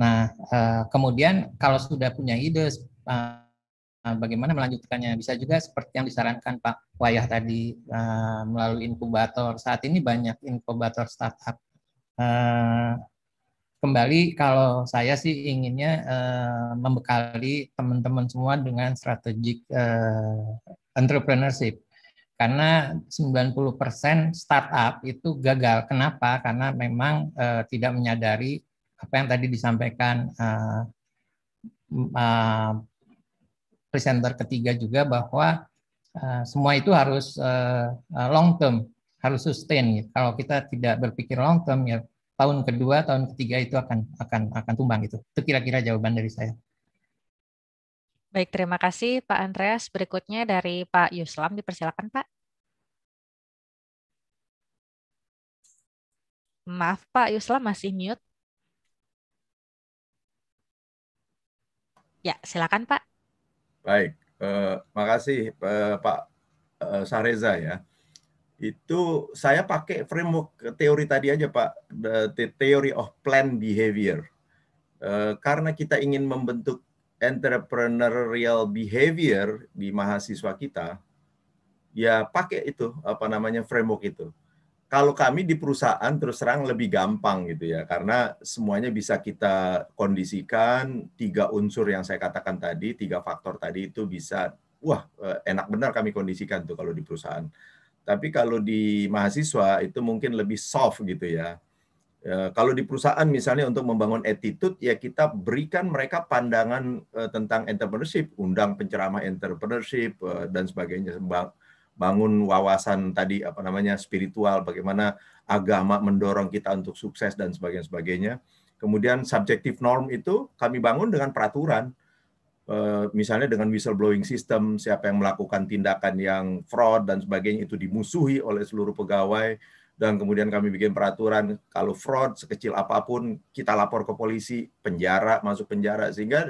Nah, eh, kemudian kalau sudah punya ide eh, Eh, bagaimana melanjutkannya. Bisa juga seperti yang disarankan Pak Wayah tadi uh, melalui inkubator. Saat ini banyak inkubator startup. Uh, kembali kalau saya sih inginnya uh, membekali teman-teman semua dengan strategik uh, entrepreneurship. Karena 90% startup itu gagal. Kenapa? Karena memang uh, tidak menyadari apa yang tadi disampaikan uh, uh, presenter ketiga juga bahwa uh, semua itu harus uh, long term, harus sustain. Gitu. Kalau kita tidak berpikir long term ya tahun kedua, tahun ketiga itu akan akan akan tumbang gitu. Itu kira-kira jawaban dari saya. Baik, terima kasih Pak Andreas. Berikutnya dari Pak Yuslam, dipersilakan Pak. Maaf Pak Yuslam masih mute. Ya, silakan Pak. Baik, eh, makasih uh, Pak eh, Sareza ya. Itu saya pakai framework teori tadi aja Pak, the theory of planned behavior. Eh, karena kita ingin membentuk entrepreneurial behavior di mahasiswa kita, ya pakai itu apa namanya framework itu kalau kami di perusahaan terus terang lebih gampang gitu ya karena semuanya bisa kita kondisikan tiga unsur yang saya katakan tadi tiga faktor tadi itu bisa wah eh, enak benar kami kondisikan tuh kalau di perusahaan tapi kalau di mahasiswa itu mungkin lebih soft gitu ya eh, kalau di perusahaan misalnya untuk membangun attitude ya kita berikan mereka pandangan eh, tentang entrepreneurship undang penceramah entrepreneurship dan sebagainya bangun wawasan tadi apa namanya spiritual, bagaimana agama mendorong kita untuk sukses dan sebagainya sebagainya. Kemudian subjektif norm itu kami bangun dengan peraturan. Eh, misalnya dengan whistleblowing system, siapa yang melakukan tindakan yang fraud dan sebagainya itu dimusuhi oleh seluruh pegawai dan kemudian kami bikin peraturan kalau fraud sekecil apapun kita lapor ke polisi, penjara, masuk penjara sehingga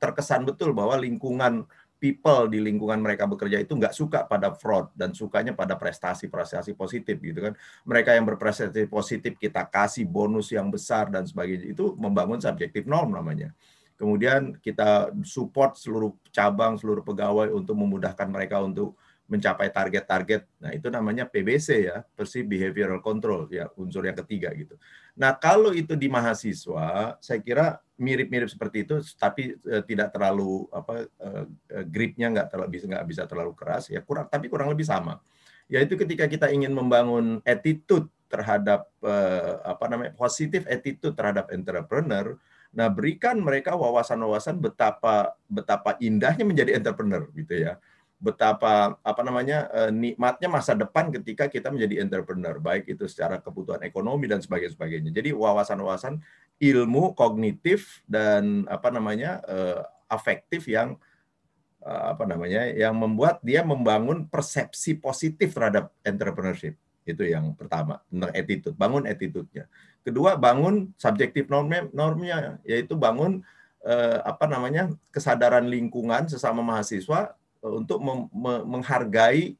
terkesan betul bahwa lingkungan people di lingkungan mereka bekerja itu nggak suka pada fraud dan sukanya pada prestasi-prestasi positif gitu kan. Mereka yang berprestasi positif kita kasih bonus yang besar dan sebagainya itu membangun subjektif norm namanya. Kemudian kita support seluruh cabang, seluruh pegawai untuk memudahkan mereka untuk mencapai target-target. Nah, itu namanya PBC ya, Perceived Behavioral Control ya, unsur yang ketiga gitu. Nah, kalau itu di mahasiswa, saya kira mirip-mirip seperti itu, tapi eh, tidak terlalu apa eh, gripnya nggak terlalu bisa nggak bisa terlalu keras ya kurang, tapi kurang lebih sama. Yaitu ketika kita ingin membangun attitude terhadap eh, apa namanya positif attitude terhadap entrepreneur, nah berikan mereka wawasan-wawasan betapa betapa indahnya menjadi entrepreneur gitu ya betapa apa namanya eh, nikmatnya masa depan ketika kita menjadi entrepreneur baik itu secara kebutuhan ekonomi dan sebagainya sebagainya jadi wawasan-wawasan ilmu kognitif dan apa namanya eh, afektif yang eh, apa namanya yang membuat dia membangun persepsi positif terhadap entrepreneurship itu yang pertama tentang attitude bangun attitude-nya kedua bangun subjektif normnya normnya yaitu bangun apa namanya kesadaran lingkungan sesama mahasiswa Eh, untuk menghargai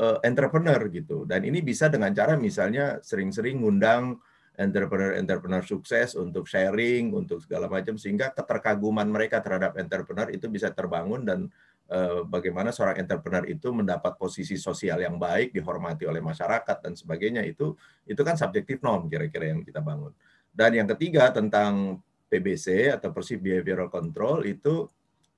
eh, entrepreneur gitu. Dan ini bisa dengan cara misalnya sering-sering ngundang entrepreneur-entrepreneur sukses untuk sharing, untuk segala macam sehingga keterkaguman mereka terhadap entrepreneur itu bisa terbangun dan eh, bagaimana seorang entrepreneur itu mendapat posisi sosial yang baik, dihormati oleh masyarakat dan sebagainya itu itu kan subjektif norm kira-kira yang kita bangun. Dan yang ketiga tentang PBC atau Persib Behavioral Control itu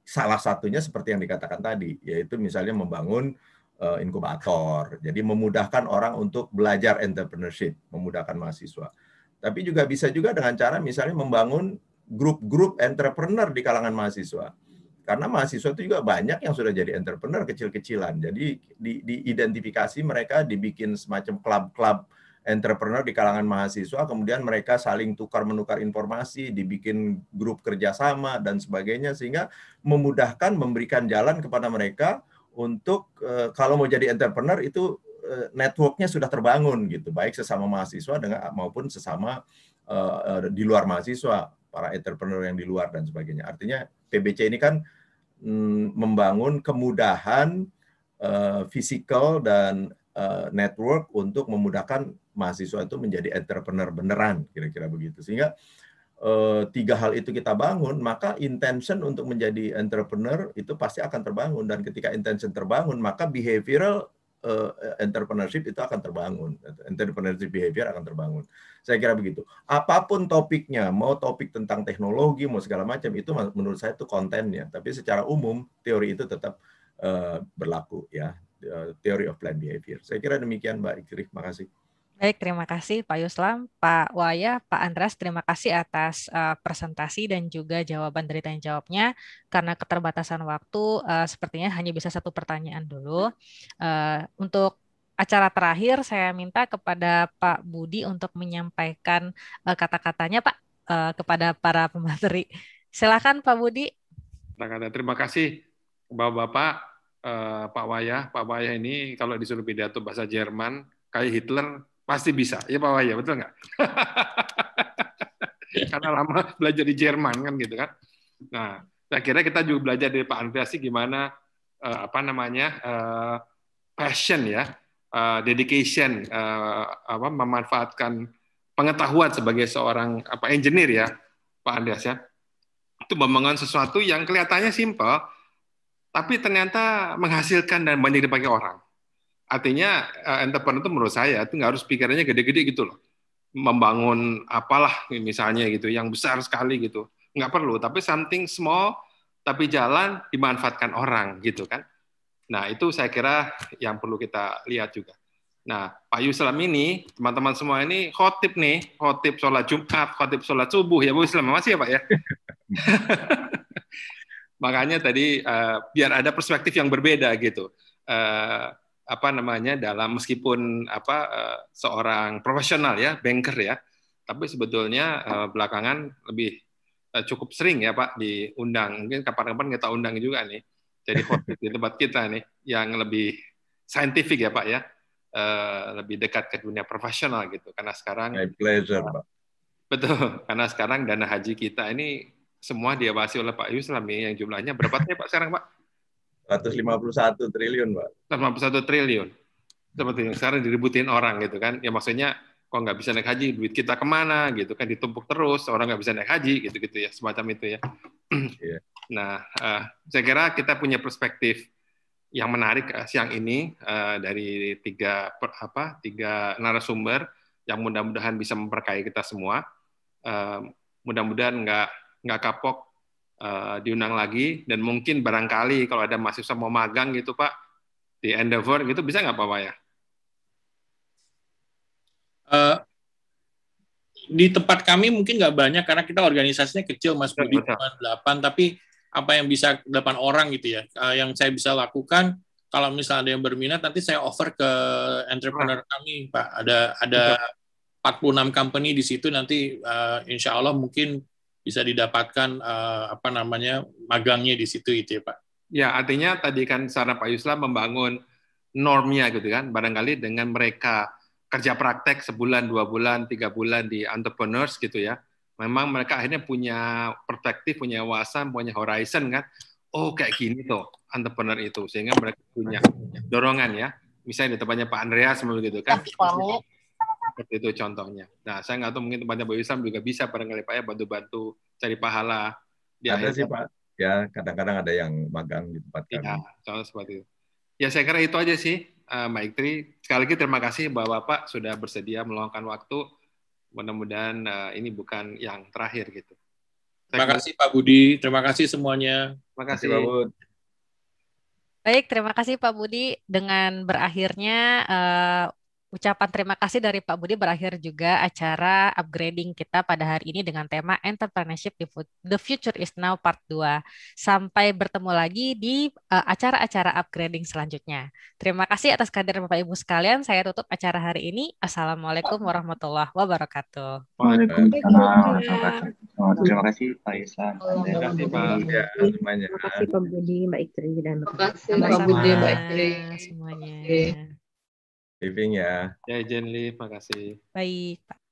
salah satunya seperti yang dikatakan tadi, yaitu misalnya membangun uh, inkubator. Jadi memudahkan orang untuk belajar entrepreneurship, memudahkan mahasiswa. Tapi juga bisa juga dengan cara misalnya membangun grup-grup entrepreneur di kalangan mahasiswa. Karena mahasiswa itu juga banyak yang sudah jadi entrepreneur kecil-kecilan. Jadi di, diidentifikasi mereka dibikin semacam klub-klub entrepreneur di kalangan mahasiswa, kemudian mereka saling tukar menukar informasi, dibikin grup kerjasama dan sebagainya sehingga memudahkan memberikan jalan kepada mereka untuk eh, kalau mau jadi entrepreneur itu eh, networknya sudah terbangun gitu, baik sesama mahasiswa dengan maupun sesama eh, di luar mahasiswa, para entrepreneur yang di luar dan sebagainya. Artinya PBC ini kan mm, membangun kemudahan fisikal dan network untuk memudahkan mahasiswa itu menjadi entrepreneur beneran kira-kira begitu sehingga eh, tiga hal itu kita bangun maka intention untuk menjadi entrepreneur itu pasti akan terbangun dan ketika intention terbangun maka behavioral eh, entrepreneurship itu akan terbangun entrepreneurship behavior akan terbangun saya kira begitu apapun topiknya mau topik tentang teknologi mau segala macam itu menurut saya itu kontennya tapi secara umum teori itu tetap eh, berlaku ya eh, theory of planned behavior. Saya kira demikian Mbak Terima kasih. Baik, terima kasih Pak Yuslam, Pak Waya, Pak Andras, terima kasih atas uh, presentasi dan juga jawaban dari tanya jawabnya. Karena keterbatasan waktu, uh, sepertinya hanya bisa satu pertanyaan dulu. Uh, untuk acara terakhir, saya minta kepada Pak Budi untuk menyampaikan uh, kata-katanya, Pak, uh, kepada para pemateri. Silakan Pak Budi. Terima kasih Bapak-Bapak, uh, Pak Waya. Pak Waya ini kalau disuruh pidato bahasa Jerman, kayak Hitler Pasti bisa. Ya Pak Wahyu, betul nggak? Karena lama belajar di Jerman kan gitu kan. Nah, akhirnya kita juga belajar dari Pak Andreas sih gimana uh, apa namanya uh, passion ya, uh, dedication, uh, apa memanfaatkan pengetahuan sebagai seorang apa engineer ya, Pak Andreas ya. Itu membangun sesuatu yang kelihatannya simpel, tapi ternyata menghasilkan dan banyak dipakai orang. Artinya uh, entrepreneur itu menurut saya itu nggak harus pikirannya gede-gede gitu loh. Membangun apalah misalnya gitu yang besar sekali gitu. Nggak perlu, tapi something small tapi jalan dimanfaatkan orang gitu kan. Nah, itu saya kira yang perlu kita lihat juga. Nah, Pak Yuslam ini, teman-teman semua ini khotib nih, khotib sholat Jumat, khotib sholat subuh ya Bu Yuslam, masih ya Pak ya? Makanya tadi uh, biar ada perspektif yang berbeda gitu. Uh, apa namanya dalam meskipun apa eh, seorang profesional ya banker ya tapi sebetulnya eh, belakangan lebih eh, cukup sering ya Pak diundang mungkin kapan-kapan kita undang juga nih jadi di tempat kita nih yang lebih saintifik ya Pak ya lebih dekat ke dunia profesional gitu karena sekarang My pleasure Pak betul karena sekarang dana haji kita ini semua diawasi oleh Pak Yuslami yang jumlahnya berapa ya Pak sekarang Pak 151 triliun, Pak. 151 triliun. Seperti yang sekarang diributin orang gitu kan. Ya maksudnya kok nggak bisa naik haji, duit kita kemana gitu kan ditumpuk terus, orang nggak bisa naik haji gitu-gitu ya, semacam itu ya. Yeah. Iya. Nah, uh, saya kira kita punya perspektif yang menarik eh, siang ini uh, dari tiga per, apa tiga narasumber yang mudah-mudahan bisa memperkaya kita semua. Uh, mudah-mudahan nggak nggak kapok Eh, diundang lagi dan mungkin barangkali kalau ada mahasiswa mau magang gitu Pak di Endeavor gitu bisa nggak Pak ya? Uh, di tempat kami mungkin nggak banyak karena kita organisasinya kecil Mas iya, Budi cuma 8 tapi apa yang bisa 8 orang gitu ya uh, yang saya bisa lakukan kalau misalnya ada yang berminat nanti saya offer ke entrepreneur nah. kami Pak ada ada Betul. 46 company di situ nanti uh, insya Allah mungkin bisa didapatkan uh, apa namanya magangnya di situ itu ya Pak. Ya artinya tadi kan sarana Pak Yusla membangun normnya gitu kan barangkali dengan mereka kerja praktek sebulan dua bulan tiga bulan di entrepreneurs gitu ya memang mereka akhirnya punya perspektif punya wawasan punya horizon kan oh kayak gini tuh entrepreneur itu sehingga mereka punya dorongan ya misalnya di tempatnya Pak Andreas gitu kan seperti itu contohnya. Nah, saya nggak tahu mungkin tempatnya Bayu Islam juga bisa barangkali Pak ya bantu-bantu cari pahala di ada sih Pak. Ya, kadang-kadang ada yang magang di tempat iya, kami. Ya, contoh seperti itu. Ya, saya kira itu aja sih, eh, Mbak Iktri. Sekali lagi terima kasih bahwa Bapak sudah bersedia meluangkan waktu. Mudah-mudahan uh, ini bukan yang terakhir gitu. terima kasih Pak Budi, terima kasih semuanya. Terima kasih Pak Budi. Baik, terima kasih Pak Budi dengan berakhirnya uh, ucapan terima kasih dari Pak Budi berakhir juga acara upgrading kita pada hari ini dengan tema Entrepreneurship The Future is Now Part 2. Sampai bertemu lagi di eh, acara-acara uh, upgrading selanjutnya. Terima kasih atas kehadiran Bapak Ibu sekalian. Saya tutup acara hari ini. Assalamualaikum warahmatullahi wabarakatuh. Waalaikumsalam. Terima kasih Pak Islam. Terima kasih Pak Terima kasih Pak Budi, Mbak Iktri dan Pak Budi, Mbak Iktri semuanya. Living ya. Ya, jenli, makasih. Baik, Pak.